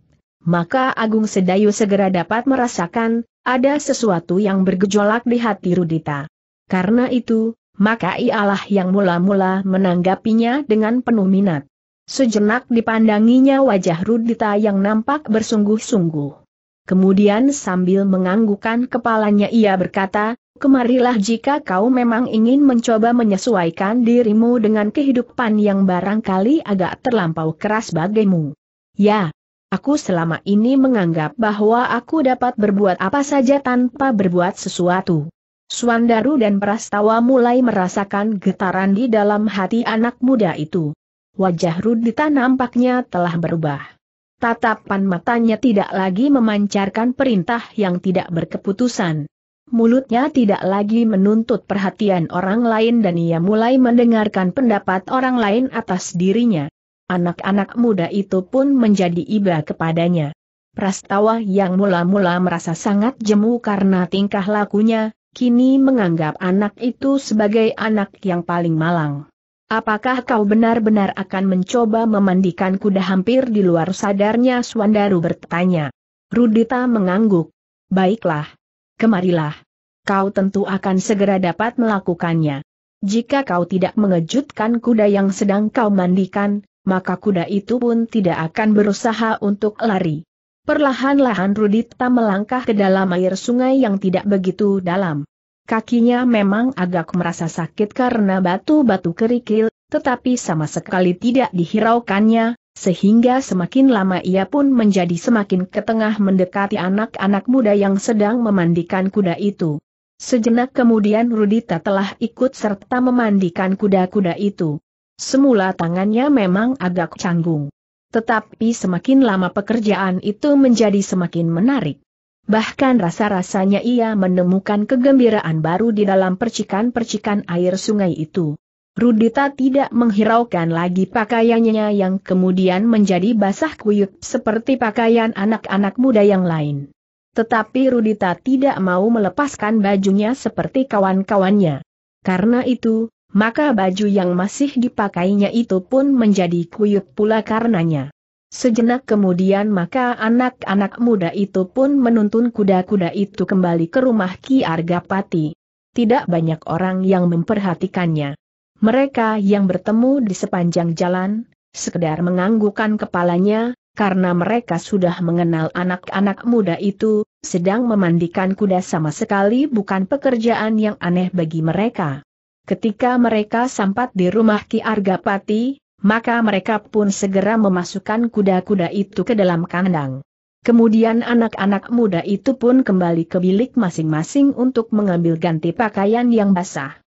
maka Agung Sedayu segera dapat merasakan, ada sesuatu yang bergejolak di hati Rudita. Karena itu, maka ialah yang mula-mula menanggapinya dengan penuh minat. Sejenak dipandanginya wajah Rudita yang nampak bersungguh-sungguh. Kemudian sambil menganggukan kepalanya ia berkata, Kemarilah jika kau memang ingin mencoba menyesuaikan dirimu dengan kehidupan yang barangkali agak terlampau keras bagimu. Ya, aku selama ini menganggap bahwa aku dapat berbuat apa saja tanpa berbuat sesuatu. Suandaru dan Prastawa mulai merasakan getaran di dalam hati anak muda itu. Wajah Rudita nampaknya telah berubah. Tatapan matanya tidak lagi memancarkan perintah yang tidak berkeputusan. Mulutnya tidak lagi menuntut perhatian orang lain dan ia mulai mendengarkan pendapat orang lain atas dirinya. Anak-anak muda itu pun menjadi iba kepadanya. Prastawa yang mula-mula merasa sangat jemu karena tingkah lakunya, kini menganggap anak itu sebagai anak yang paling malang. Apakah kau benar-benar akan mencoba memandikan kuda hampir di luar sadarnya Swandaru bertanya. Rudita mengangguk. Baiklah. Kemarilah. Kau tentu akan segera dapat melakukannya. Jika kau tidak mengejutkan kuda yang sedang kau mandikan, maka kuda itu pun tidak akan berusaha untuk lari. Perlahan-lahan Rudita melangkah ke dalam air sungai yang tidak begitu dalam. Kakinya memang agak merasa sakit karena batu-batu kerikil, tetapi sama sekali tidak dihiraukannya, sehingga semakin lama ia pun menjadi semakin ketengah mendekati anak-anak muda yang sedang memandikan kuda itu. Sejenak kemudian Rudita telah ikut serta memandikan kuda-kuda itu. Semula tangannya memang agak canggung. Tetapi semakin lama pekerjaan itu menjadi semakin menarik. Bahkan rasa-rasanya ia menemukan kegembiraan baru di dalam percikan-percikan air sungai itu. Rudita tidak menghiraukan lagi pakaiannya yang kemudian menjadi basah kuyup seperti pakaian anak-anak muda yang lain. Tetapi Rudita tidak mau melepaskan bajunya seperti kawan-kawannya. Karena itu, maka baju yang masih dipakainya itu pun menjadi kuyup pula karenanya. Sejenak kemudian maka anak-anak muda itu pun menuntun kuda-kuda itu kembali ke rumah Ki Arga Pati. Tidak banyak orang yang memperhatikannya. Mereka yang bertemu di sepanjang jalan, sekedar menganggukkan kepalanya, karena mereka sudah mengenal anak-anak muda itu, sedang memandikan kuda sama sekali bukan pekerjaan yang aneh bagi mereka. Ketika mereka sampat di rumah Ki Argapati, maka mereka pun segera memasukkan kuda-kuda itu ke dalam kandang. Kemudian anak-anak muda itu pun kembali ke bilik masing-masing untuk mengambil ganti pakaian yang basah.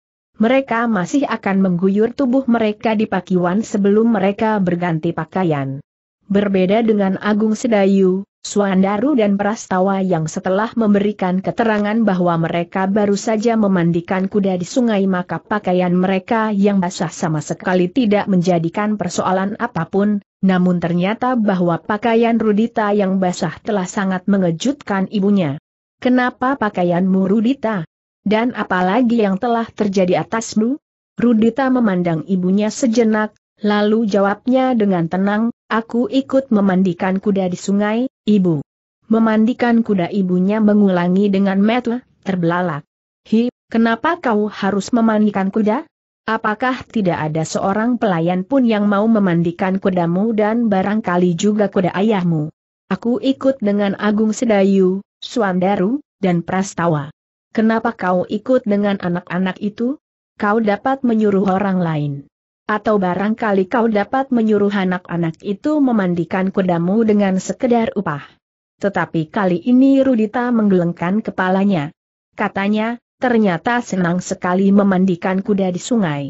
Mereka masih akan mengguyur tubuh mereka di pakiwan sebelum mereka berganti pakaian. Berbeda dengan Agung Sedayu, Suandaru dan Prastawa yang setelah memberikan keterangan bahwa mereka baru saja memandikan kuda di sungai maka pakaian mereka yang basah sama sekali tidak menjadikan persoalan apapun, namun ternyata bahwa pakaian Rudita yang basah telah sangat mengejutkan ibunya. Kenapa pakaianmu Rudita? Dan apalagi yang telah terjadi atasmu? Rudita memandang ibunya sejenak, Lalu jawabnya dengan tenang, aku ikut memandikan kuda di sungai, ibu. Memandikan kuda ibunya mengulangi dengan metu, terbelalak. Hi, kenapa kau harus memandikan kuda? Apakah tidak ada seorang pelayan pun yang mau memandikan kudamu dan barangkali juga kuda ayahmu? Aku ikut dengan Agung Sedayu, Suandaru, dan Prastawa. Kenapa kau ikut dengan anak-anak itu? Kau dapat menyuruh orang lain. Atau barangkali kau dapat menyuruh anak-anak itu memandikan kudamu dengan sekedar upah. Tetapi kali ini Rudita menggelengkan kepalanya. Katanya, ternyata senang sekali memandikan kuda di sungai.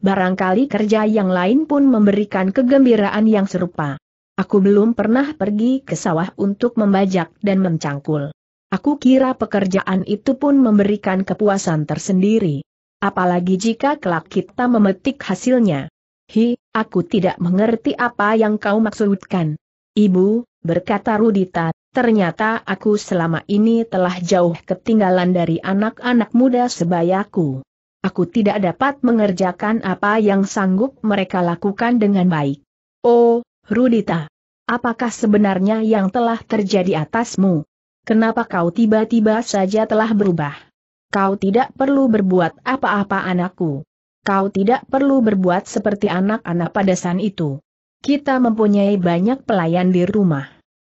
Barangkali kerja yang lain pun memberikan kegembiraan yang serupa. Aku belum pernah pergi ke sawah untuk membajak dan mencangkul. Aku kira pekerjaan itu pun memberikan kepuasan tersendiri apalagi jika kelak kita memetik hasilnya. Hi, aku tidak mengerti apa yang kau maksudkan. Ibu, berkata Rudita, ternyata aku selama ini telah jauh ketinggalan dari anak-anak muda sebayaku. Aku tidak dapat mengerjakan apa yang sanggup mereka lakukan dengan baik. Oh, Rudita. Apakah sebenarnya yang telah terjadi atasmu? Kenapa kau tiba-tiba saja telah berubah? Kau tidak perlu berbuat apa-apa anakku. Kau tidak perlu berbuat seperti anak-anak pada saat itu. Kita mempunyai banyak pelayan di rumah.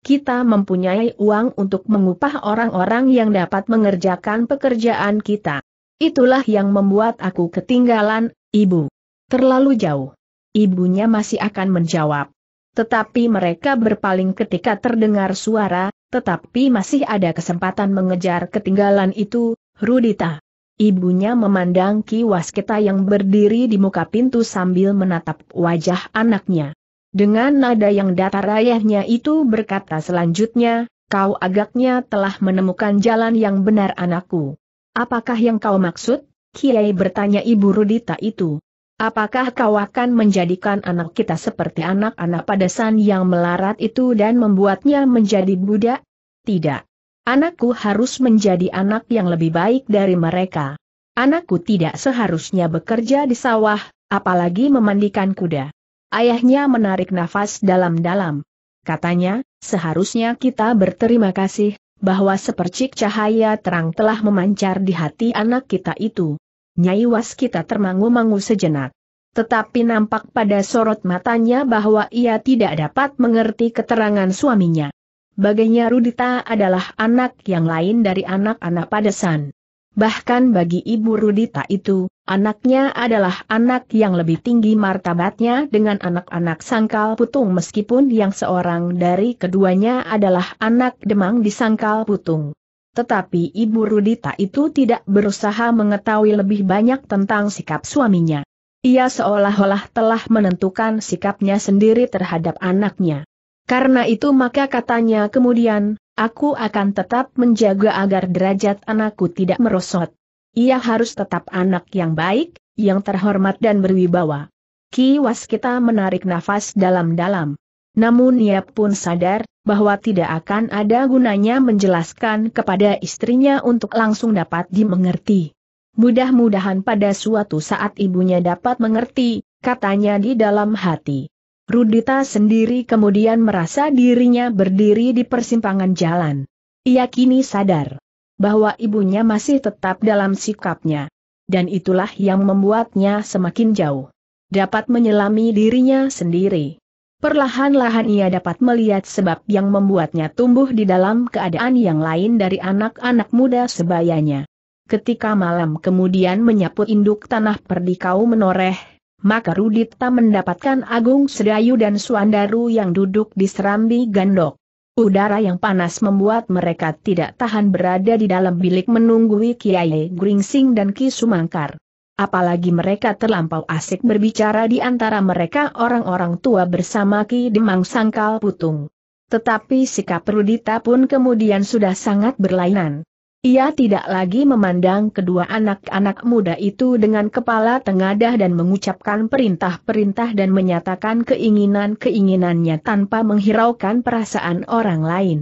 Kita mempunyai uang untuk mengupah orang-orang yang dapat mengerjakan pekerjaan kita. Itulah yang membuat aku ketinggalan, ibu. Terlalu jauh. Ibunya masih akan menjawab. Tetapi mereka berpaling ketika terdengar suara, tetapi masih ada kesempatan mengejar ketinggalan itu, Rudita. Ibunya memandang Ki Waskita yang berdiri di muka pintu sambil menatap wajah anaknya. Dengan nada yang datar ayahnya itu berkata selanjutnya, kau agaknya telah menemukan jalan yang benar anakku. Apakah yang kau maksud? Kiai bertanya ibu Rudita itu. Apakah kau akan menjadikan anak kita seperti anak-anak padasan yang melarat itu dan membuatnya menjadi budak? Tidak. Anakku harus menjadi anak yang lebih baik dari mereka. Anakku tidak seharusnya bekerja di sawah, apalagi memandikan kuda. Ayahnya menarik nafas dalam-dalam. Katanya, seharusnya kita berterima kasih, bahwa sepercik cahaya terang telah memancar di hati anak kita itu. Nyai was kita termangu-mangu sejenak. Tetapi nampak pada sorot matanya bahwa ia tidak dapat mengerti keterangan suaminya. Baginya Rudita adalah anak yang lain dari anak-anak padesan. Bahkan bagi ibu Rudita itu, anaknya adalah anak yang lebih tinggi martabatnya dengan anak-anak sangkal putung meskipun yang seorang dari keduanya adalah anak demang di sangkal putung. Tetapi ibu Rudita itu tidak berusaha mengetahui lebih banyak tentang sikap suaminya. Ia seolah-olah telah menentukan sikapnya sendiri terhadap anaknya. Karena itu maka katanya kemudian, aku akan tetap menjaga agar derajat anakku tidak merosot. Ia harus tetap anak yang baik, yang terhormat dan berwibawa. Ki Waskita menarik nafas dalam-dalam. Namun ia pun sadar, bahwa tidak akan ada gunanya menjelaskan kepada istrinya untuk langsung dapat dimengerti. Mudah-mudahan pada suatu saat ibunya dapat mengerti, katanya di dalam hati. Rudita sendiri kemudian merasa dirinya berdiri di persimpangan jalan. Ia kini sadar bahwa ibunya masih tetap dalam sikapnya. Dan itulah yang membuatnya semakin jauh. Dapat menyelami dirinya sendiri. Perlahan-lahan ia dapat melihat sebab yang membuatnya tumbuh di dalam keadaan yang lain dari anak-anak muda sebayanya. Ketika malam kemudian menyapu induk tanah perdikau menoreh, maka Rudita mendapatkan Agung Sedayu dan Suandaru yang duduk di serambi gandok. Udara yang panas membuat mereka tidak tahan berada di dalam bilik menunggui Kiai Gringsing dan Ki Sumangkar. Apalagi mereka terlampau asik berbicara di antara mereka orang-orang tua bersama Ki Demang Sangkal Putung. Tetapi sikap Rudita pun kemudian sudah sangat berlainan. Ia tidak lagi memandang kedua anak-anak muda itu dengan kepala tengadah dan mengucapkan perintah-perintah dan menyatakan keinginan-keinginannya tanpa menghiraukan perasaan orang lain.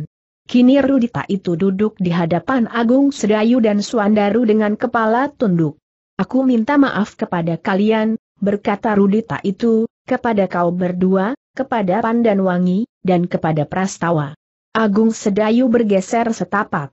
Kini Rudita itu duduk di hadapan Agung Sedayu dan Suandaru dengan kepala tunduk. Aku minta maaf kepada kalian, berkata Rudita itu, kepada kau berdua, kepada Wangi, dan kepada Prastawa. Agung Sedayu bergeser setapak.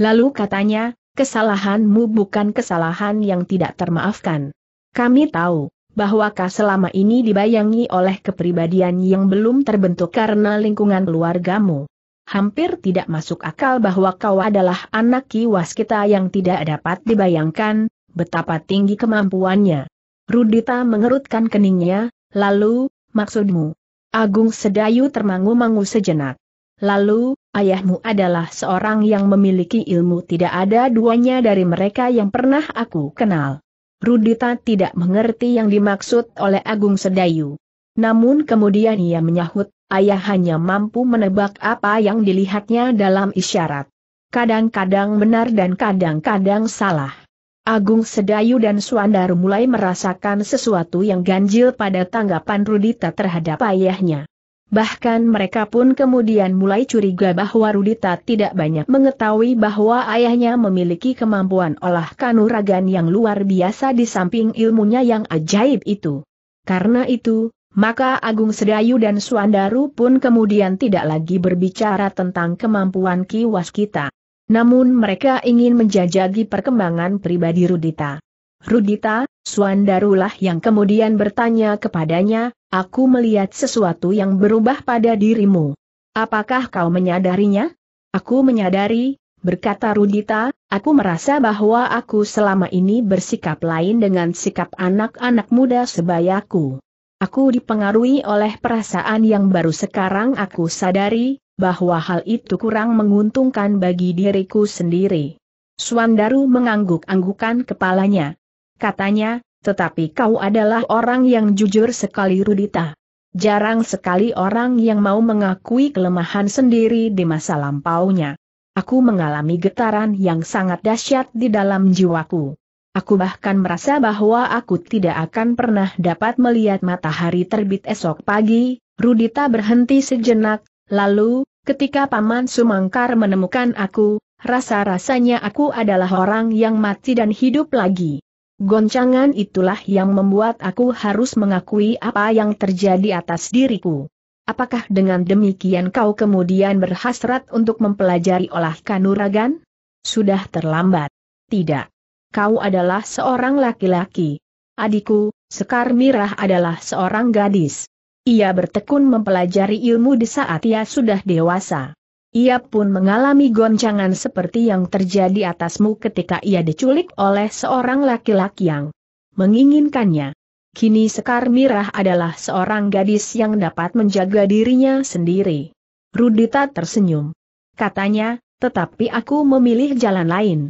Lalu katanya, kesalahanmu bukan kesalahan yang tidak termaafkan. Kami tahu, bahwa kau selama ini dibayangi oleh kepribadian yang belum terbentuk karena lingkungan keluargamu. Hampir tidak masuk akal bahwa kau adalah anak kiwas kita yang tidak dapat dibayangkan, betapa tinggi kemampuannya. Rudita mengerutkan keningnya, lalu, maksudmu? Agung Sedayu termangu-mangu sejenak. Lalu, ayahmu adalah seorang yang memiliki ilmu tidak ada duanya dari mereka yang pernah aku kenal. Rudita tidak mengerti yang dimaksud oleh Agung Sedayu. Namun kemudian ia menyahut, ayah hanya mampu menebak apa yang dilihatnya dalam isyarat. Kadang-kadang benar dan kadang-kadang salah. Agung Sedayu dan Suandar mulai merasakan sesuatu yang ganjil pada tanggapan Rudita terhadap ayahnya. Bahkan mereka pun kemudian mulai curiga bahwa Rudita tidak banyak mengetahui bahwa ayahnya memiliki kemampuan olah kanuragan yang luar biasa di samping ilmunya yang ajaib itu. Karena itu, maka Agung Sedayu dan Suandaru pun kemudian tidak lagi berbicara tentang kemampuan kiwas kita. Namun mereka ingin menjajagi perkembangan pribadi Rudita. Rudita, Suandarulah yang kemudian bertanya kepadanya, Aku melihat sesuatu yang berubah pada dirimu. Apakah kau menyadarinya? Aku menyadari, berkata Rudita, aku merasa bahwa aku selama ini bersikap lain dengan sikap anak-anak muda sebayaku. Aku dipengaruhi oleh perasaan yang baru sekarang aku sadari, bahwa hal itu kurang menguntungkan bagi diriku sendiri. Suandaru mengangguk-anggukan kepalanya. Katanya, tetapi kau adalah orang yang jujur sekali Rudita. Jarang sekali orang yang mau mengakui kelemahan sendiri di masa lampaunya. Aku mengalami getaran yang sangat dahsyat di dalam jiwaku. Aku bahkan merasa bahwa aku tidak akan pernah dapat melihat matahari terbit esok pagi. Rudita berhenti sejenak, lalu, ketika Paman Sumangkar menemukan aku, rasa-rasanya aku adalah orang yang mati dan hidup lagi. Goncangan itulah yang membuat aku harus mengakui apa yang terjadi atas diriku. Apakah dengan demikian kau kemudian berhasrat untuk mempelajari olah kanuragan? Sudah terlambat. Tidak. Kau adalah seorang laki-laki. Adikku, Sekar Mirah adalah seorang gadis. Ia bertekun mempelajari ilmu di saat ia sudah dewasa. Ia pun mengalami goncangan seperti yang terjadi atasmu ketika ia diculik oleh seorang laki-laki yang menginginkannya. Kini Sekar Mirah adalah seorang gadis yang dapat menjaga dirinya sendiri. Rudita tersenyum. Katanya, tetapi aku memilih jalan lain.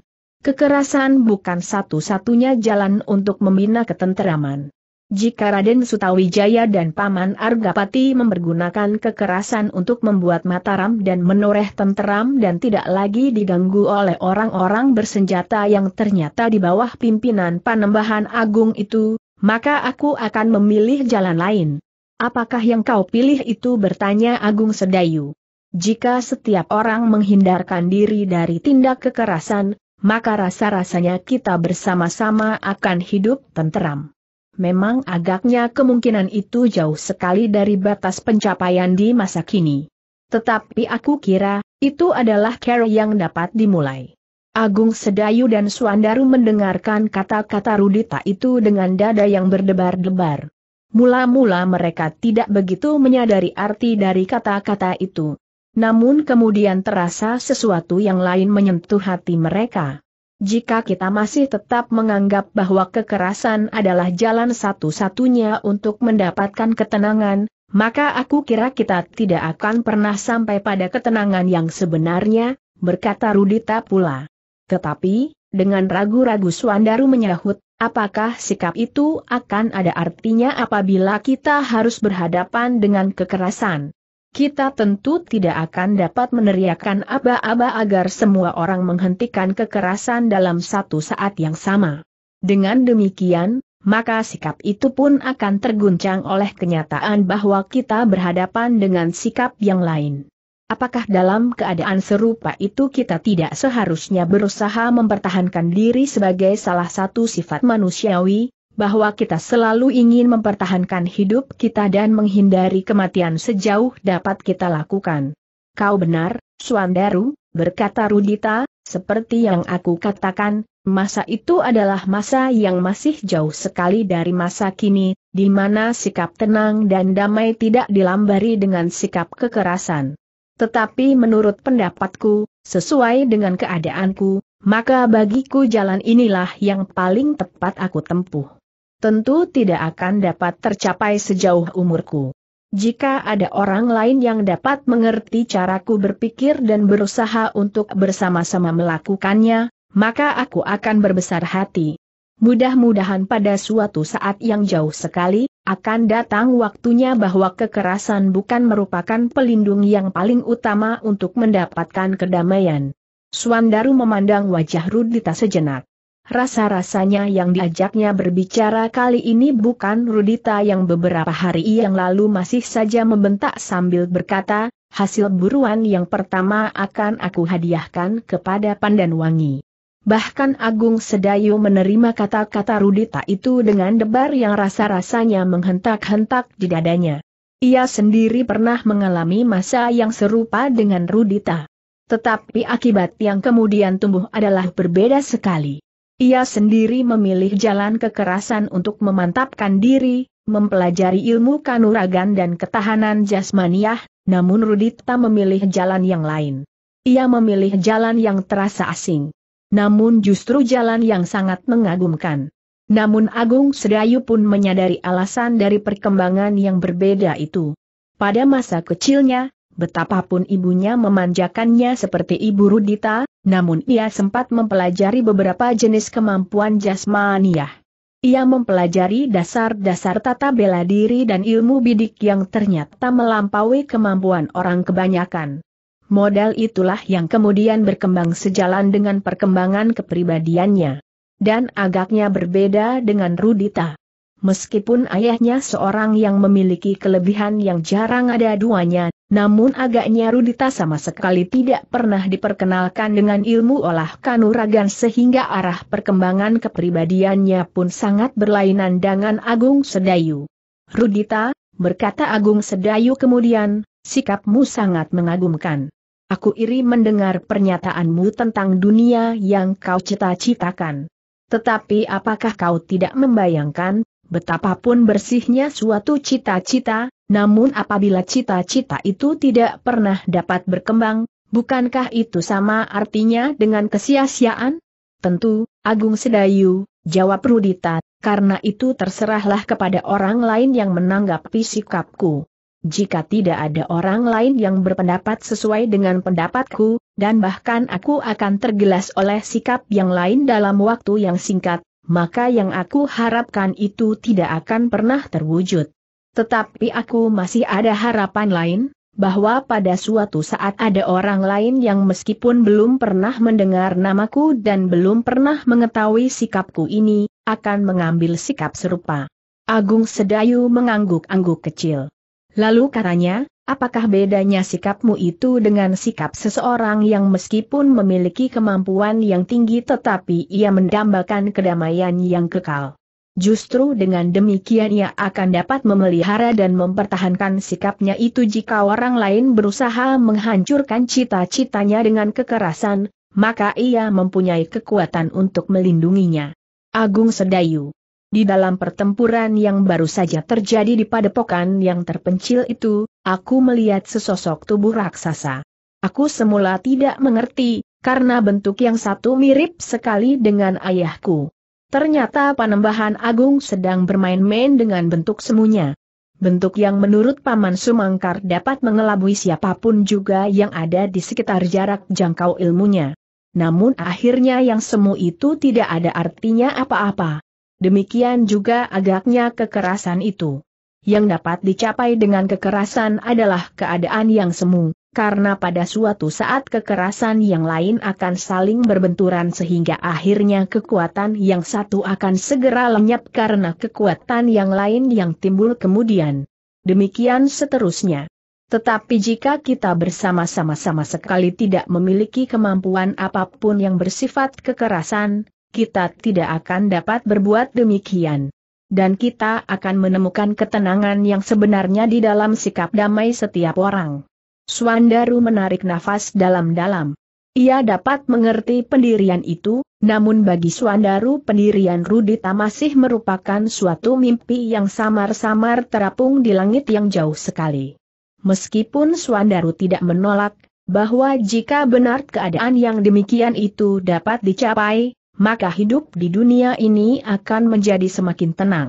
Kekerasan bukan satu-satunya jalan untuk membina ketenteraman. Jika Raden Sutawijaya dan Paman Argapati mempergunakan kekerasan untuk membuat Mataram dan menoreh tenteram dan tidak lagi diganggu oleh orang-orang bersenjata yang ternyata di bawah pimpinan Panembahan Agung itu, maka aku akan memilih jalan lain. Apakah yang kau pilih itu bertanya Agung Sedayu. Jika setiap orang menghindarkan diri dari tindak kekerasan, maka rasa-rasanya kita bersama-sama akan hidup tenteram memang agaknya kemungkinan itu jauh sekali dari batas pencapaian di masa kini. Tetapi aku kira, itu adalah cara yang dapat dimulai. Agung Sedayu dan Suandaru mendengarkan kata-kata Rudita itu dengan dada yang berdebar-debar. Mula-mula mereka tidak begitu menyadari arti dari kata-kata itu. Namun kemudian terasa sesuatu yang lain menyentuh hati mereka jika kita masih tetap menganggap bahwa kekerasan adalah jalan satu-satunya untuk mendapatkan ketenangan, maka aku kira kita tidak akan pernah sampai pada ketenangan yang sebenarnya, berkata Rudita pula. Tetapi, dengan ragu-ragu Suandaru menyahut, apakah sikap itu akan ada artinya apabila kita harus berhadapan dengan kekerasan? kita tentu tidak akan dapat meneriakkan aba-aba agar semua orang menghentikan kekerasan dalam satu saat yang sama. Dengan demikian, maka sikap itu pun akan terguncang oleh kenyataan bahwa kita berhadapan dengan sikap yang lain. Apakah dalam keadaan serupa itu kita tidak seharusnya berusaha mempertahankan diri sebagai salah satu sifat manusiawi, bahwa kita selalu ingin mempertahankan hidup kita dan menghindari kematian sejauh dapat kita lakukan. Kau benar, Suandaru, berkata Rudita, seperti yang aku katakan, masa itu adalah masa yang masih jauh sekali dari masa kini, di mana sikap tenang dan damai tidak dilambari dengan sikap kekerasan. Tetapi menurut pendapatku, sesuai dengan keadaanku, maka bagiku jalan inilah yang paling tepat aku tempuh tentu tidak akan dapat tercapai sejauh umurku. Jika ada orang lain yang dapat mengerti caraku berpikir dan berusaha untuk bersama-sama melakukannya, maka aku akan berbesar hati. Mudah-mudahan pada suatu saat yang jauh sekali, akan datang waktunya bahwa kekerasan bukan merupakan pelindung yang paling utama untuk mendapatkan kedamaian. Suandaru memandang wajah Rudita sejenak. Rasa-rasanya yang diajaknya berbicara kali ini bukan Rudita yang beberapa hari yang lalu masih saja membentak sambil berkata, hasil buruan yang pertama akan aku hadiahkan kepada Pandan Wangi. Bahkan Agung Sedayu menerima kata-kata Rudita itu dengan debar yang rasa-rasanya menghentak-hentak di dadanya. Ia sendiri pernah mengalami masa yang serupa dengan Rudita. Tetapi akibat yang kemudian tumbuh adalah berbeda sekali. Ia sendiri memilih jalan kekerasan untuk memantapkan diri, mempelajari ilmu kanuragan dan ketahanan jasmaniah, namun Rudita memilih jalan yang lain. Ia memilih jalan yang terasa asing. Namun justru jalan yang sangat mengagumkan. Namun Agung Sedayu pun menyadari alasan dari perkembangan yang berbeda itu. Pada masa kecilnya, betapapun ibunya memanjakannya seperti ibu Rudita, namun ia sempat mempelajari beberapa jenis kemampuan jasmaniah. Ia mempelajari dasar-dasar tata bela diri dan ilmu bidik yang ternyata melampaui kemampuan orang kebanyakan. Modal itulah yang kemudian berkembang sejalan dengan perkembangan kepribadiannya. Dan agaknya berbeda dengan Rudita. Meskipun ayahnya seorang yang memiliki kelebihan yang jarang ada duanya, namun agaknya Rudita sama sekali tidak pernah diperkenalkan dengan ilmu olah kanuragan sehingga arah perkembangan kepribadiannya pun sangat berlainan dengan Agung Sedayu. Rudita, berkata Agung Sedayu kemudian, sikapmu sangat mengagumkan. Aku iri mendengar pernyataanmu tentang dunia yang kau cita-citakan. Tetapi apakah kau tidak membayangkan, betapapun bersihnya suatu cita-cita, namun apabila cita-cita itu tidak pernah dapat berkembang, bukankah itu sama artinya dengan kesia-siaan? Tentu, Agung Sedayu, jawab Rudita, karena itu terserahlah kepada orang lain yang menanggapi sikapku. Jika tidak ada orang lain yang berpendapat sesuai dengan pendapatku, dan bahkan aku akan tergelas oleh sikap yang lain dalam waktu yang singkat, maka yang aku harapkan itu tidak akan pernah terwujud. Tetapi aku masih ada harapan lain, bahwa pada suatu saat ada orang lain yang meskipun belum pernah mendengar namaku dan belum pernah mengetahui sikapku ini, akan mengambil sikap serupa. Agung Sedayu mengangguk-angguk kecil. Lalu katanya, apakah bedanya sikapmu itu dengan sikap seseorang yang meskipun memiliki kemampuan yang tinggi tetapi ia mendambakan kedamaian yang kekal? Justru dengan demikian ia akan dapat memelihara dan mempertahankan sikapnya itu jika orang lain berusaha menghancurkan cita-citanya dengan kekerasan, maka ia mempunyai kekuatan untuk melindunginya. Agung Sedayu Di dalam pertempuran yang baru saja terjadi di padepokan yang terpencil itu, aku melihat sesosok tubuh raksasa. Aku semula tidak mengerti, karena bentuk yang satu mirip sekali dengan ayahku. Ternyata Panembahan Agung sedang bermain-main dengan bentuk semunya. Bentuk yang menurut Paman Sumangkar dapat mengelabui siapapun juga yang ada di sekitar jarak jangkau ilmunya. Namun akhirnya yang semu itu tidak ada artinya apa-apa. Demikian juga agaknya kekerasan itu. Yang dapat dicapai dengan kekerasan adalah keadaan yang semu karena pada suatu saat kekerasan yang lain akan saling berbenturan sehingga akhirnya kekuatan yang satu akan segera lenyap karena kekuatan yang lain yang timbul kemudian. Demikian seterusnya. Tetapi jika kita bersama-sama sama sekali tidak memiliki kemampuan apapun yang bersifat kekerasan, kita tidak akan dapat berbuat demikian dan kita akan menemukan ketenangan yang sebenarnya di dalam sikap damai setiap orang. Suandaru menarik nafas dalam-dalam. Ia dapat mengerti pendirian itu, namun bagi Suandaru pendirian Rudita masih merupakan suatu mimpi yang samar-samar terapung di langit yang jauh sekali. Meskipun Suandaru tidak menolak, bahwa jika benar keadaan yang demikian itu dapat dicapai, maka hidup di dunia ini akan menjadi semakin tenang.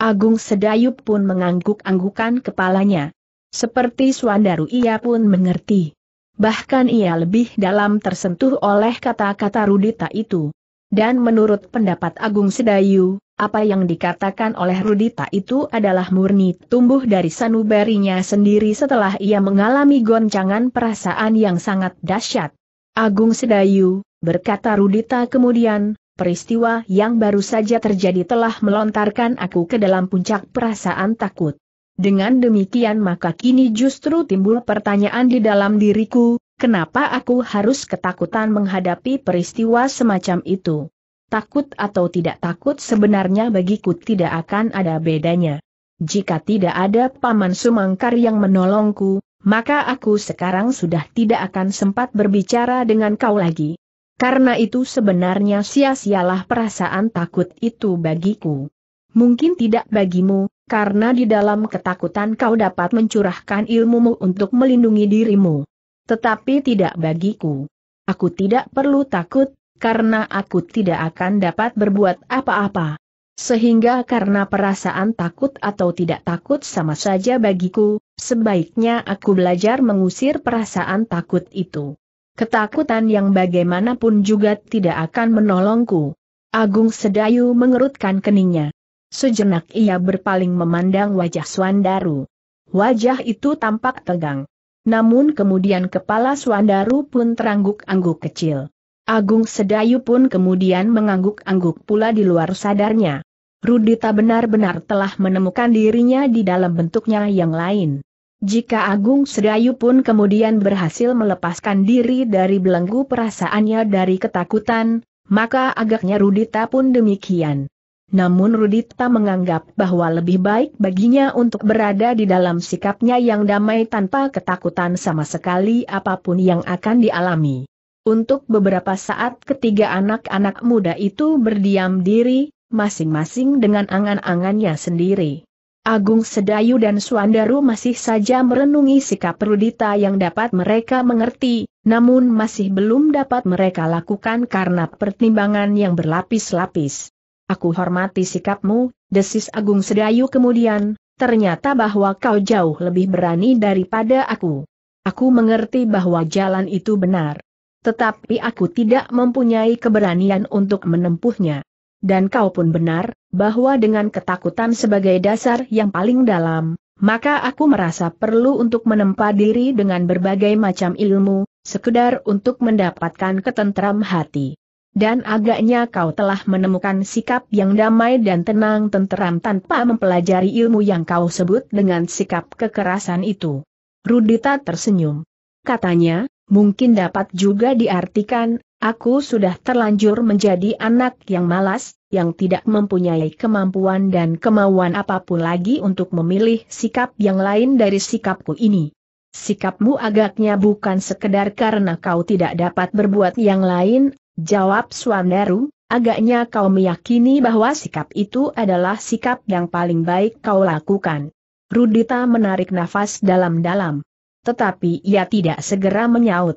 Agung Sedayu pun mengangguk-anggukan kepalanya, seperti Suandaru ia pun mengerti. Bahkan ia lebih dalam tersentuh oleh kata-kata Rudita itu. Dan menurut pendapat Agung Sedayu, apa yang dikatakan oleh Rudita itu adalah murni tumbuh dari sanubarinya sendiri setelah ia mengalami goncangan perasaan yang sangat dahsyat. Agung Sedayu, berkata Rudita kemudian, peristiwa yang baru saja terjadi telah melontarkan aku ke dalam puncak perasaan takut. Dengan demikian maka kini justru timbul pertanyaan di dalam diriku, kenapa aku harus ketakutan menghadapi peristiwa semacam itu? Takut atau tidak takut sebenarnya bagiku tidak akan ada bedanya. Jika tidak ada Paman Sumangkar yang menolongku, maka aku sekarang sudah tidak akan sempat berbicara dengan kau lagi. Karena itu sebenarnya sia-sialah perasaan takut itu bagiku. Mungkin tidak bagimu, karena di dalam ketakutan kau dapat mencurahkan ilmumu untuk melindungi dirimu. Tetapi tidak bagiku. Aku tidak perlu takut, karena aku tidak akan dapat berbuat apa-apa. Sehingga karena perasaan takut atau tidak takut sama saja bagiku, sebaiknya aku belajar mengusir perasaan takut itu. Ketakutan yang bagaimanapun juga tidak akan menolongku. Agung Sedayu mengerutkan keningnya. Sejenak ia berpaling memandang wajah Swandaru. Wajah itu tampak tegang. Namun kemudian kepala Swandaru pun terangguk-angguk kecil. Agung Sedayu pun kemudian mengangguk-angguk pula di luar sadarnya. Rudita benar-benar telah menemukan dirinya di dalam bentuknya yang lain. Jika Agung Sedayu pun kemudian berhasil melepaskan diri dari belenggu perasaannya dari ketakutan, maka agaknya Rudita pun demikian namun Rudita menganggap bahwa lebih baik baginya untuk berada di dalam sikapnya yang damai tanpa ketakutan sama sekali apapun yang akan dialami. Untuk beberapa saat ketiga anak-anak muda itu berdiam diri, masing-masing dengan angan-angannya sendiri. Agung Sedayu dan Suandaru masih saja merenungi sikap Rudita yang dapat mereka mengerti, namun masih belum dapat mereka lakukan karena pertimbangan yang berlapis-lapis. Aku hormati sikapmu, desis Agung Sedayu kemudian, ternyata bahwa kau jauh lebih berani daripada aku. Aku mengerti bahwa jalan itu benar. Tetapi aku tidak mempunyai keberanian untuk menempuhnya. Dan kau pun benar, bahwa dengan ketakutan sebagai dasar yang paling dalam, maka aku merasa perlu untuk menempa diri dengan berbagai macam ilmu, sekedar untuk mendapatkan ketentram hati. Dan agaknya kau telah menemukan sikap yang damai dan tenang tenteram tanpa mempelajari ilmu yang kau sebut dengan sikap kekerasan itu. Rudita tersenyum. Katanya, mungkin dapat juga diartikan, aku sudah terlanjur menjadi anak yang malas, yang tidak mempunyai kemampuan dan kemauan apapun lagi untuk memilih sikap yang lain dari sikapku ini. Sikapmu agaknya bukan sekedar karena kau tidak dapat berbuat yang lain, Jawab Suaneru, agaknya kau meyakini bahwa sikap itu adalah sikap yang paling baik kau lakukan. Rudita menarik nafas dalam-dalam. Tetapi ia tidak segera menyaut.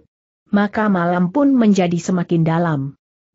Maka malam pun menjadi semakin dalam.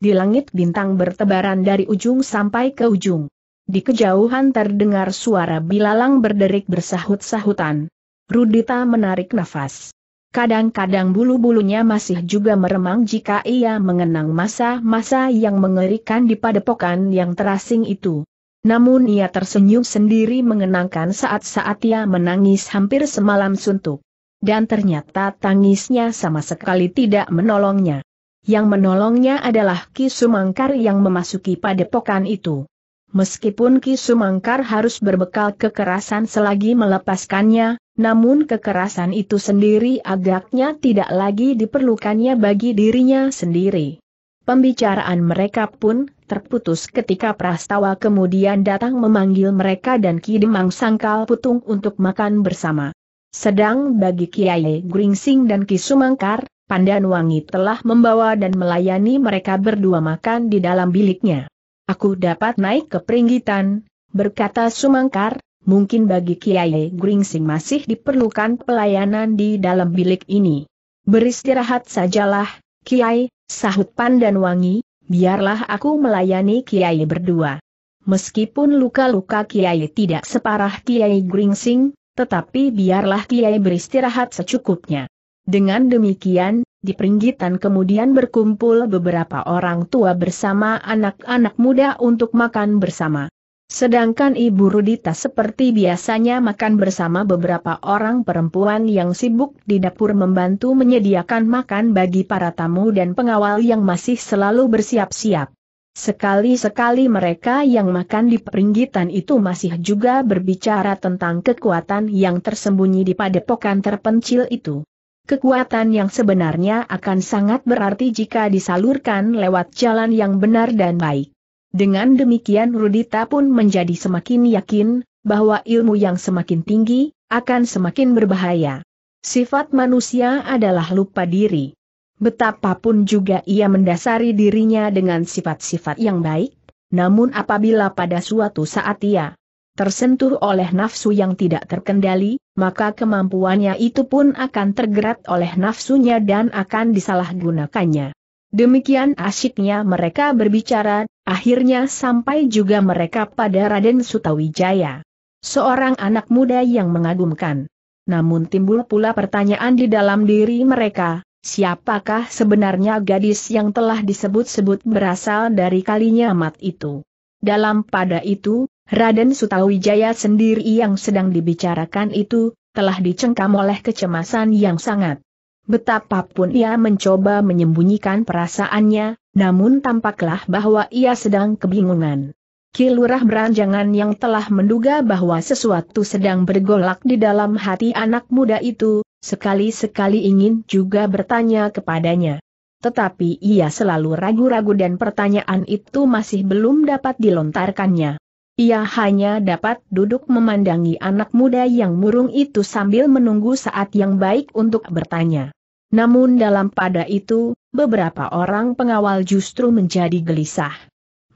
Di langit bintang bertebaran dari ujung sampai ke ujung. Di kejauhan terdengar suara bilalang berderik bersahut-sahutan. Rudita menarik nafas. Kadang-kadang bulu-bulunya masih juga meremang jika ia mengenang masa-masa yang mengerikan di padepokan yang terasing itu. Namun ia tersenyum sendiri mengenangkan saat-saat ia menangis hampir semalam suntuk. Dan ternyata tangisnya sama sekali tidak menolongnya. Yang menolongnya adalah Ki Sumangkar yang memasuki padepokan itu. Meskipun Ki Sumangkar harus berbekal kekerasan selagi melepaskannya, namun kekerasan itu sendiri agaknya tidak lagi diperlukannya bagi dirinya sendiri. Pembicaraan mereka pun terputus ketika Prastawa kemudian datang memanggil mereka dan Ki Demang Sangkal Putung untuk makan bersama. Sedang bagi Kiai Gringsing dan Ki Sumangkar, Wangi telah membawa dan melayani mereka berdua makan di dalam biliknya. Aku dapat naik ke peringgitan, berkata Sumangkar, mungkin bagi Kiai Gringsing masih diperlukan pelayanan di dalam bilik ini. Beristirahat sajalah, Kiai, sahut Pandan Wangi, biarlah aku melayani Kiai berdua. Meskipun luka-luka Kiai tidak separah Kiai Gringsing, tetapi biarlah Kiai beristirahat secukupnya. Dengan demikian, di peringgitan kemudian berkumpul beberapa orang tua bersama anak-anak muda untuk makan bersama. Sedangkan Ibu Rudita seperti biasanya makan bersama beberapa orang perempuan yang sibuk di dapur membantu menyediakan makan bagi para tamu dan pengawal yang masih selalu bersiap-siap. Sekali-sekali mereka yang makan di peringgitan itu masih juga berbicara tentang kekuatan yang tersembunyi di padepokan terpencil itu. Kekuatan yang sebenarnya akan sangat berarti jika disalurkan lewat jalan yang benar dan baik. Dengan demikian Rudita pun menjadi semakin yakin, bahwa ilmu yang semakin tinggi, akan semakin berbahaya. Sifat manusia adalah lupa diri. Betapapun juga ia mendasari dirinya dengan sifat-sifat yang baik, namun apabila pada suatu saat ia tersentuh oleh nafsu yang tidak terkendali, maka kemampuannya itu pun akan tergerak oleh nafsunya dan akan disalahgunakannya. Demikian asyiknya mereka berbicara, akhirnya sampai juga mereka pada Raden Sutawijaya. Seorang anak muda yang mengagumkan. Namun timbul pula pertanyaan di dalam diri mereka, siapakah sebenarnya gadis yang telah disebut-sebut berasal dari kalinya mat itu? Dalam pada itu, Raden Sutawijaya sendiri yang sedang dibicarakan itu, telah dicengkam oleh kecemasan yang sangat. Betapapun ia mencoba menyembunyikan perasaannya, namun tampaklah bahwa ia sedang kebingungan. Kilurah beranjangan yang telah menduga bahwa sesuatu sedang bergolak di dalam hati anak muda itu, sekali-sekali ingin juga bertanya kepadanya tetapi ia selalu ragu-ragu dan pertanyaan itu masih belum dapat dilontarkannya. Ia hanya dapat duduk memandangi anak muda yang murung itu sambil menunggu saat yang baik untuk bertanya. Namun dalam pada itu, beberapa orang pengawal justru menjadi gelisah.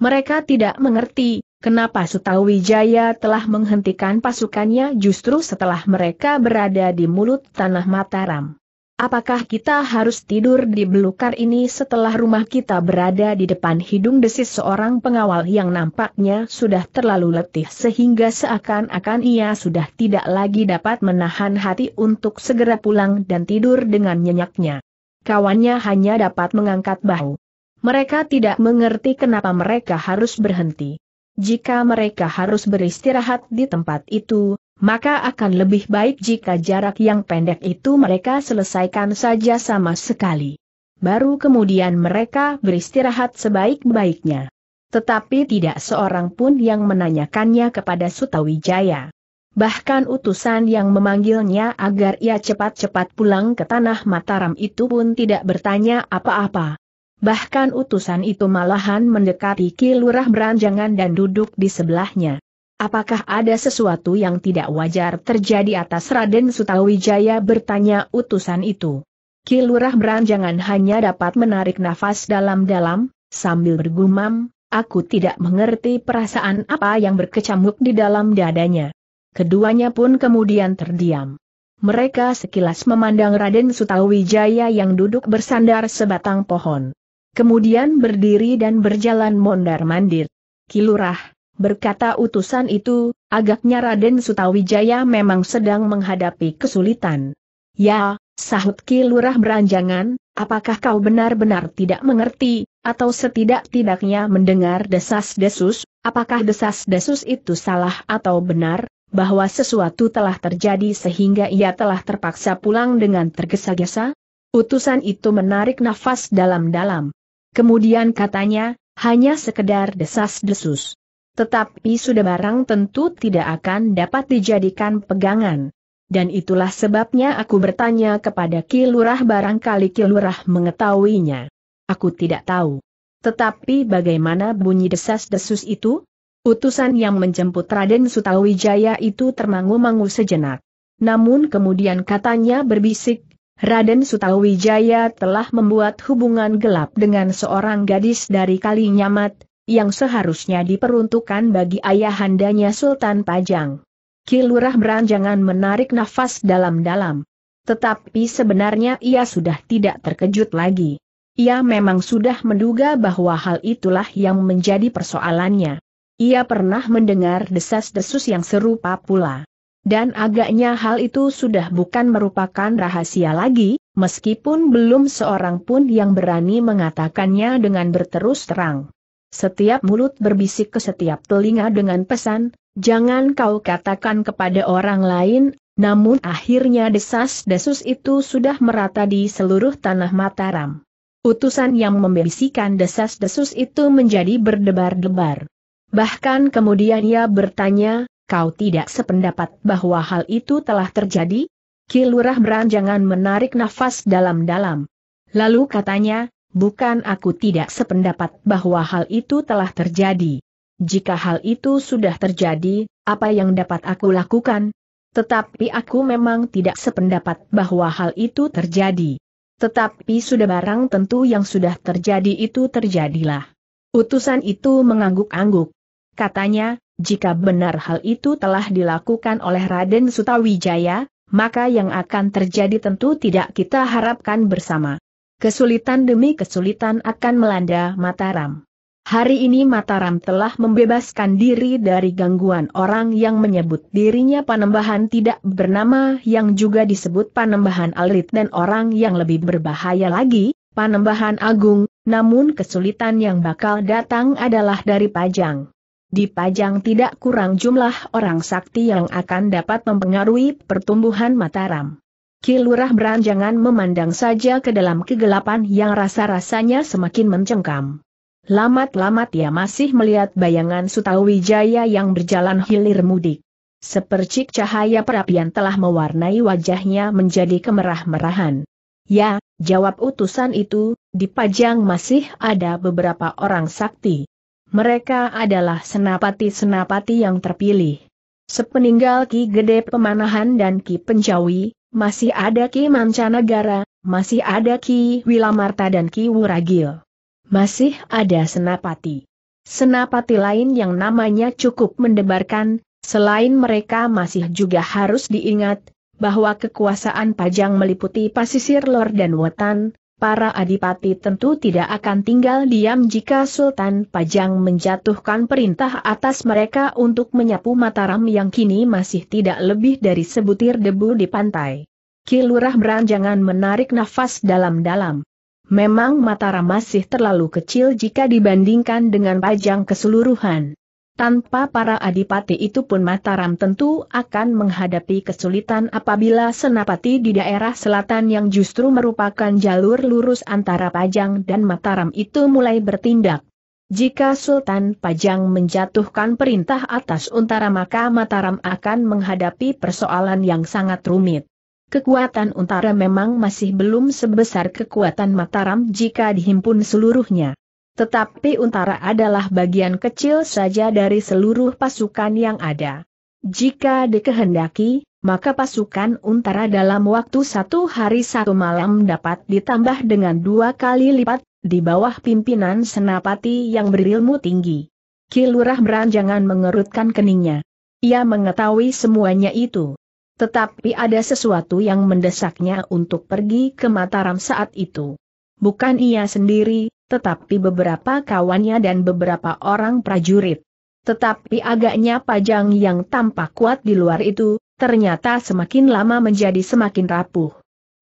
Mereka tidak mengerti, kenapa Sutawijaya telah menghentikan pasukannya justru setelah mereka berada di mulut Tanah Mataram. Apakah kita harus tidur di belukar ini setelah rumah kita berada di depan hidung desis seorang pengawal yang nampaknya sudah terlalu letih sehingga seakan-akan ia sudah tidak lagi dapat menahan hati untuk segera pulang dan tidur dengan nyenyaknya. Kawannya hanya dapat mengangkat bahu. Mereka tidak mengerti kenapa mereka harus berhenti. Jika mereka harus beristirahat di tempat itu, maka akan lebih baik jika jarak yang pendek itu mereka selesaikan saja sama sekali. Baru kemudian mereka beristirahat sebaik-baiknya. Tetapi tidak seorang pun yang menanyakannya kepada Sutawijaya. Bahkan utusan yang memanggilnya agar ia cepat-cepat pulang ke tanah Mataram itu pun tidak bertanya apa-apa. Bahkan utusan itu malahan mendekati Kilurah Beranjangan dan duduk di sebelahnya. Apakah ada sesuatu yang tidak wajar terjadi atas Raden Sutawijaya bertanya utusan itu? Kilurah beranjangan hanya dapat menarik nafas dalam-dalam, sambil bergumam, aku tidak mengerti perasaan apa yang berkecamuk di dalam dadanya. Keduanya pun kemudian terdiam. Mereka sekilas memandang Raden Sutawijaya yang duduk bersandar sebatang pohon. Kemudian berdiri dan berjalan mondar-mandir. Kilurah, berkata utusan itu, agaknya Raden Sutawijaya memang sedang menghadapi kesulitan. Ya, sahut Ki Lurah beranjangan, apakah kau benar-benar tidak mengerti, atau setidak-tidaknya mendengar desas-desus, apakah desas-desus itu salah atau benar, bahwa sesuatu telah terjadi sehingga ia telah terpaksa pulang dengan tergesa-gesa? Utusan itu menarik nafas dalam-dalam. Kemudian katanya, hanya sekedar desas-desus. Tetapi sudah barang tentu tidak akan dapat dijadikan pegangan. Dan itulah sebabnya aku bertanya kepada Kilurah barangkali Kilurah mengetahuinya. Aku tidak tahu. Tetapi bagaimana bunyi desas-desus itu? Utusan yang menjemput Raden Sutawijaya itu termangu-mangu sejenak. Namun kemudian katanya berbisik, Raden Sutawijaya telah membuat hubungan gelap dengan seorang gadis dari Kalinyamat, yang seharusnya diperuntukkan bagi ayahandanya Sultan Pajang. Kilurah beranjangan menarik nafas dalam-dalam. Tetapi sebenarnya ia sudah tidak terkejut lagi. Ia memang sudah menduga bahwa hal itulah yang menjadi persoalannya. Ia pernah mendengar desas-desus yang serupa pula. Dan agaknya hal itu sudah bukan merupakan rahasia lagi, meskipun belum seorang pun yang berani mengatakannya dengan berterus terang. Setiap mulut berbisik ke setiap telinga dengan pesan, jangan kau katakan kepada orang lain, namun akhirnya desas-desus itu sudah merata di seluruh tanah Mataram. Utusan yang membisikkan desas-desus itu menjadi berdebar-debar. Bahkan kemudian ia bertanya, kau tidak sependapat bahwa hal itu telah terjadi? Kilurah beranjangan menarik nafas dalam-dalam. Lalu katanya, Bukan aku tidak sependapat bahwa hal itu telah terjadi. Jika hal itu sudah terjadi, apa yang dapat aku lakukan? Tetapi aku memang tidak sependapat bahwa hal itu terjadi. Tetapi sudah barang tentu yang sudah terjadi itu terjadilah. Utusan itu mengangguk-angguk. Katanya, jika benar hal itu telah dilakukan oleh Raden Sutawijaya, maka yang akan terjadi tentu tidak kita harapkan bersama. Kesulitan demi kesulitan akan melanda Mataram. Hari ini Mataram telah membebaskan diri dari gangguan orang yang menyebut dirinya Panembahan tidak bernama yang juga disebut Panembahan Alit dan orang yang lebih berbahaya lagi, Panembahan Agung, namun kesulitan yang bakal datang adalah dari Pajang. Di Pajang tidak kurang jumlah orang sakti yang akan dapat mempengaruhi pertumbuhan Mataram. Kilurah beranjangan memandang saja ke dalam kegelapan yang rasa-rasanya semakin mencengkam. Lamat-lamat ia masih melihat bayangan Sutawijaya yang berjalan hilir mudik. Sepercik cahaya perapian telah mewarnai wajahnya menjadi kemerah-merahan. Ya, jawab utusan itu, di Pajang masih ada beberapa orang sakti. Mereka adalah senapati-senapati yang terpilih. Sepeninggal Ki Gede Pemanahan dan Ki Penjawi, masih ada Ki Mancanegara, masih ada Ki Wilamarta dan Ki Wuragil. Masih ada Senapati. Senapati lain yang namanya cukup mendebarkan, selain mereka masih juga harus diingat, bahwa kekuasaan Pajang meliputi Pasisir Lor dan Wetan, para adipati tentu tidak akan tinggal diam jika Sultan Pajang menjatuhkan perintah atas mereka untuk menyapu Mataram yang kini masih tidak lebih dari sebutir debu di pantai. Kilurah beranjangan menarik nafas dalam-dalam. Memang Mataram masih terlalu kecil jika dibandingkan dengan Pajang keseluruhan. Tanpa para adipati itu pun Mataram tentu akan menghadapi kesulitan apabila senapati di daerah selatan yang justru merupakan jalur lurus antara Pajang dan Mataram itu mulai bertindak. Jika Sultan Pajang menjatuhkan perintah atas Untara maka Mataram akan menghadapi persoalan yang sangat rumit. Kekuatan Untara memang masih belum sebesar kekuatan Mataram jika dihimpun seluruhnya. Tetapi Untara adalah bagian kecil saja dari seluruh pasukan yang ada. Jika dikehendaki, maka pasukan Untara dalam waktu satu hari satu malam dapat ditambah dengan dua kali lipat, di bawah pimpinan senapati yang berilmu tinggi. Kilurah beranjangan mengerutkan keningnya. Ia mengetahui semuanya itu. Tetapi ada sesuatu yang mendesaknya untuk pergi ke Mataram saat itu. Bukan ia sendiri, tetapi beberapa kawannya dan beberapa orang prajurit. Tetapi agaknya pajang yang tampak kuat di luar itu, ternyata semakin lama menjadi semakin rapuh.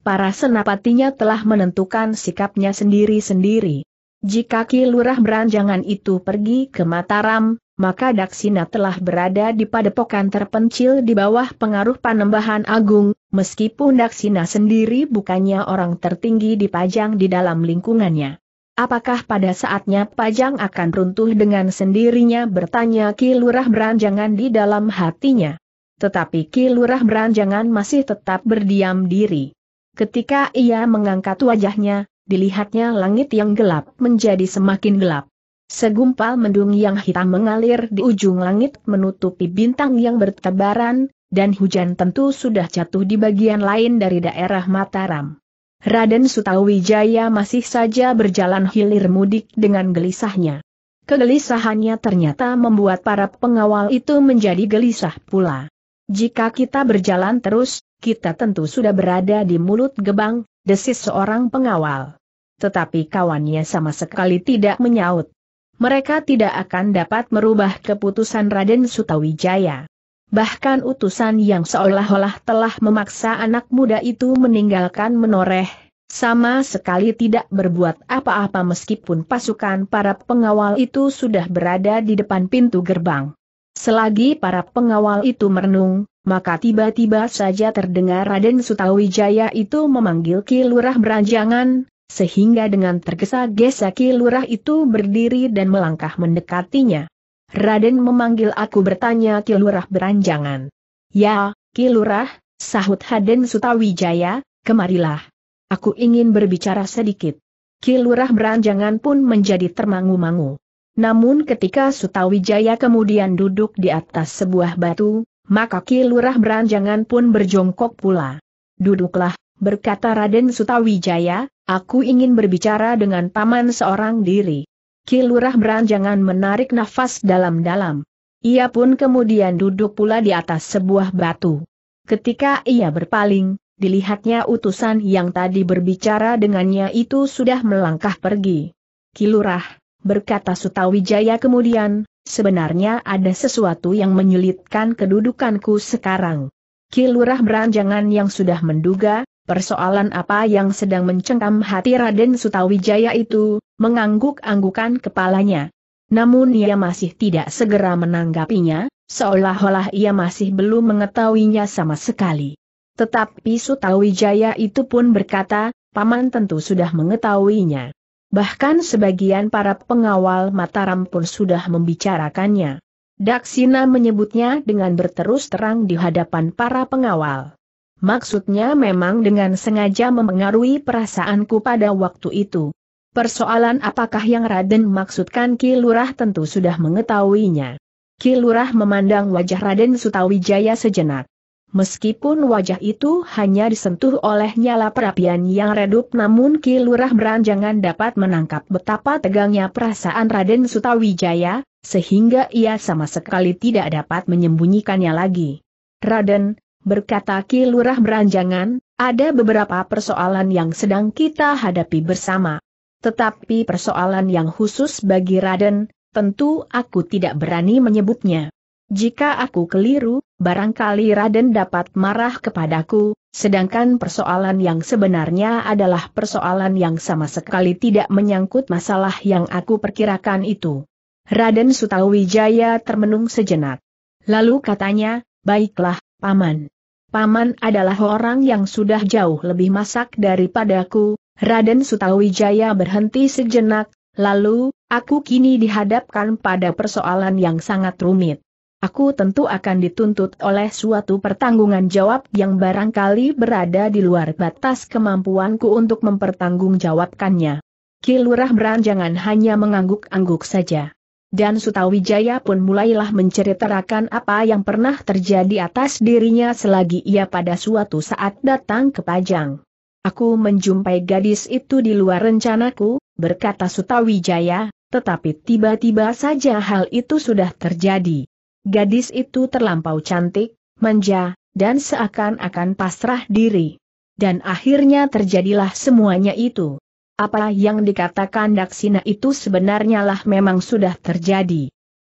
Para senapatinya telah menentukan sikapnya sendiri-sendiri. Jika Ki Lurah Beranjangan itu pergi ke Mataram, maka Daksina telah berada di padepokan terpencil di bawah pengaruh Panembahan Agung, meskipun Daksina sendiri bukannya orang tertinggi di pajang di dalam lingkungannya. Apakah pada saatnya Pajang akan runtuh dengan sendirinya bertanya Ki Lurah Beranjangan di dalam hatinya. Tetapi Ki Lurah Beranjangan masih tetap berdiam diri. Ketika ia mengangkat wajahnya, dilihatnya langit yang gelap menjadi semakin gelap. Segumpal mendung yang hitam mengalir di ujung langit menutupi bintang yang bertebaran, dan hujan tentu sudah jatuh di bagian lain dari daerah Mataram. Raden Sutawijaya masih saja berjalan hilir mudik dengan gelisahnya. Kegelisahannya ternyata membuat para pengawal itu menjadi gelisah pula. Jika kita berjalan terus, kita tentu sudah berada di mulut gebang, desis seorang pengawal. Tetapi kawannya sama sekali tidak menyaut. Mereka tidak akan dapat merubah keputusan Raden Sutawijaya bahkan utusan yang seolah-olah telah memaksa anak muda itu meninggalkan menoreh, sama sekali tidak berbuat apa-apa meskipun pasukan para pengawal itu sudah berada di depan pintu gerbang. Selagi para pengawal itu merenung, maka tiba-tiba saja terdengar Raden Sutawijaya itu memanggil Ki Lurah Beranjangan, sehingga dengan tergesa-gesa Ki Lurah itu berdiri dan melangkah mendekatinya. Raden memanggil aku bertanya Kilurah beranjangan. Ya, Kilurah, sahut Haden Sutawijaya, kemarilah. Aku ingin berbicara sedikit. Kilurah beranjangan pun menjadi termangu-mangu. Namun ketika Sutawijaya kemudian duduk di atas sebuah batu, maka Kilurah beranjangan pun berjongkok pula. Duduklah, berkata Raden Sutawijaya, aku ingin berbicara dengan paman seorang diri. Kilurah beranjangan menarik nafas dalam-dalam. Ia pun kemudian duduk pula di atas sebuah batu. Ketika ia berpaling, dilihatnya utusan yang tadi berbicara dengannya itu sudah melangkah pergi. Kilurah, berkata Sutawijaya kemudian, sebenarnya ada sesuatu yang menyulitkan kedudukanku sekarang. Kilurah beranjangan yang sudah menduga, Persoalan apa yang sedang mencengkam hati Raden Sutawijaya itu, mengangguk-anggukan kepalanya. Namun ia masih tidak segera menanggapinya, seolah-olah ia masih belum mengetahuinya sama sekali. Tetapi Sutawijaya itu pun berkata, Paman tentu sudah mengetahuinya. Bahkan sebagian para pengawal Mataram pun sudah membicarakannya. Daksina menyebutnya dengan berterus terang di hadapan para pengawal. Maksudnya memang dengan sengaja memengaruhi perasaanku pada waktu itu. Persoalan apakah yang Raden maksudkan Ki Lurah tentu sudah mengetahuinya. Ki Lurah memandang wajah Raden Sutawijaya sejenak. Meskipun wajah itu hanya disentuh oleh nyala perapian yang redup namun Ki Lurah beranjangan dapat menangkap betapa tegangnya perasaan Raden Sutawijaya, sehingga ia sama sekali tidak dapat menyembunyikannya lagi. Raden, berkata Ki Lurah Beranjangan, ada beberapa persoalan yang sedang kita hadapi bersama. Tetapi persoalan yang khusus bagi Raden, tentu aku tidak berani menyebutnya. Jika aku keliru, barangkali Raden dapat marah kepadaku, sedangkan persoalan yang sebenarnya adalah persoalan yang sama sekali tidak menyangkut masalah yang aku perkirakan itu. Raden Sutawijaya termenung sejenak. Lalu katanya, baiklah, Paman. Paman adalah orang yang sudah jauh lebih masak daripadaku, Raden Sutawijaya berhenti sejenak, lalu, aku kini dihadapkan pada persoalan yang sangat rumit. Aku tentu akan dituntut oleh suatu pertanggungan jawab yang barangkali berada di luar batas kemampuanku untuk mempertanggungjawabkannya. Kilurah Beranjangan hanya mengangguk-angguk saja. Dan Sutawijaya pun mulailah menceritakan apa yang pernah terjadi atas dirinya selagi ia pada suatu saat datang ke Pajang. Aku menjumpai gadis itu di luar rencanaku, berkata Sutawijaya, tetapi tiba-tiba saja hal itu sudah terjadi. Gadis itu terlampau cantik, manja, dan seakan-akan pasrah diri. Dan akhirnya terjadilah semuanya itu apa yang dikatakan Daksina itu sebenarnya lah memang sudah terjadi.